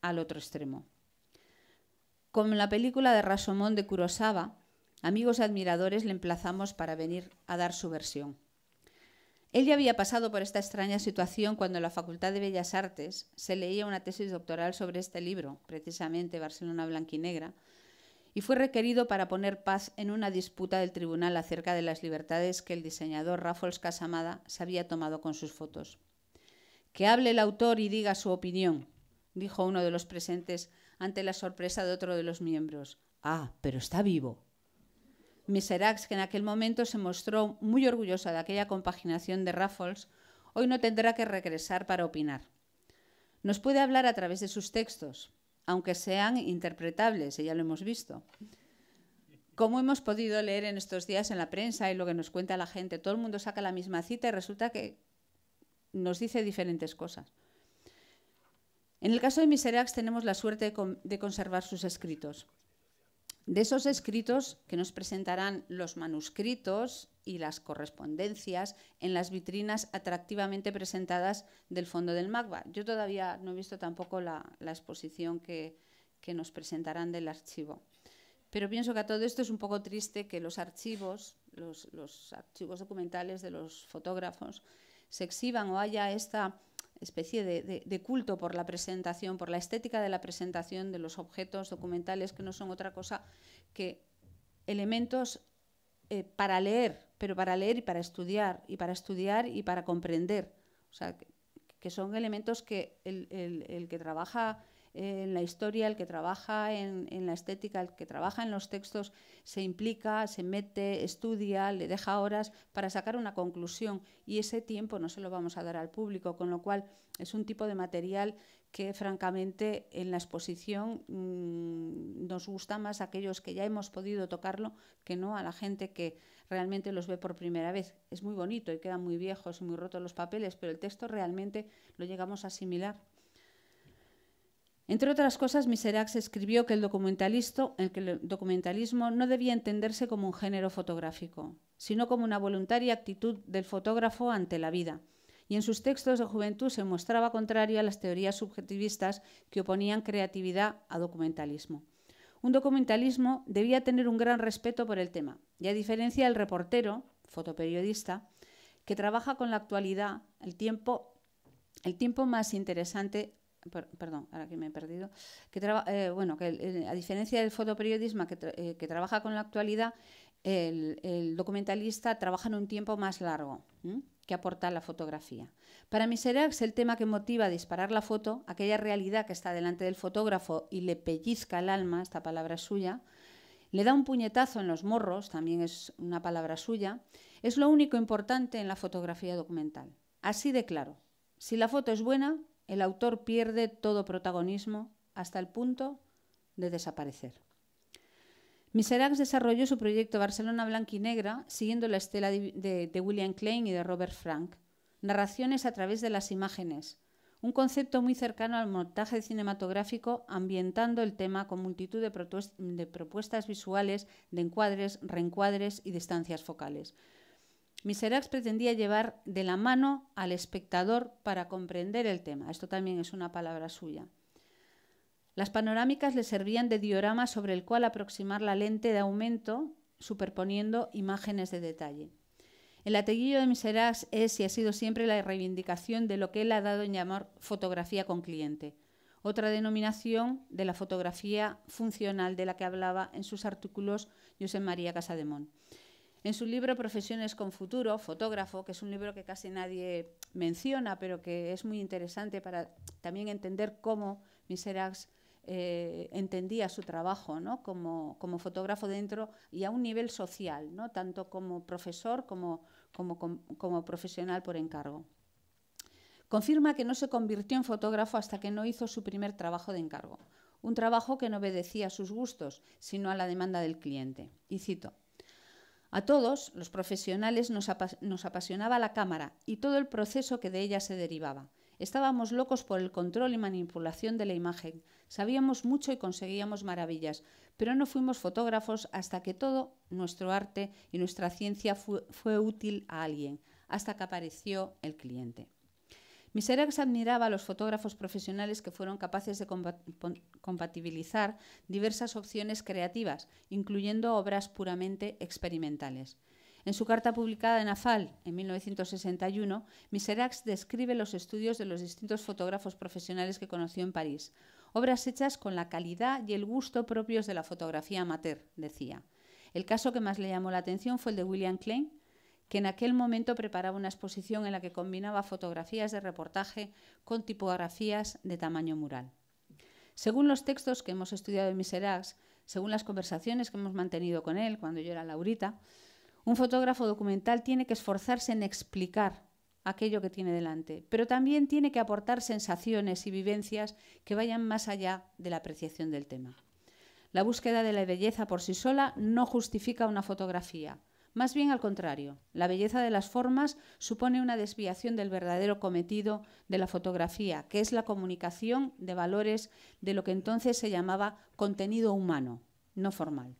al otro extremo? Como en la película de Rasomón de Kurosawa, amigos y admiradores le emplazamos para venir a dar su versión. Él ya había pasado por esta extraña situación cuando en la Facultad de Bellas Artes se leía una tesis doctoral sobre este libro, precisamente Barcelona Blanquinegra, y fue requerido para poner paz en una disputa del tribunal acerca de las libertades que el diseñador Raffles Casamada se había tomado con sus fotos. Que hable el autor y diga su opinión, dijo uno de los presentes ante la sorpresa de otro de los miembros. Ah, pero está vivo. Miserax, que en aquel momento se mostró muy orgullosa de aquella compaginación de Raffles, hoy no tendrá que regresar para opinar. Nos puede hablar a través de sus textos, aunque sean interpretables, y ya lo hemos visto. Como hemos podido leer en estos días en la prensa y lo que nos cuenta la gente, todo el mundo saca la misma cita y resulta que nos dice diferentes cosas. En el caso de Miserax tenemos la suerte de conservar sus escritos. De esos escritos que nos presentarán los manuscritos y las correspondencias en las vitrinas atractivamente presentadas del fondo del MACBA. Yo todavía no he visto tampoco la, exposición que, nos presentarán del archivo. Pero pienso que a todo esto es un poco triste que los archivos, los archivos documentales de los fotógrafos, se exhiban o haya esta especie de, culto por la presentación, por la estética de la presentación de los objetos documentales que no son otra cosa que elementos eh, para leer, pero para leer y para estudiar, y para estudiar y para comprender. O sea, que, son elementos que el que trabaja en la historia, el que trabaja en, la estética, el que trabaja en los textos, se implica, se mete, estudia, le deja horas para sacar una conclusión y ese tiempo no se lo vamos a dar al público, con lo cual es un tipo de material que francamente en la exposición mm, nos gusta más a aquellos que ya hemos podido tocarlo que no a la gente que realmente los ve por primera vez. Es muy bonito y quedan muy viejos y muy rotos los papeles, pero el texto realmente lo llegamos a asimilar. Entre otras cosas, Miserax escribió que el, documentalismo no debía entenderse como un género fotográfico, sino como una voluntaria actitud del fotógrafo ante la vida, y en sus textos de juventud se mostraba contrario a las teorías subjetivistas que oponían creatividad a documentalismo. Un documentalismo debía tener un gran respeto por el tema, y a diferencia del reportero, fotoperiodista, que trabaja con la actualidad, el tiempo, el tiempo más interesante perdón, ahora que me he perdido, que eh, bueno, que a diferencia del fotoperiodismo que, eh, trabaja con la actualidad, el, documentalista trabaja en un tiempo más largo que aporta la fotografía. Para Miserax, el tema que motiva a disparar la foto, aquella realidad que está delante del fotógrafo y le pellizca el alma, esta palabra suya, le da un puñetazo en los morros, también es una palabra suya, es lo único importante en la fotografía documental. Así de claro. Si la foto es buena, el autor pierde todo protagonismo hasta el punto de desaparecer. Miserax desarrolló su proyecto Barcelona Blanca y Negra siguiendo la estela de, de William Klein y de Robert Frank, narraciones a través de las imágenes, un concepto muy cercano al montaje cinematográfico, ambientando el tema con multitud de, propuestas visuales, de encuadres, reencuadres y distancias focales. Miserax pretendía llevar de la mano al espectador para comprender el tema. Esto también es una palabra suya. Las panorámicas le servían de diorama sobre el cual aproximar la lente de aumento superponiendo imágenes de detalle. El ateguillo de Miserax es y ha sido siempre la reivindicación de lo que él ha dado en llamar fotografía con cliente, otra denominación de la fotografía funcional de la que hablaba en sus artículos José María Casademón. En su libro Profesiones con Futuro, Fotógrafo, que es un libro que casi nadie menciona, pero que es muy interesante para también entender cómo Miserax eh, entendía su trabajo ¿no? como, fotógrafo dentro y a un nivel social, ¿no? tanto como profesor como, como profesional por encargo. Confirma que no se convirtió en fotógrafo hasta que no hizo su primer trabajo de encargo, un trabajo que no obedecía a sus gustos, sino a la demanda del cliente. Y cito, a todos, los profesionales, nos, apasionaba la cámara y todo el proceso que de ella se derivaba. Estábamos locos por el control y manipulación de la imagen. Sabíamos mucho y conseguíamos maravillas, pero no fuimos fotógrafos hasta que todo nuestro arte y nuestra ciencia fue útil a alguien, hasta que apareció el cliente. Miserax admiraba a los fotógrafos profesionales que fueron capaces de compatibilizar diversas opciones creativas, incluyendo obras puramente experimentales. En su carta publicada en AFAL en 1961, Miserax describe los estudios de los distintos fotógrafos profesionales que conoció en París, obras hechas con la calidad y el gusto propios de la fotografía amateur, decía. El caso que más le llamó la atención fue el de William Klein, que en aquel momento preparaba una exposición en la que combinaba fotografías de reportaje con tipografías de tamaño mural. Según los textos que hemos estudiado en Miserax, según las conversaciones que hemos mantenido con él cuando yo era Laurita, un fotógrafo documental tiene que esforzarse en explicar aquello que tiene delante, pero también tiene que aportar sensaciones y vivencias que vayan más allá de la apreciación del tema. La búsqueda de la belleza por sí sola no justifica una fotografía, más bien al contrario, la belleza de las formas supone una desviación del verdadero cometido de la fotografía, que es la comunicación de valores de lo que entonces se llamaba contenido humano, no formal.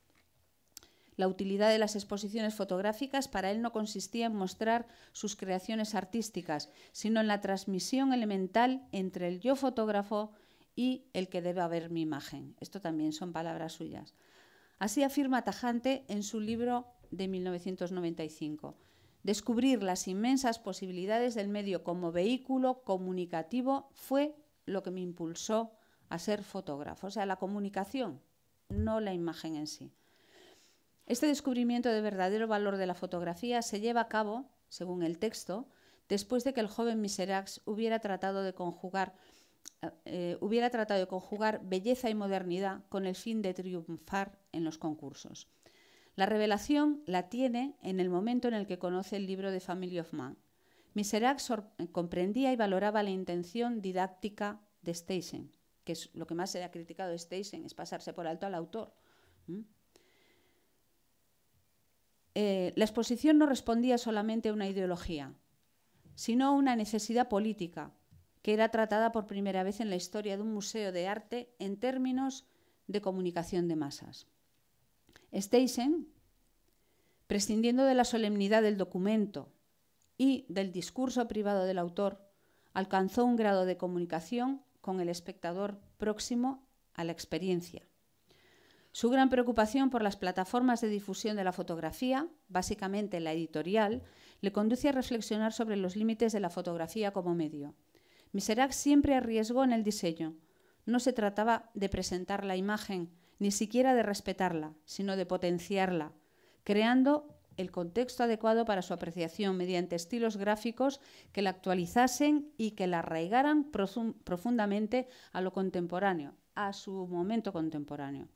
La utilidad de las exposiciones fotográficas para él no consistía en mostrar sus creaciones artísticas, sino en la transmisión elemental entre el yo fotógrafo y el que debe haber mi imagen. Esto también son palabras suyas. Así afirma Tajante en su libro de 1995. Descubrir las inmensas posibilidades del medio como vehículo comunicativo fue lo que me impulsó a ser fotógrafo, o sea, la comunicación, no la imagen en sí. Este descubrimiento de verdadero valor de la fotografía se lleva a cabo, según el texto, después de que el joven Miserax hubiera tratado de conjugar eh, eh, hubiera tratado de conjugar belleza y modernidad con el fin de triunfar en los concursos. La revelación la tiene en el momento en el que conoce el libro de Family of Man. Miserac comprendía y valoraba la intención didáctica de Steysen, que es lo que más se ha criticado de Steysen, es pasarse por alto al autor. Eh, la exposición no respondía solamente a una ideología, sino a una necesidad política, que era tratada por primera vez en la historia de un museo de arte en términos de comunicación de masas. Steisen, prescindiendo de la solemnidad del documento y del discurso privado del autor, alcanzó un grado de comunicación con el espectador próximo a la experiencia. Su gran preocupación por las plataformas de difusión de la fotografía, básicamente la editorial, le conduce a reflexionar sobre los límites de la fotografía como medio. Miserac siempre arriesgó en el diseño. No se trataba de presentar la imagen, ni siquiera de respetarla, sino de potenciarla, creando el contexto adecuado para su apreciación mediante estilos gráficos que la actualizasen y que la arraigaran profundamente a lo contemporáneo, a su momento contemporáneo.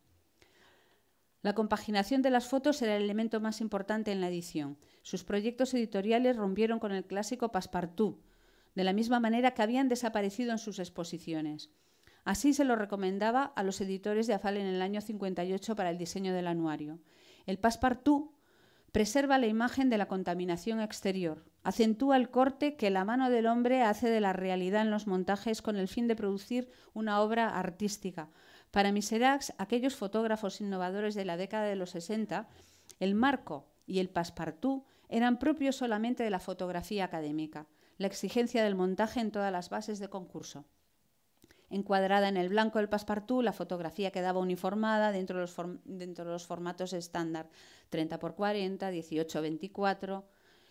La compaginación de las fotos era el elemento más importante en la edición. Sus proyectos editoriales rompieron con el clásico Passepartout, de la misma manera que habían desaparecido en sus exposiciones. Así se lo recomendaba a los editores de Afal en el año 58 para el diseño del anuario. El passepartout preserva la imagen de la contaminación exterior, acentúa el corte que la mano del hombre hace de la realidad en los montajes con el fin de producir una obra artística. Para Miserax, aquellos fotógrafos innovadores de la década de los 60, el marco y el passepartout eran propios solamente de la fotografía académica, la exigencia del montaje en todas las bases de concurso encuadrada en el blanco del passepartout, la fotografía quedaba uniformada dentro de los, formatos estándar 30x40, 18x24.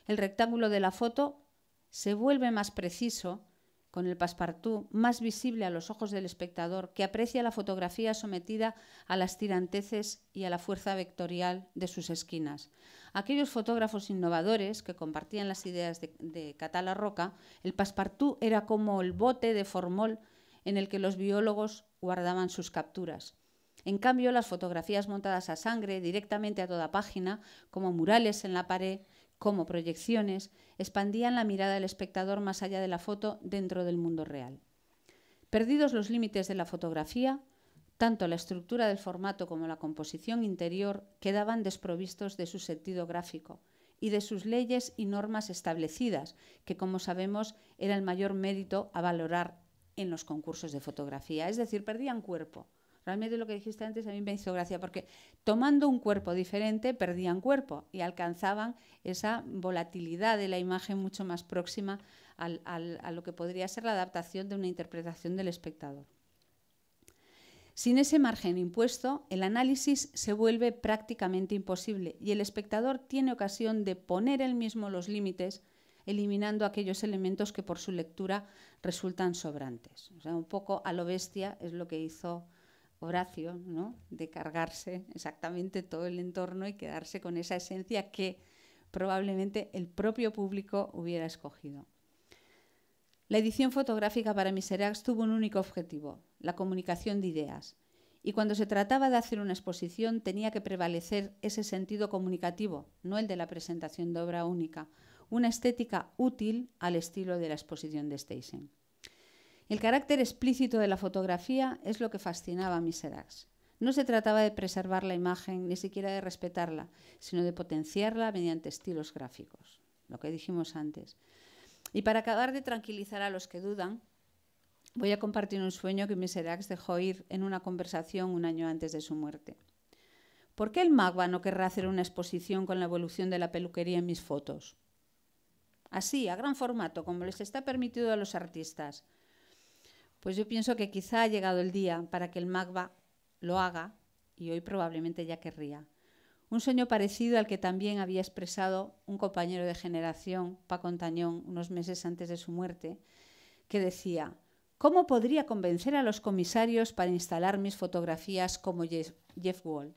El rectángulo de la foto se vuelve más preciso con el passepartout más visible a los ojos del espectador, que aprecia la fotografía sometida a las tiranteces y a la fuerza vectorial de sus esquinas. Aquellos fotógrafos innovadores que compartían las ideas de, de Roca, el passepartout era como el bote de formol en el que los biólogos guardaban sus capturas. En cambio, las fotografías montadas a sangre directamente a toda página, como murales en la pared, como proyecciones, expandían la mirada del espectador más allá de la foto dentro del mundo real. Perdidos los límites de la fotografía, tanto la estructura del formato como la composición interior quedaban desprovistos de su sentido gráfico y de sus leyes y normas establecidas, que como sabemos era el mayor mérito a valorar en los concursos de fotografía, es decir, perdían cuerpo. Realmente lo que dijiste antes a mí me hizo gracia, porque tomando un cuerpo diferente perdían cuerpo y alcanzaban esa volatilidad de la imagen mucho más próxima a lo que podría ser la adaptación de una interpretación del espectador. Sin ese margen impuesto, el análisis se vuelve prácticamente imposible y el espectador tiene ocasión de poner él mismo los límites eliminando aquellos elementos que por su lectura resultan sobrantes. sea, un poco a lo bestia es lo que hizo Horacio, ¿no? de cargarse exactamente todo el entorno y quedarse con esa esencia que probablemente el propio público hubiera escogido. La edición fotográfica para Miserax tuvo un único objetivo, la comunicación de ideas. Y cuando se trataba de hacer una exposición tenía que prevalecer ese sentido comunicativo, no el de la presentación de obra única, una estética útil al estilo de la exposición de Stayson. El carácter explícito de la fotografía es lo que fascinaba a Miserax. No se trataba de preservar la imagen, ni siquiera de respetarla, sino de potenciarla mediante estilos gráficos, lo que dijimos antes. Y para acabar de tranquilizar a los que dudan, voy a compartir un sueño que Miserax dejó ir en una conversación un año antes de su muerte. ¿Por qué el Magba no querrá hacer una exposición con la evolución de la peluquería en mis fotos? así, a gran formato, como les está permitido a los artistas. Pues yo pienso que quizá ha llegado el día para que el MAGBA lo haga y hoy probablemente ya querría. Un sueño parecido al que también había expresado un compañero de generación, Paco Antañón, unos meses antes de su muerte, que decía, ¿cómo podría convencer a los comisarios para instalar mis fotografías como Jeff Wall?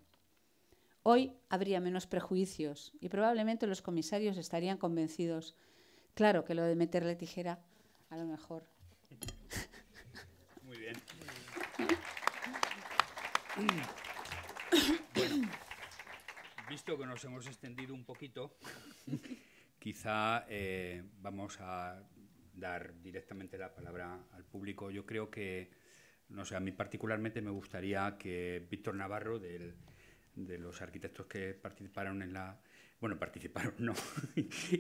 Hoy habría menos prejuicios y probablemente los comisarios estarían convencidos Claro que lo de meterle tijera, a lo mejor. Muy bien. Bueno, visto que nos hemos extendido un poquito, quizá eh, vamos a dar directamente la palabra al público. Yo creo que, no sé, a mí particularmente me gustaría que Víctor Navarro, de los arquitectos que participaron en la bueno, participaron, no,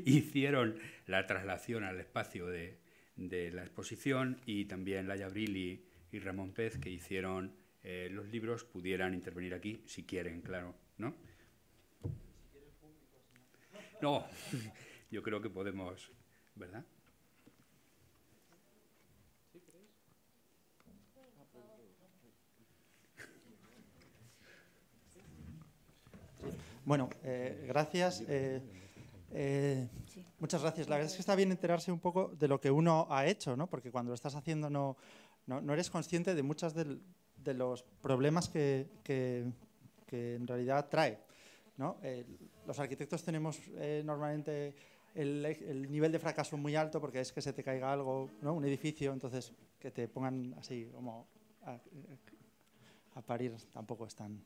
hicieron la traslación al espacio de, de, la exposición y también Laia brilli y, Ramón Pez, que hicieron eh, los libros, pudieran intervenir aquí, si quieren, claro, ¿no? No, yo creo que podemos, ¿verdad? Bueno, eh, gracias. Eh, eh, muchas gracias. La verdad es que está bien enterarse un poco de lo que uno ha hecho, porque cuando lo estás haciendo no, no, eres consciente de muchos de, los problemas que, en realidad trae. los arquitectos tenemos normalmente el, nivel de fracaso muy alto porque es que se te caiga algo, ¿no? un edificio, entonces que te pongan así como a, parir tampoco es tan,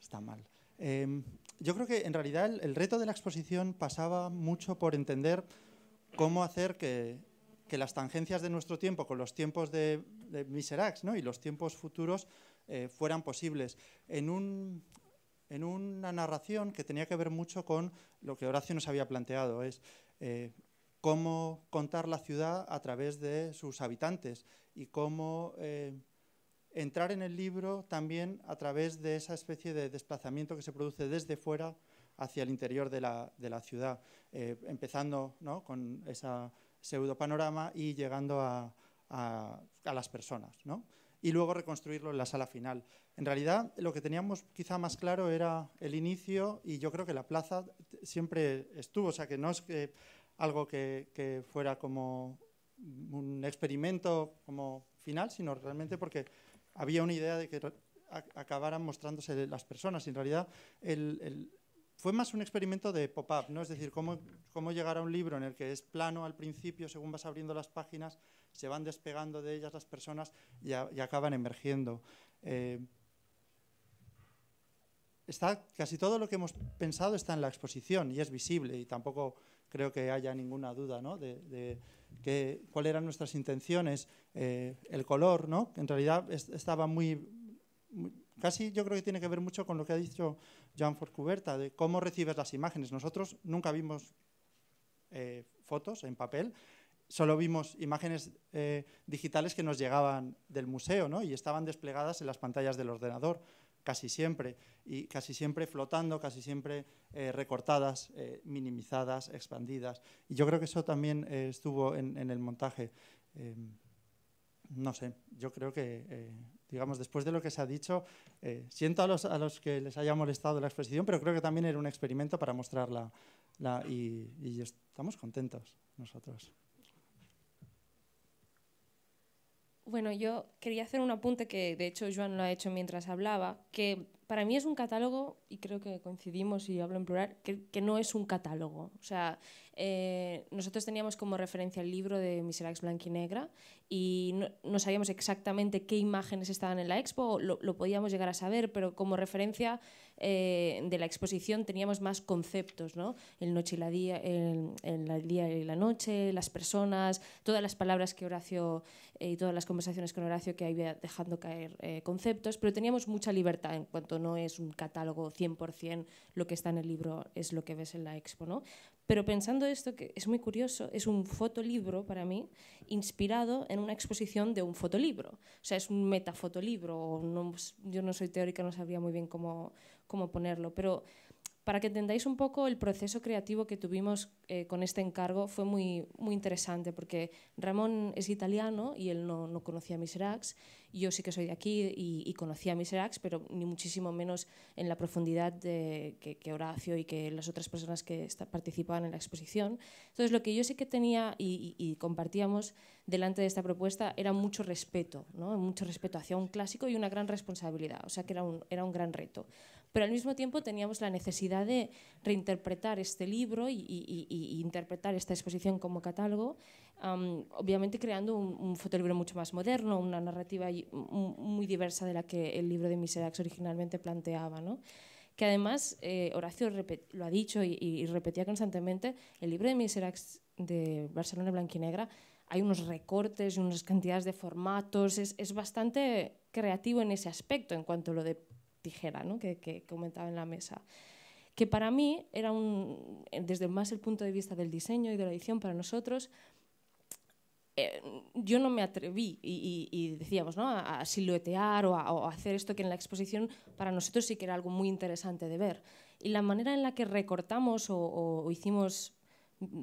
es mal. Em, yo creo que en realidad el, reto de la exposición pasaba mucho por entender cómo hacer que, las tangencias de nuestro tiempo con los tiempos de, de Miserax ¿no? y los tiempos futuros eh, fueran posibles. En, un, en una narración que tenía que ver mucho con lo que Horacio nos había planteado, es eh, cómo contar la ciudad a través de sus habitantes y cómo eh, entrar en el libro también a través de esa especie de desplazamiento que se produce desde fuera hacia el interior de la, de ciudad, eh, empezando con ese pseudo panorama y llegando a, a, las personas, y luego reconstruirlo en la sala final. En realidad, lo que teníamos quizá más claro era el inicio y yo creo que la plaza siempre estuvo, o sea, que no es algo que, fuera como un experimento como final, sino realmente porque había una idea de que acabaran mostrándose las personas. Y en realidad fue más un experimento de pop-up, ¿no? es decir, cómo, llegar a un libro en el que es plano al principio, según vas abriendo las páginas, se van despegando de ellas las personas y, acaban emergiendo. Eh, está, casi todo lo que hemos pensado está en la exposición y es visible y tampoco creo que haya ninguna duda ¿no? de que, cuáles eran nuestras intenciones, eh, el color, en realidad estaba muy, Casi yo creo que tiene que ver mucho con lo que ha dicho Joan Forcuberta, de cómo recibes las imágenes. Nosotros nunca vimos eh, fotos en papel, solo vimos imágenes eh, digitales que nos llegaban del museo ¿no? y estaban desplegadas en las pantallas del ordenador casi siempre, y casi siempre flotando, casi siempre eh, recortadas, eh, minimizadas, expandidas. Y yo creo que eso también eh, estuvo en, el montaje. Em, no sé, yo creo que, digamos, después de lo que se ha dicho, siento a los, a los, que les haya molestado la exposición, pero creo que también era un experimento para mostrarla y estamos contentos nosotros. Bueno, yo quería hacer un apunte que de hecho Joan lo ha hecho mientras hablaba, que para mí es un catálogo, y creo que coincidimos y hablo en plural, que, no es un catálogo. O sea, eh, nosotros teníamos como referencia el libro de Miserax Blanquinegra y no, sabíamos exactamente qué imágenes estaban en la expo, lo podíamos llegar a saber, pero como referencia eh, de la exposición teníamos más conceptos, ¿no? El noche y la día, el, día y la noche, las personas, todas las palabras que Horacio eh, y todas las conversaciones con Horacio que había dejando caer eh, conceptos, pero teníamos mucha libertad en cuanto no es un catálogo 100% lo que está en el libro es lo que ves en la expo, ¿no? Pero pensando esto, que es muy curioso, es un fotolibro para mí, inspirado en una exposición de un fotolibro. O sea, es un metafotolibro. yo no soy teórica, no sabría muy bien cómo, cómo ponerlo, pero para que entendáis un poco el proceso creativo que tuvimos eh, con este encargo fue muy, muy interesante porque Ramón es italiano y él no, no conocía a Miserax. Yo sí que soy de aquí y, conocía a Miserax, pero ni muchísimo menos en la profundidad de, que, Horacio y que las otras personas que participaban en la exposición. Entonces, lo que yo sí que tenía y, compartíamos delante de esta propuesta era mucho respeto, ¿no? mucho respeto hacia un clásico y una gran responsabilidad. O sea que era un, era un gran reto pero al mismo tiempo teníamos la necesidad de reinterpretar este libro y, interpretar esta exposición como catálogo, obviamente creando un, fotolibro mucho más moderno, una narrativa muy diversa de la que el libro de Miserax originalmente planteaba. ¿no? Que además, eh, Horacio lo ha dicho y, repetía constantemente, el libro de Miserax de Barcelona Blanquinegra hay unos recortes y unas cantidades de formatos, es, es, bastante creativo en ese aspecto en cuanto a lo de tijera que, comentaba en la mesa que para mí era un, desde más el punto de vista del diseño y de la edición, para nosotros, eh, yo no me atreví y, decíamos, ¿no? A, siluetear o a, hacer esto que en la exposición para nosotros sí que era algo muy interesante de ver. Y la manera en la que recortamos o hicimos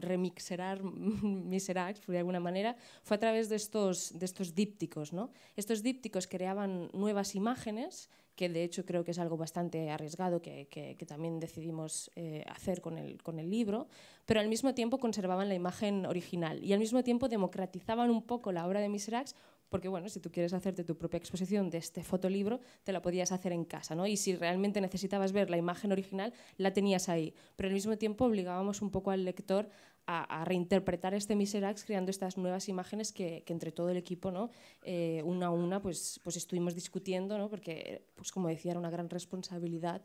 remixerar Miserax, de alguna manera, fue a través de estos, de estos dípticos. ¿no? Estos dípticos creaban nuevas imágenes, que de hecho creo que es algo bastante arriesgado que, también decidimos eh, hacer con el, con el libro, pero al mismo tiempo conservaban la imagen original y al mismo tiempo democratizaban un poco la obra de Miserax porque bueno, si tú quieres hacerte tu propia exposición de este fotolibro, te la podías hacer en casa, ¿no? Y si realmente necesitabas ver la imagen original, la tenías ahí. Pero al mismo tiempo obligábamos un poco al lector a, reinterpretar este Miserax creando estas nuevas imágenes que, entre todo el equipo, ¿no? Eh, una a una, pues, pues estuvimos discutiendo, ¿no? Porque, pues como decía, era una gran responsabilidad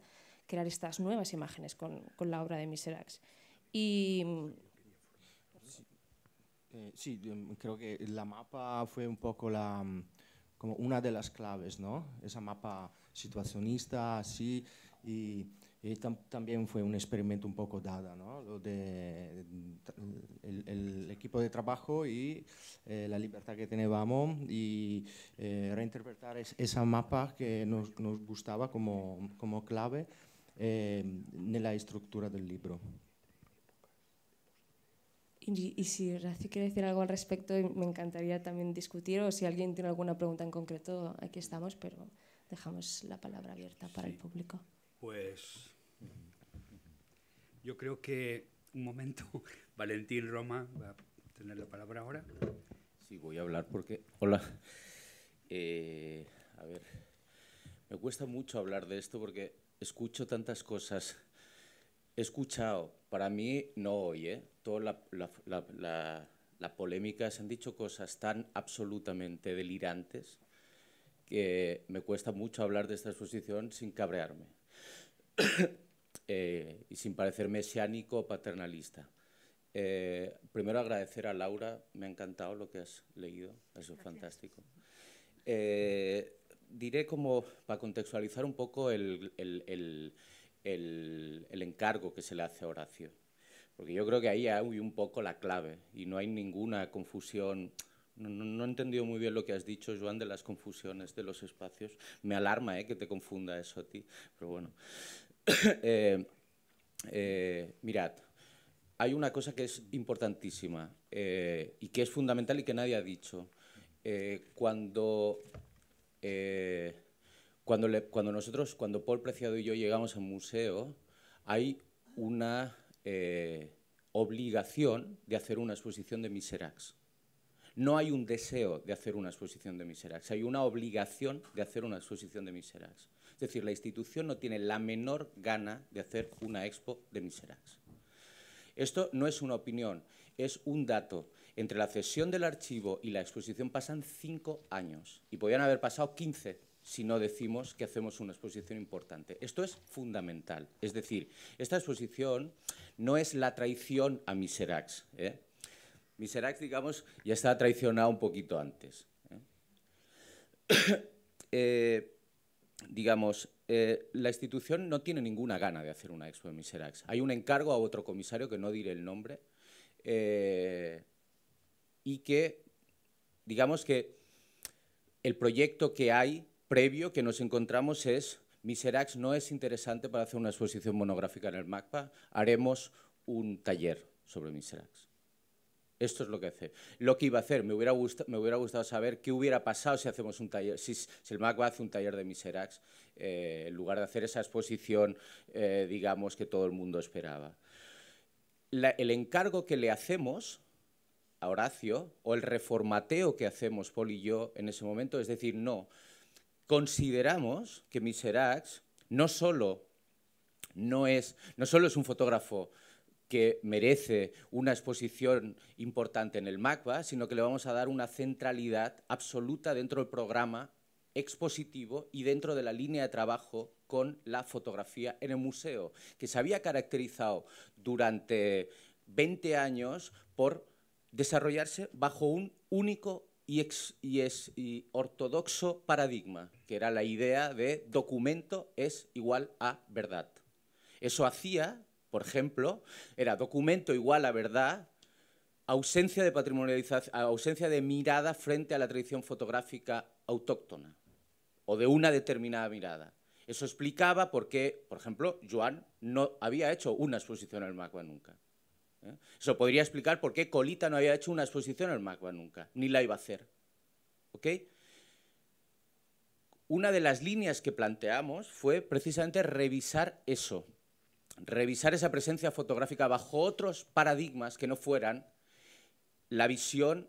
crear estas nuevas imágenes con, con la obra de Miserax. Y eh, sí, mm, creo que la mapa fue un poco la, mm, como una de las claves, ¿no? Esa mapa situacionista, así, y, también fue un experimento un poco dada, ¿no? Lo de mm, el, equipo de trabajo y eh, la libertad que teníamos y eh, reinterpretar esa mapa que nos, gustaba como, como clave en la estructura del libro. Y, si Raci quiere decir algo al respecto, me encantaría también discutir o si alguien tiene alguna pregunta en concreto, aquí estamos, pero dejamos la palabra abierta para el público. Pues yo creo que un momento, Valentín Roma va a tener la palabra ahora. Sí, voy a hablar porque... Hola. Eh, a ver, me cuesta mucho hablar de esto porque escucho tantas cosas. He escuchado, para mí no oye. ¿eh? toda la, polémica, se han dicho cosas tan absolutamente delirantes que me cuesta mucho hablar de esta exposición sin cabrearme eh, y sin parecer mesiánico o paternalista. Eh, primero agradecer a Laura, me ha encantado lo que has leído, eso es fantástico. Eh, diré como, para contextualizar un poco el, el encargo que se le hace a Horacio. Porque yo creo que ahí hay un poco la clave y no hay ninguna confusión. No, he entendido muy bien lo que has dicho, Joan, de las confusiones de los espacios. Me alarma ¿eh? que te confunda eso a ti, pero bueno. Eh, eh, mirad, hay una cosa que es importantísima eh, y que es fundamental y que nadie ha dicho. cuando cuando, cuando nosotros, cuando Paul Preciado y yo llegamos al museo, hay una eh, obligación de hacer una exposición de Miserax. No hay un deseo de hacer una exposición de Miserax, hay una obligación de hacer una exposición de Miserax. Es decir, la institución no tiene la menor gana de hacer una expo de Miserax. Esto no es una opinión, es un dato. Entre la cesión del archivo y la exposición pasan cinco años y podían haber pasado quince si no decimos que hacemos una exposición importante. Esto es fundamental. Es decir, esta exposición no es la traición a Miserax. ¿eh? Miserax, digamos, ya estaba traicionado un poquito antes. ¿eh? Eh, digamos, la institución no tiene ninguna gana de hacer una expo de Miserax. Hay un encargo a otro comisario, que no diré el nombre, y que, digamos que el proyecto que hay previo que nos encontramos es, Miserax no es interesante para hacer una exposición monográfica en el MACPA, haremos un taller sobre Miserax. Esto es lo que hace. Lo que iba a hacer, me hubiera, gustado, saber qué hubiera pasado si hacemos un taller, si, el MACBA hace un taller de Miserax, eh, en lugar de hacer esa exposición, eh, digamos, que todo el mundo esperaba. el encargo que le hacemos a Horacio, o el reformateo que hacemos Paul y yo en ese momento, es decir, no, Consideramos que Miserax no solo, no es, no es un fotógrafo que merece una exposición importante en el MACBA, sino que le vamos a dar una centralidad absoluta dentro del programa expositivo y dentro de la línea de trabajo con la fotografía en el museo, que se había caracterizado durante 20 años por desarrollarse bajo un único y, es, ortodoxo paradigma, que era la idea de documento es igual a verdad. Eso hacía, por ejemplo, era documento igual a verdad, ausencia de ausencia de mirada frente a la tradición fotográfica autóctona o de una determinada mirada. Eso explicaba por qué, por ejemplo, Joan no había hecho una exposición al MACUA nunca. Eso ¿Eh? podría explicar por qué Colita no había hecho una exposición en MACBA nunca, ni la iba a hacer. ¿Ok? Una de las líneas que planteamos fue precisamente revisar eso, revisar esa presencia fotográfica bajo otros paradigmas que no fueran la visión,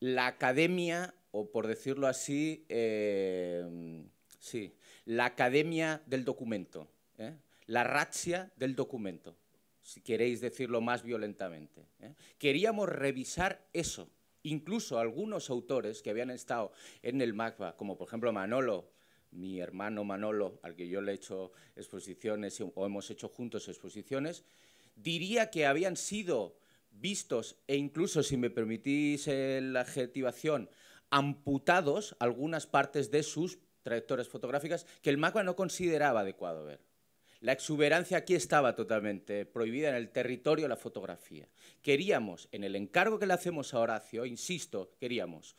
la academia, o por decirlo así, eh, sí, la academia del documento, ¿eh? la razzia del documento si queréis decirlo más violentamente. ¿eh? Queríamos revisar eso. Incluso algunos autores que habían estado en el MACBA, como por ejemplo Manolo, mi hermano Manolo, al que yo le he hecho exposiciones o hemos hecho juntos exposiciones, diría que habían sido vistos e incluso, si me permitís eh, la adjetivación, amputados algunas partes de sus trayectorias fotográficas que el MACBA no consideraba adecuado ver. La exuberancia aquí estaba totalmente prohibida en el territorio de la fotografía. Queríamos, en el encargo que le hacemos a Horacio, insisto, queríamos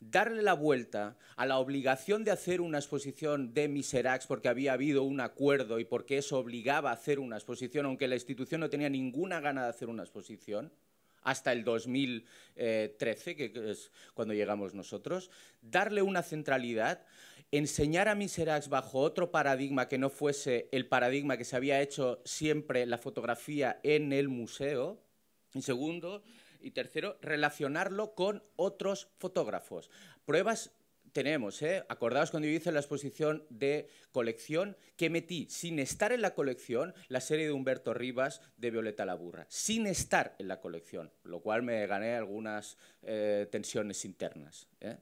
darle la vuelta a la obligación de hacer una exposición de Miserax porque había habido un acuerdo y porque eso obligaba a hacer una exposición, aunque la institución no tenía ninguna gana de hacer una exposición hasta el 2013, que es cuando llegamos nosotros, darle una centralidad enseñar a Miserax bajo otro paradigma que no fuese el paradigma que se había hecho siempre la fotografía en el museo. Y segundo, y tercero, relacionarlo con otros fotógrafos. Pruebas tenemos, ¿eh? acordaos cuando yo hice la exposición de colección, que metí sin estar en la colección la serie de Humberto Rivas de Violeta la Burra, sin estar en la colección, lo cual me gané algunas eh, tensiones internas. ¿eh?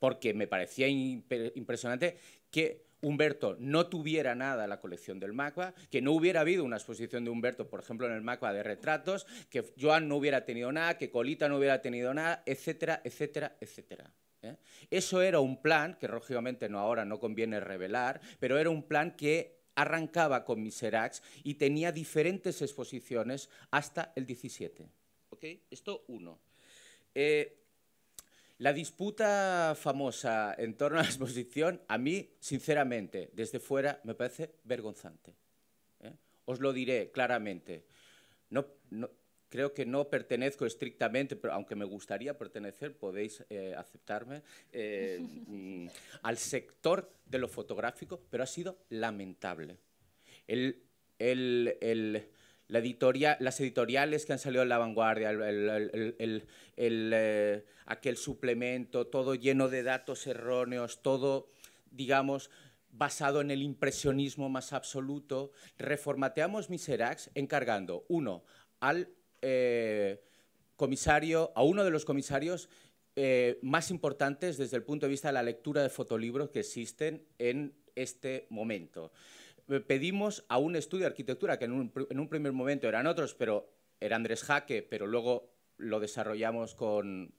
porque me parecía impresionante que Humberto no tuviera nada en la colección del MACBA, que no hubiera habido una exposición de Humberto, por ejemplo, en el MACBA de retratos, que Joan no hubiera tenido nada, que Colita no hubiera tenido nada, etcétera, etcétera, etcétera. ¿eh? Eso era un plan, que lógicamente no, ahora no conviene revelar, pero era un plan que arrancaba con Miserax y tenía diferentes exposiciones hasta el 17. ¿Ok? Esto uno. Eh, la disputa famosa en torno a la exposición, a mí, sinceramente, desde fuera, me parece vergonzante. ¿eh? Os lo diré claramente. No, no, creo que no pertenezco estrictamente, pero aunque me gustaría pertenecer, podéis eh, aceptarme, eh, mm, al sector de lo fotográfico, pero ha sido lamentable. El, el las editoriales que han salido en la vanguardia, eh, aquel suplemento, todo lleno de datos erróneos, todo, digamos, basado en el impresionismo más absoluto, reformateamos Miserax encargando, uno, al eh, comisario, a uno de los comisarios eh, más importantes desde el punto de vista de la lectura de fotolibros que existen en este momento. Eh, pedimos a un estudio de arquitectura, que en un, en un primer momento eran otros, pero era Andrés Jaque, pero luego lo desarrollamos con,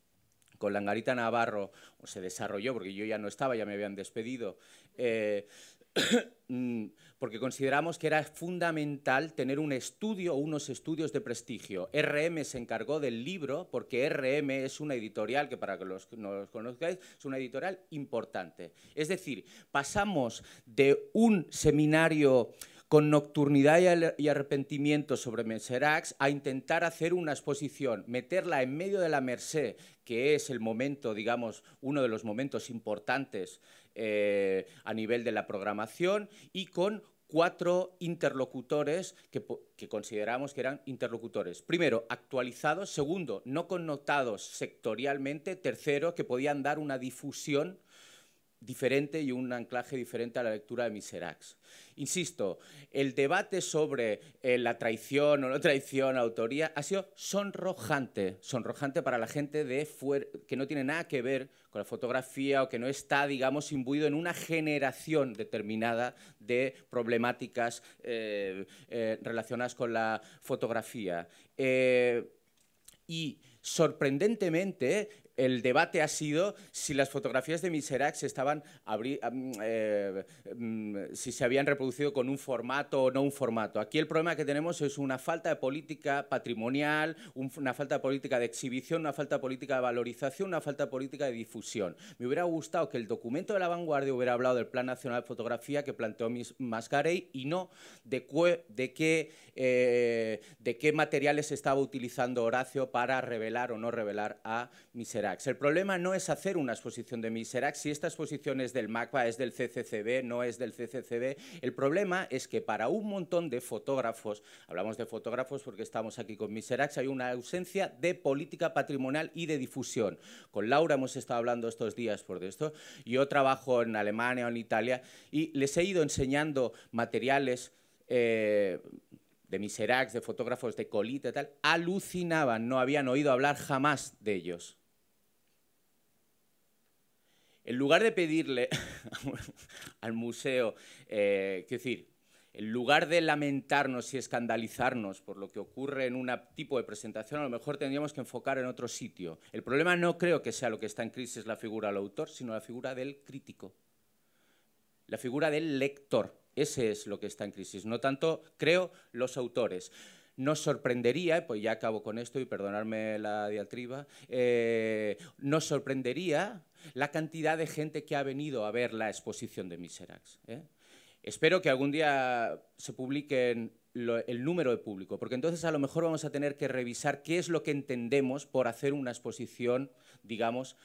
con Langarita Navarro, o se desarrolló, porque yo ya no estaba, ya me habían despedido. Eh, Mm, porque consideramos que era fundamental tener un estudio o unos estudios de prestigio. RM se encargó del libro porque RM es una editorial que para que los, no los conozcáis es una editorial importante. Es decir, pasamos de un seminario con nocturnidad y arrepentimiento sobre Meserax a intentar hacer una exposición, meterla en medio de la Merced, que es el momento, digamos, uno de los momentos importantes eh, a nivel de la programación y con cuatro interlocutores que, consideramos que eran interlocutores. Primero, actualizados. Segundo, no connotados sectorialmente. Tercero, que podían dar una difusión diferente y un anclaje diferente a la lectura de Miserax. Insisto, el debate sobre eh, la traición o no traición, autoría, ha sido sonrojante, sonrojante para la gente de que no tiene nada que ver con la fotografía o que no está, digamos, imbuido en una generación determinada de problemáticas eh, eh, relacionadas con la fotografía. Eh, y sorprendentemente, el debate ha sido si las fotografías de Miserax estaban eh, mm, si se habían reproducido con un formato o no un formato. Aquí el problema que tenemos es una falta de política patrimonial, una falta de política de exhibición, una falta de política de valorización, una falta de política de difusión. Me hubiera gustado que el documento de la vanguardia hubiera hablado del Plan Nacional de Fotografía que planteó Mascarey y no de, de que eh, de qué materiales estaba utilizando Horacio para revelar o no revelar a Miserax. El problema no es hacer una exposición de Miserax, si esta exposición es del MACBA, es del CCCB, no es del CCCB. El problema es que para un montón de fotógrafos, hablamos de fotógrafos porque estamos aquí con Miserax, hay una ausencia de política patrimonial y de difusión. Con Laura hemos estado hablando estos días por esto. Yo trabajo en Alemania o en Italia y les he ido enseñando materiales eh, de Miserax, de fotógrafos de colita y tal, alucinaban, no habían oído hablar jamás de ellos. En lugar de pedirle al museo, eh, quiero decir, en lugar de lamentarnos y escandalizarnos por lo que ocurre en un tipo de presentación, a lo mejor tendríamos que enfocar en otro sitio. El problema no creo que sea lo que está en crisis la figura del autor, sino la figura del crítico, la figura del lector. Ese es lo que está en crisis, no tanto, creo, los autores. Nos sorprendería, pues ya acabo con esto y perdonarme la diatriba, eh, nos sorprendería la cantidad de gente que ha venido a ver la exposición de Miserax. ¿eh? Espero que algún día se publiquen el número de público, porque entonces a lo mejor vamos a tener que revisar qué es lo que entendemos por hacer una exposición, digamos,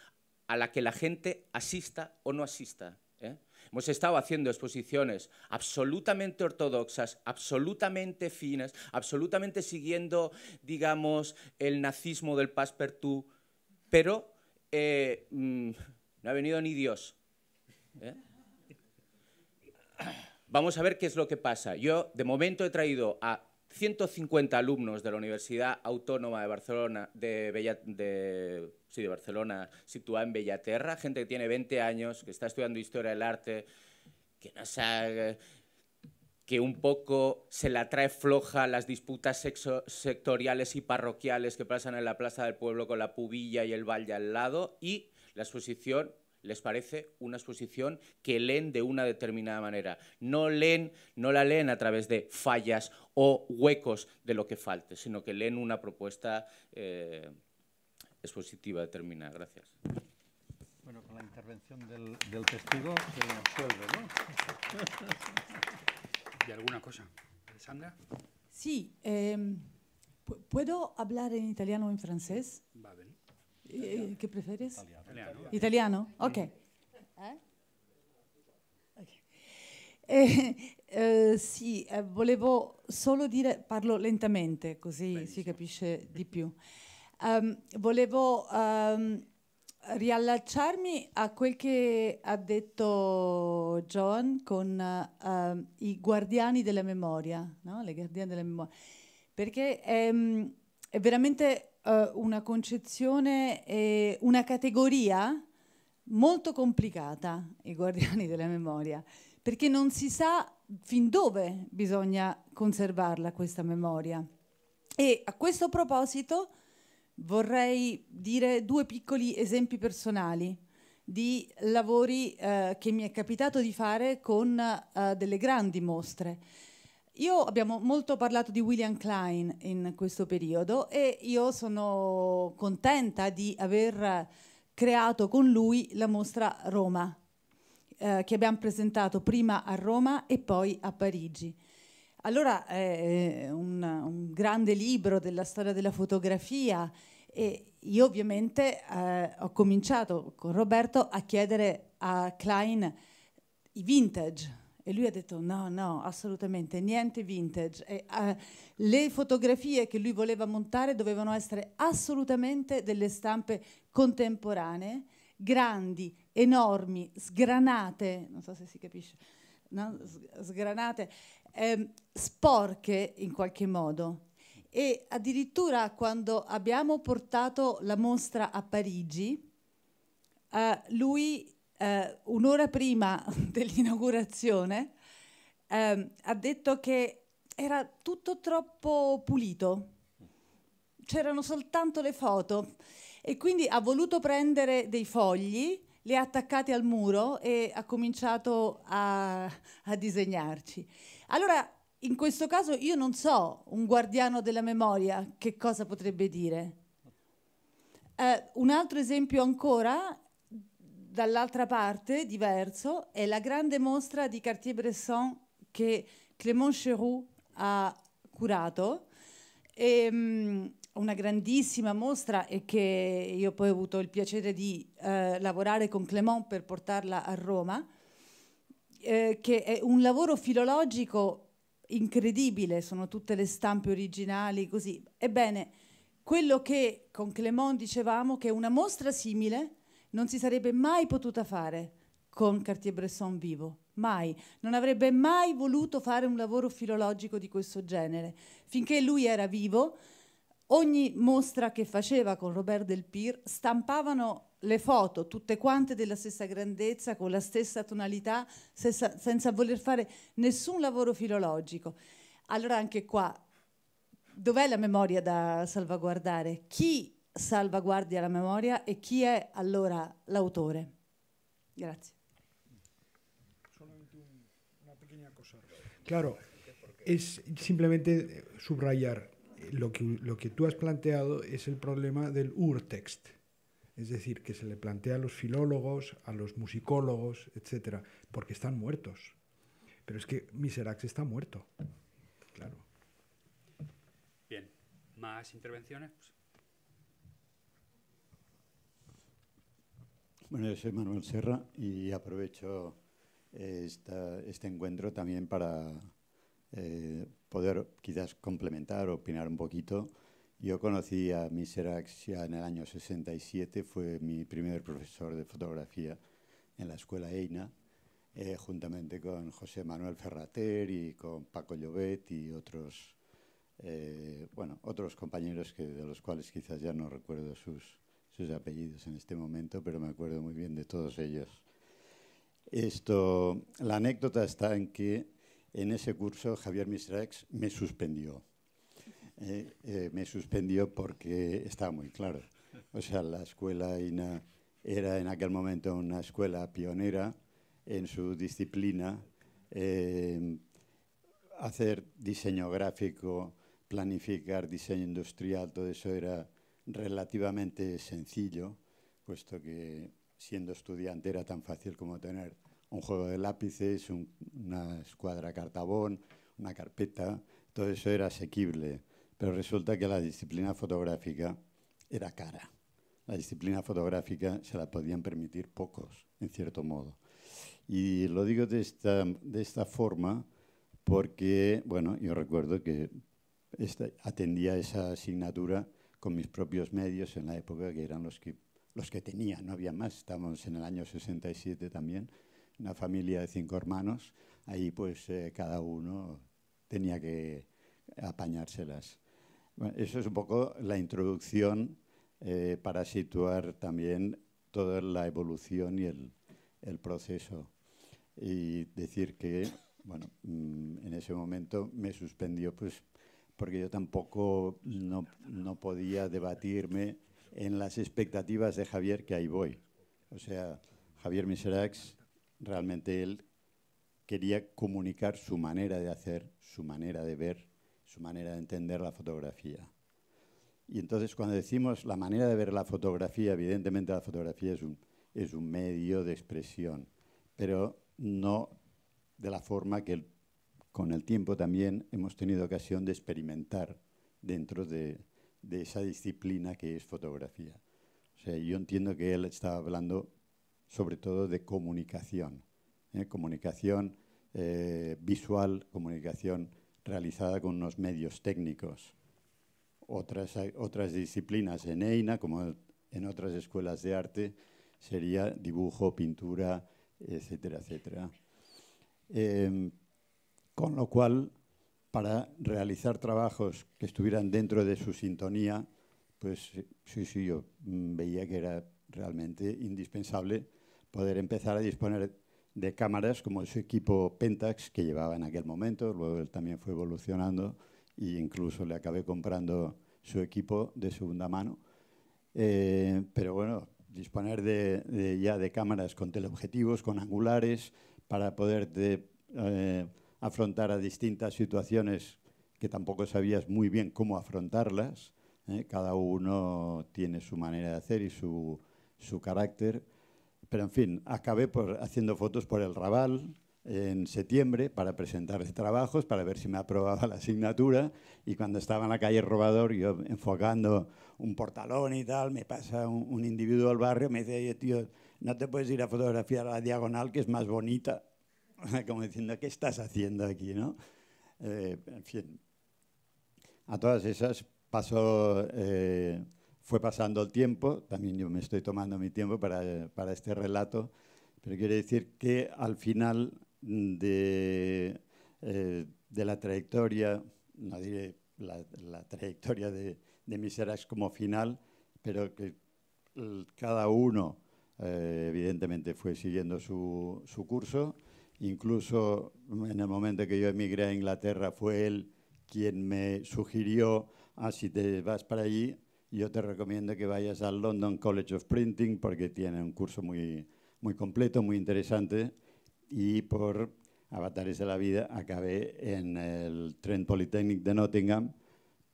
a la que la gente asista o no asista. ¿eh? Hemos estado haciendo exposiciones absolutamente ortodoxas, absolutamente finas, absolutamente siguiendo, digamos, el nazismo del Passepartout, pero eh, mm, no ha venido ni Dios. ¿eh? Vamos a ver qué es lo que pasa. Yo, de momento, he traído a 150 alumnos de la Universidad Autónoma de Barcelona, de, de de Barcelona, situada en Bellaterra, gente que tiene 20 años, que está estudiando historia del arte, que no sabe que un poco se la trae floja las disputas sectoriales y parroquiales que pasan en la Plaza del Pueblo con la pubilla y el valle al lado, y la exposición les parece una exposición que leen de una determinada manera. No leen, no la leen a través de fallas o huecos de lo que falte, sino que leen una propuesta eh, expositiva determinada. Gracias. Bueno, con la intervención del, testigo se resuelve, ¿no? ¿Y alguna cosa? ¿Sandra? Sí. Em, ¿Puedo hablar en italiano o en francés? Va bien. Eh, ¿Qué prefieres? Italiano. Italiano, ok. ¿Eh? sì, eh, eh, volevo solo dire, parlo lentamente così se si capisce di più. Um, volevo um, riallacciarmi a quel che ha detto John con uh, uh, i guardiani della memoria, no? le guardiane della memoria, perché è, è veramente uh, una concezione, e una categoria molto complicata, i guardiani della memoria, perché non si sa fin dove bisogna conservarla questa memoria. E a questo proposito vorrei dire due piccoli esempi personali di lavori eh, che mi è capitato di fare con eh, delle grandi mostre. Io abbiamo molto parlato di William Klein in questo periodo e io sono contenta di aver creato con lui la mostra Roma, eh, che abbiamo presentato prima a Roma e poi a Parigi. Allora è un, un grande libro della storia della fotografia e io ovviamente eh, ho cominciato con Roberto a chiedere a Klein i vintage e lui ha detto no, no, assolutamente niente vintage. E, uh, le fotografie che lui voleva montare dovevano essere assolutamente delle stampe contemporanee, grandi, enormi, sgranate, non so se si capisce, no? sgranate eh, sporche in qualche modo. E addirittura quando abbiamo portato la mostra a Parigi, eh, lui eh, un'ora prima dell'inaugurazione ehm, ha detto che era tutto troppo pulito, c'erano soltanto le foto e quindi ha voluto prendere dei fogli, li ha attaccati al muro e ha cominciato a, a disegnarci. Allora, in questo caso io non so un guardiano della memoria che cosa potrebbe dire. Eh, un altro esempio ancora, dall'altra parte, diverso, è la grande mostra di Cartier-Bresson che Clément Cheroux ha curato. E, um, una grandissima mostra e che io poi ho avuto il piacere di eh, lavorare con Clément per portarla a Roma eh, che è un lavoro filologico incredibile, sono tutte le stampe originali, così. Ebbene, quello che con Clement dicevamo che una mostra simile non si sarebbe mai potuta fare con Cartier-Bresson vivo, mai. Non avrebbe mai voluto fare un lavoro filologico di questo genere. Finché lui era vivo, ogni mostra che faceva con Robert Delpire stampavano le foto tutte quante della stessa grandezza, con la stessa tonalità, senza, senza voler fare nessun lavoro filologico. Allora anche qua, dov'è la memoria da salvaguardare? Chi salvaguardia la memoria e chi è allora l'autore? Grazie. Solamente una pequeña cosa. Claro, es simplemente subrayar lo que, lo que tú has planteado es el problema del urtext. Es decir, que se le plantea a los filólogos, a los musicólogos, etcétera, porque están muertos. Pero es que Miserax está muerto. Claro. Bien. ¿Más intervenciones? Pues. Bueno, yo soy Manuel Serra y aprovecho este encuentro también para eh, poder quizás complementar, opinar un poquito yo conocí a Miserax ya en el año 67, fue mi primer profesor de fotografía en la escuela EINA, eh, juntamente con José Manuel Ferrater y con Paco Llobet y otros, eh, otros compañeros que, de los cuales quizás ya no recuerdo sus, apellidos en este momento, pero me acuerdo muy bien de todos ellos. la anécdota está en que en ese curso Javier Miserax me suspendió eh, eh, me suspendió porque estaba muy claro. O sea, la escuela INA era en aquel momento una escuela pionera en su disciplina. Eh, hacer diseño gráfico, planificar diseño industrial, todo eso era relativamente sencillo, puesto que siendo estudiante era tan fácil como tener un juego de lápices, una escuadra cartabón, una carpeta, todo eso era asequible pero resulta que la disciplina fotográfica era cara. La disciplina fotográfica se la podían permitir pocos, en cierto modo. Y lo digo de esta, de esta forma porque, bueno, yo recuerdo que atendía esa asignatura con mis propios medios en la época que eran los que, los que tenía, no había más. Estábamos en el año 67 también, una familia de cinco hermanos, ahí pues eh, cada uno tenía que apañárselas. Bueno, eso es un poco la introducción eh, para situar también toda la evolución y el, proceso. Y decir que, bueno, mm, en ese momento me suspendió pues porque yo tampoco no, podía debatirme en las expectativas de Javier, que ahí voy. O sea, Javier Miserax, realmente él quería comunicar su manera de hacer, su manera de ver, su manera de entender la fotografía. Y entonces cuando decimos la manera de ver la fotografía, evidentemente la fotografía es un, medio de expresión, pero no de la forma que con el tiempo también hemos tenido ocasión de experimentar dentro de, esa disciplina que es fotografía. yo entiendo que él estaba hablando sobre todo de comunicación, ¿eh? comunicación eh, visual, comunicación realizada con unos medios técnicos. Otras, otras disciplinas en EINA, como en otras escuelas de arte, sería dibujo, pintura, etcétera, etcétera. Em, con lo cual, para realizar trabajos que estuvieran dentro de su sintonía, pues sí, sí, yo mm, veía que era realmente indispensable poder empezar a disponer de cámaras como su equipo Pentax que llevaba en aquel momento, luego él también fue evolucionando e incluso le acabé comprando su equipo de segunda mano. Eh, pero bueno, disponer de, ya de cámaras con teleobjetivos, con angulares, para poder de, eh, afrontar a distintas situaciones que tampoco sabías muy bien cómo afrontarlas. ¿eh? Cada uno tiene su manera de hacer y su, su carácter pero en fin, acabé por, haciendo fotos por el Raval en septiembre para presentar trabajos, para ver si me aprobaba la asignatura. Y cuando estaba en la calle Robador, yo enfocando un portalón y tal, me pasa un, individuo al barrio, me dice, Oye, tío, no te puedes ir a fotografiar a la diagonal, que es más bonita. Como diciendo, ¿qué estás haciendo aquí? ¿no? Eh, en fin, a todas esas pasó eh, fue pasando el tiempo, también yo me estoy tomando mi tiempo para, este relato, pero quiere decir que al final de, eh, de la trayectoria, no diré la, trayectoria de, de como final, pero que cada uno eh, evidentemente fue siguiendo su, su, curso. Incluso en el momento que yo emigré a Inglaterra fue él quien me sugirió, ah, si te vas para allí, yo te recomiendo que vayas al London College of Printing porque tiene un curso muy, completo, muy interesante. Y por avatares de la vida acabé en el Trent Polytechnic de Nottingham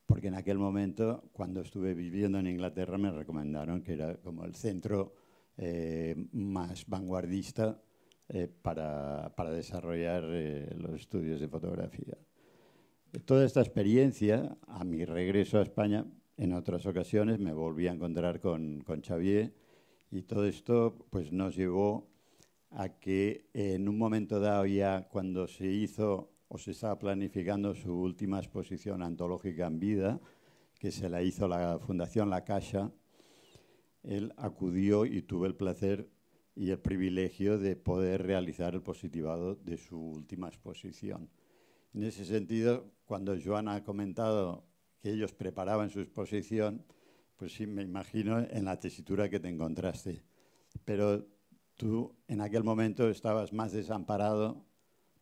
porque en aquel momento, cuando estuve viviendo en Inglaterra, me recomendaron que era como el centro eh, más vanguardista eh, para, desarrollar eh, los estudios de fotografía. Toda esta experiencia, a mi regreso a España, en otras ocasiones me volví a encontrar con, con Xavier y todo esto pues, nos llevó a que en un momento dado ya cuando se hizo o se estaba planificando su última exposición antológica en vida, que se la hizo la Fundación La Caixa, él acudió y tuve el placer y el privilegio de poder realizar el positivado de su última exposición. En ese sentido, cuando Joana ha comentado que ellos preparaban su exposición, pues sí, me imagino en la tesitura que te encontraste. Pero tú en aquel momento estabas más desamparado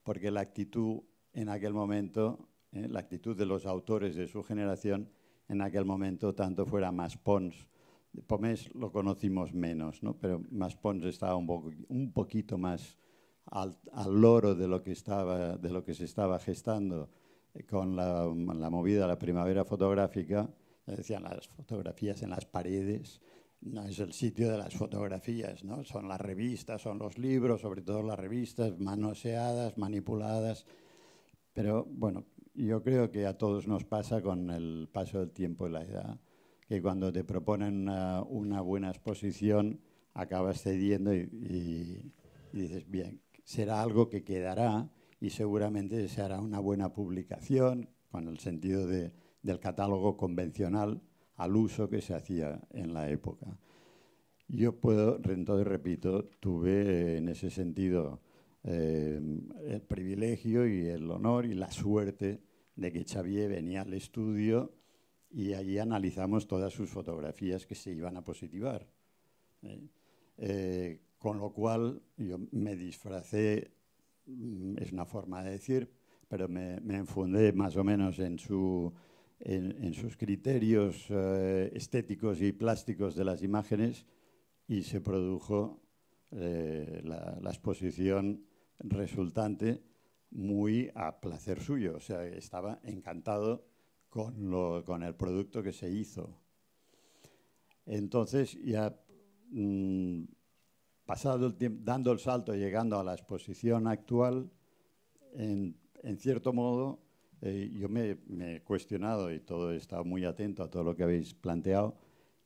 porque la actitud en aquel momento, ¿eh? la actitud de los autores de su generación, en aquel momento tanto fuera más Pons. Pomés lo conocimos menos, ¿no? pero más Pons estaba un, poco, un poquito más al, al, loro de lo, que estaba, de lo que se estaba gestando con la, movida de la primavera fotográfica, decían las fotografías en las paredes, no es el sitio de las fotografías, ¿no? son las revistas, son los libros, sobre todo las revistas manoseadas, manipuladas. Pero bueno, yo creo que a todos nos pasa con el paso del tiempo y la edad, que cuando te proponen una, buena exposición acabas cediendo y dices, bien, será algo que quedará, y seguramente se hará una buena publicación con el sentido de, del catálogo convencional al uso que se hacía en la época. Yo puedo, repito, tuve en ese sentido eh, el privilegio y el honor y la suerte de que Xavier venía al estudio y allí analizamos todas sus fotografías que se iban a positivar. ¿eh? Eh, con lo cual yo me disfracé Mm, es una forma de decir, pero me, me enfundé más o menos en, sus criterios eh, estéticos y plásticos de las imágenes y se produjo eh, la, exposición resultante muy a placer suyo. O sea, estaba encantado con, el producto que se hizo. Entonces ya... Mm, pasado el tiempo, dando el salto, llegando a la exposición actual, en, cierto modo, eh, yo me, he cuestionado y todo he estado muy atento a todo lo que habéis planteado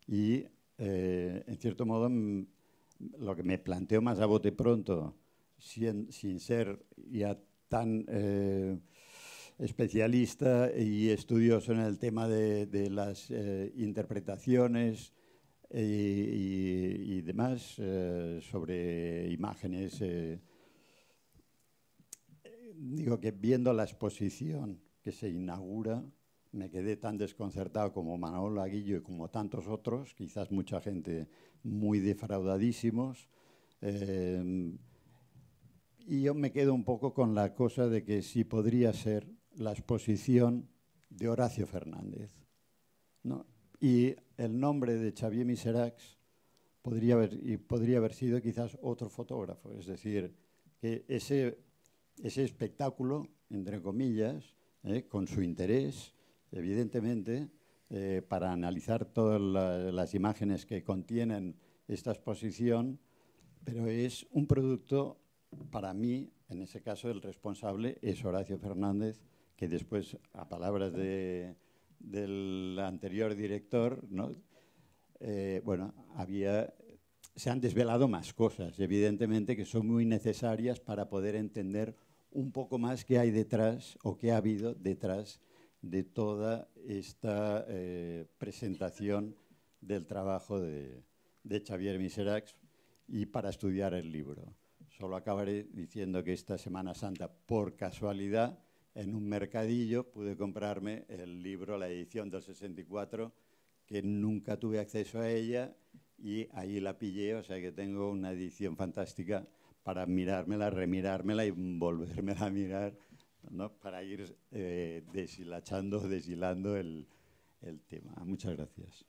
y eh, en cierto modo mm, lo que me planteo más a bote pronto, sin, ser ya tan eh, especialista y estudioso en el tema de las interpretaciones, y, demás eh, sobre imágenes. Eh, digo que viendo la exposición que se inaugura, me quedé tan desconcertado como Manolo Aguillo y como tantos otros, quizás mucha gente muy defraudadísimos. Eh, y yo me quedo un poco con la cosa de que si podría ser la exposición de Horacio Fernández. ¿no? Y el nombre de Xavier Miserax podría haber, y podría haber sido quizás otro fotógrafo. Es decir, que ese, espectáculo, entre comillas, eh, con su interés, evidentemente, eh, para analizar todas las imágenes que contienen esta exposición, pero es un producto, para mí, en ese caso, el responsable es Horacio Fernández, que después, a palabras de, del anterior director, eh, bueno, se han desvelado más cosas, evidentemente, que son muy necesarias para poder entender un poco más qué hay detrás o qué ha habido detrás de toda esta eh, presentación del trabajo de, Xavier Miserax y para estudiar el libro. Solo acabaré diciendo que esta Semana Santa, por casualidad, en un mercadillo pude comprarme el libro, la edición del 64, que nunca tuve acceso a ella y ahí la pillé, o sea que tengo una edición fantástica para mirármela, remirármela y volvérmela a mirar, ¿no? para ir eh, deshilachando, deshilando el, tema. Muchas gracias.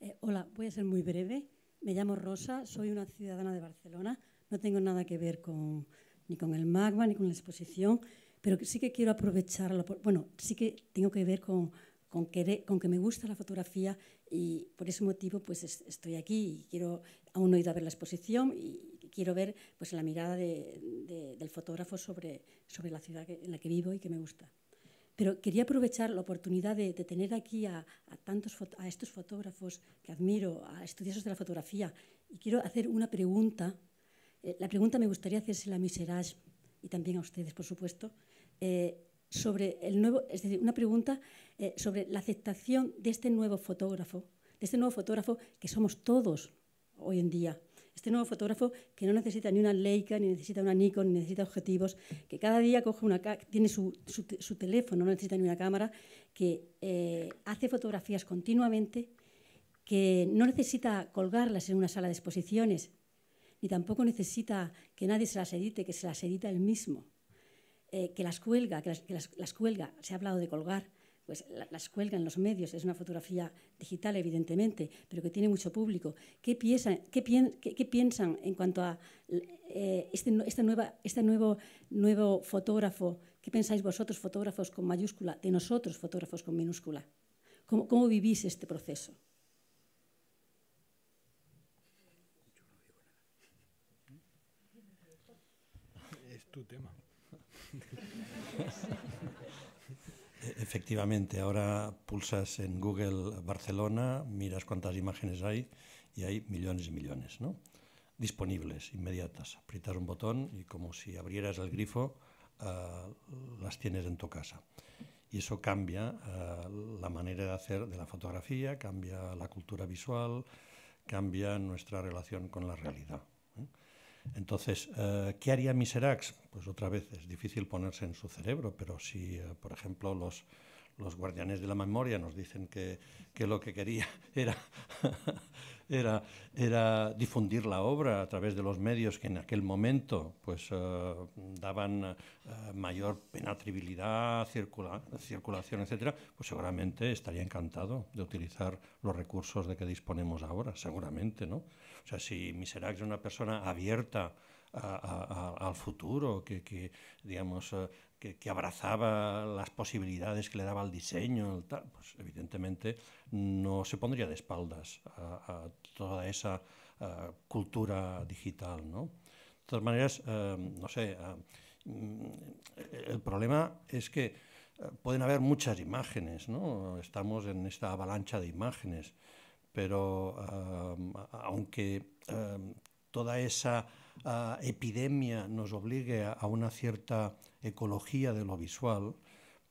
Eh, hola, voy a ser muy breve. Me llamo Rosa, soy una ciudadana de Barcelona, no tengo nada que ver con ni con el magma, ni con la exposición, pero sí que quiero aprovecharlo. bueno, sí que tengo que ver con, con, que, con que me gusta la fotografía y por ese motivo pues estoy aquí y quiero, aún no he ido a ver la exposición y quiero ver pues la mirada del fotógrafo sobre, sobre la ciudad en la que vivo y que me gusta. Pero quería aprovechar la oportunidad de, tener aquí a, a tantos, a estos fotógrafos que admiro, a estudiosos de la fotografía, y quiero hacer una pregunta eh, la pregunta me gustaría hacerse a Miserage y también a ustedes, por supuesto, eh, sobre el nuevo, es decir, una pregunta eh, sobre la aceptación de este nuevo fotógrafo, de este nuevo fotógrafo que somos todos hoy en día. Este nuevo fotógrafo que no necesita ni una Leica, ni necesita una Nikon, ni necesita objetivos, que cada día coge una, tiene su, su teléfono, no necesita ni una cámara, que hace fotografías continuamente, que no necesita colgarlas en una sala de exposiciones, y tampoco necesita que nadie se las edite, que se las edita él mismo, eh, que las cuelga, que, las, cuelga, se ha hablado de colgar, pues las cuelga en los medios, es una fotografía digital evidentemente, pero que tiene mucho público. ¿Qué, piensan, en cuanto a eh, este, este nuevo, fotógrafo? ¿Qué pensáis vosotros, fotógrafos con mayúscula, de nosotros, fotógrafos con minúscula? cómo vivís este proceso? tema. Efectivamente, ahora pulsas en Google Barcelona, miras cuántas imágenes hay y hay millones y millones, ¿no? Disponibles, inmediatas. Aprietas un botón y como si abrieras el grifo, ah, las tienes en tu casa. Y eso cambia ah, la manera de hacer de la fotografía, cambia la cultura visual, cambia nuestra relación con la realidad. Entonces, eh, ¿qué haría Miserax? Pues otra vez, es difícil ponerse en su cerebro, pero si, eh, por ejemplo, los, guardianes de la memoria nos dicen que, lo que quería era, difundir la obra a través de los medios que en aquel momento pues, eh, daban mayor penetrabilidad, circulación, etc., pues seguramente estaría encantado de utilizar los recursos de que disponemos ahora, seguramente, ¿no? O sea, si Miserac es una persona abierta al futuro, que, que digamos, eh, que, abrazaba las posibilidades que le daba el diseño, pues evidentemente no se pondría de espaldas a, toda esa eh, cultura digital, ¿no? De todas maneras, eh, no sé, mm, el problema es que pueden haber muchas imágenes, ¿no? Estamos en esta avalancha de imágenes pero aunque toda esa ah, epidemia nos obligue a, una cierta ecología de lo visual,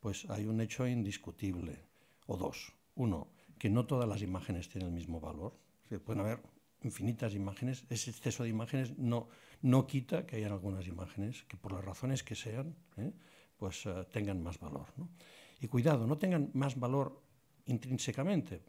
pues hay un hecho indiscutible, o dos. Uno, que no todas las imágenes tienen el mismo valor. pueden haber infinitas imágenes, ese exceso de imágenes no, no quita que hayan algunas imágenes que por las razones que sean, ¿eh? pues ah, tengan más valor. Y cuidado, no tengan más valor intrínsecamente.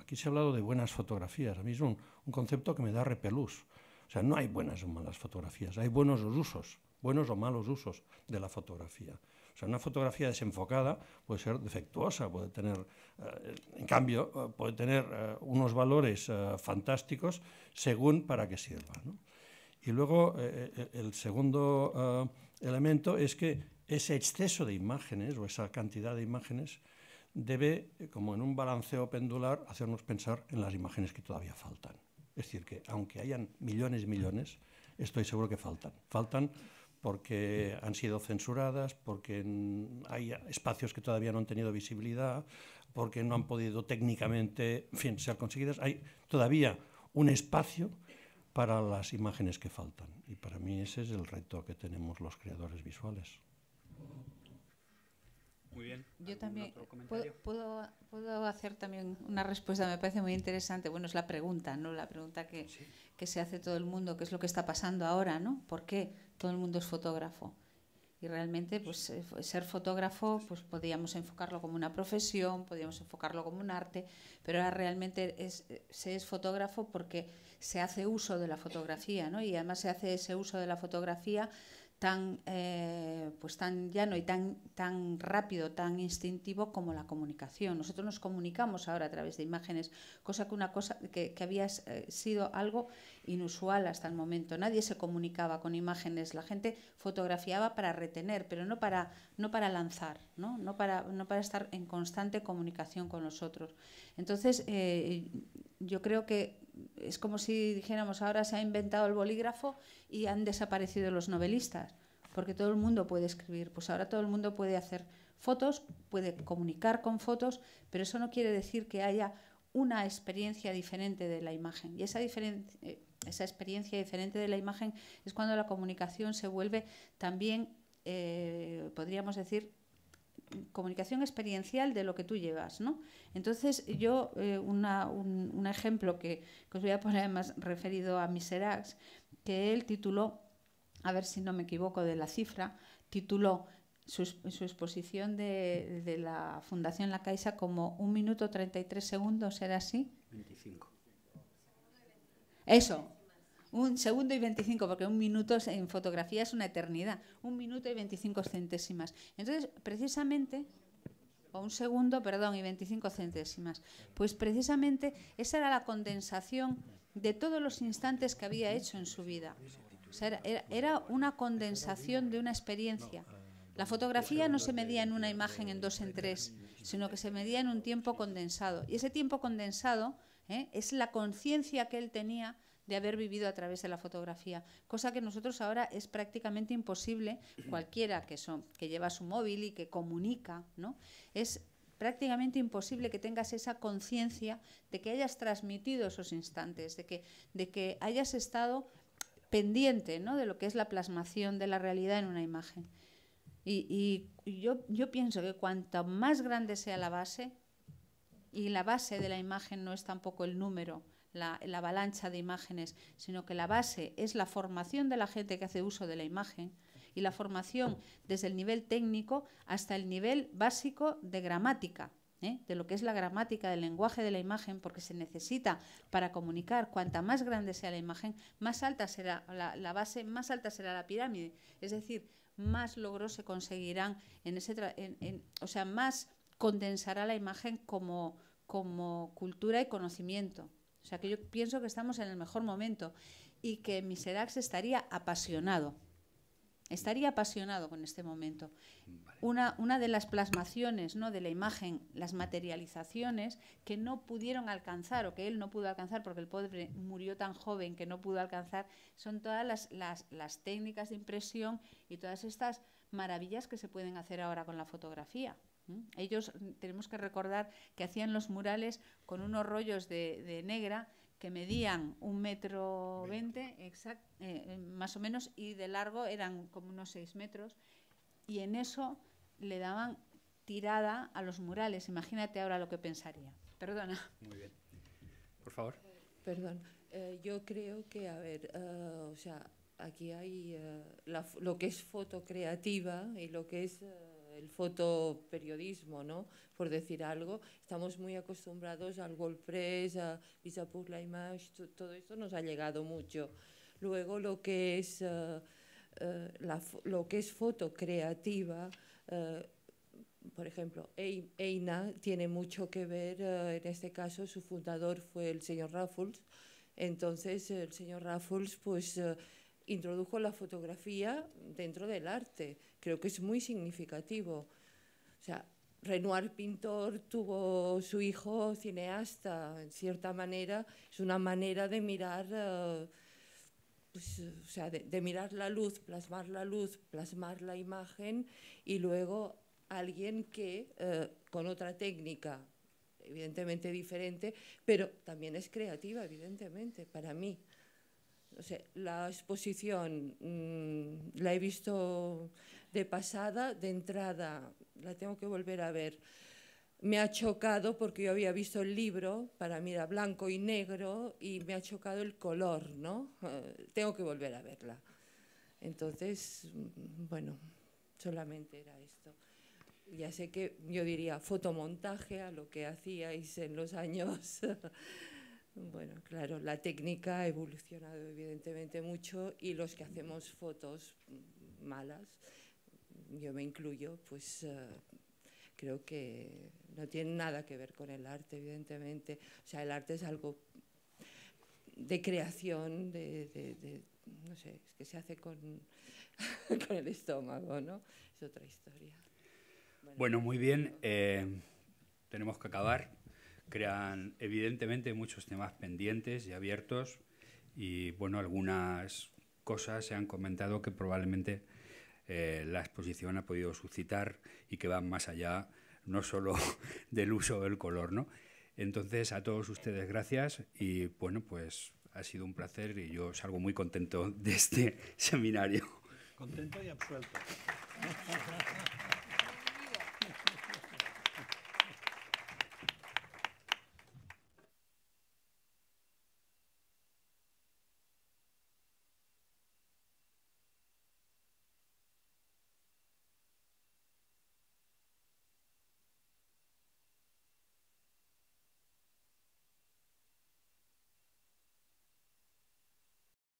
Aquí se ha hablado de buenas fotografías. A mí es un, concepto que me da repelús. O sea, no hay buenas o malas fotografías, hay buenos usos, buenos o malos usos de la fotografía. O sea, una fotografía desenfocada puede ser defectuosa, puede tener, eh, en cambio, eh, puede tener eh, unos valores fantásticos según para qué sirva. Y luego el segundo elemento es que ese exceso de imágenes o esa cantidad de imágenes debe, eh, como en un balanceo pendular, hacernos pensar en las imágenes que todavía faltan. Es decir, que aunque hayan millones y millones, estoy seguro que faltan. Faltan porque han sido censuradas, porque hay espacios que todavía no han tenido visibilidad, porque no han podido técnicamente, en ser conseguidas. Hay todavía un espacio para las imágenes que faltan. Y para mí ese es el reto que tenemos los creadores visuales. Yo también ¿puedo, hacer también una respuesta, me parece muy interesante. Bueno, es la pregunta, ¿no? La pregunta que, se hace todo el mundo, qué es lo que está pasando ahora, ¿no? ¿Por qué todo el mundo es fotógrafo? y realmente pues eh, ser fotógrafo pues podíamos enfocarlo como una profesión podríamos enfocarlo como un arte pero ahora realmente es, se es fotógrafo porque se hace uso de la fotografía no y además se hace ese uso de la fotografía tan, eh, pues tan llano y tan, tan rápido, tan instintivo como la comunicación. Nosotros nos comunicamos ahora a través de imágenes, cosa que una cosa que, que había eh, sido algo inusual hasta el momento. Nadie se comunicaba con imágenes, la gente fotografiaba para retener, pero no para, no para lanzar, ¿no? para, no para estar en constante comunicación con nosotros Entonces, eh, yo creo que es como si dijéramos ahora se ha inventado el bolígrafo y han desaparecido los novelistas, porque todo el mundo puede escribir, pues ahora todo el mundo puede hacer fotos, puede comunicar con fotos, pero eso no quiere decir que haya una experiencia diferente de la imagen. Y esa, eh, experiencia diferente de la imagen es cuando la comunicación se vuelve también, eh, podríamos decir, comunicación experiencial de lo que tú llevas, ¿no? Entonces, yo, eh, un, ejemplo que, os voy a poner además referido a Miserax, que él tituló, a ver si no me equivoco de la cifra, tituló su, su exposición de, la Fundación La Caixa como un minuto 33 segundos, ¿era así? 25. Eso, un segundo y 25, porque un minuto en fotografía es una eternidad. Un minuto y 25 centésimas. Entonces, precisamente, o un segundo, perdón, y 25 centésimas. Pues precisamente esa era la condensación de todos los instantes que había hecho en su vida. era, era una condensación de una experiencia. La fotografía no se medía en una imagen, en dos, en tres, sino que se medía en un tiempo condensado. Y ese tiempo condensado ¿eh? es la conciencia que él tenía de haber vivido a través de la fotografía, cosa que nosotros ahora es prácticamente imposible, cualquiera que, son, que lleva su móvil y que comunica, ¿no? Es prácticamente imposible que tengas esa conciencia de que hayas transmitido esos instantes, de que, de que hayas estado pendiente ¿no? de lo que es la plasmación de la realidad en una imagen. Y, yo, yo pienso que cuanto más grande sea la base, y la base de la imagen no es tampoco el número, la, avalancha de imágenes, sino que la base es la formación de la gente que hace uso de la imagen y la formación desde el nivel técnico hasta el nivel básico de gramática. ¿eh? de lo que es la gramática del lenguaje de la imagen, porque se necesita para comunicar, cuanta más grande sea la imagen, más alta será la, base, más alta será la pirámide. Es decir, más logros se conseguirán en ese, o sea, más condensará la imagen como cultura y conocimiento. O sea que yo pienso que estamos en el mejor momento y que Miserax estaría apasionado. Estaría apasionado con este momento. Una, de las plasmaciones ¿no? de la imagen, las materializaciones que no pudieron alcanzar o que él no pudo alcanzar porque el pobre murió tan joven que no pudo alcanzar, son todas las técnicas de impresión y todas estas maravillas que se pueden hacer ahora con la fotografía. Ellos mm, tenemos que recordar que hacían los murales con unos rollos de, negra que medían un metro veinte, eh, eh, más o menos, y de largo eran como unos seis metros, y en eso le daban tirada a los murales. Imagínate ahora lo que pensaría. Perdona. Muy bien. Por favor. Perdón. Eh, yo creo que, a ver, o sea, aquí hay lo que es foto creativa y lo que es el fotoperiodismo, ¿no? por decir algo. Estamos muy acostumbrados al Press, a Visa la Image, todo esto nos ha llegado mucho. Luego lo que es, eh, eh, lo que es foto creativa, eh, por ejemplo, EINA tiene mucho que ver, en este caso su fundador fue el señor Raffles, entonces el señor Raffles pues introdujo la fotografía dentro del arte Creo que es muy significativo. O sea, Renoir pintor tuvo su hijo cineasta, en cierta manera es una manera de mirar, eh, pues, sea, de, mirar la luz, plasmar la luz, plasmar la imagen y luego alguien que eh, con otra técnica, evidentemente diferente, pero también es creativa, evidentemente, para mí. la exposición mm, la he visto de pasada, de entrada, la tengo que volver a ver. Me ha chocado porque yo había visto el libro, para mí era blanco y negro, y me ha chocado el color, ¿no? Ah, tengo que volver a verla. Entonces, mm, bueno, solamente era esto. Ya sé que yo diría fotomontaje a lo que hacíais en los años. bueno, claro, la técnica ha evolucionado evidentemente mucho y los que hacemos fotos mm, malas, yo me incluyo, pues eh, creo que no tiene nada que ver con el arte, evidentemente. O sea, el arte es algo de creación, de, no sé, es que se hace con, con, el estómago, ¿no? Es otra historia. Bueno, muy bien, eh, tenemos que acabar. Crean evidentemente muchos temas pendientes y abiertos y bueno, algunas cosas se han comentado que probablemente eh, la exposición ha podido suscitar y que va más allá no solo del uso del color, ¿no? Entonces, a todos ustedes gracias y bueno, pues ha sido un placer y yo salgo muy contento de este seminario. Contento y absuelto.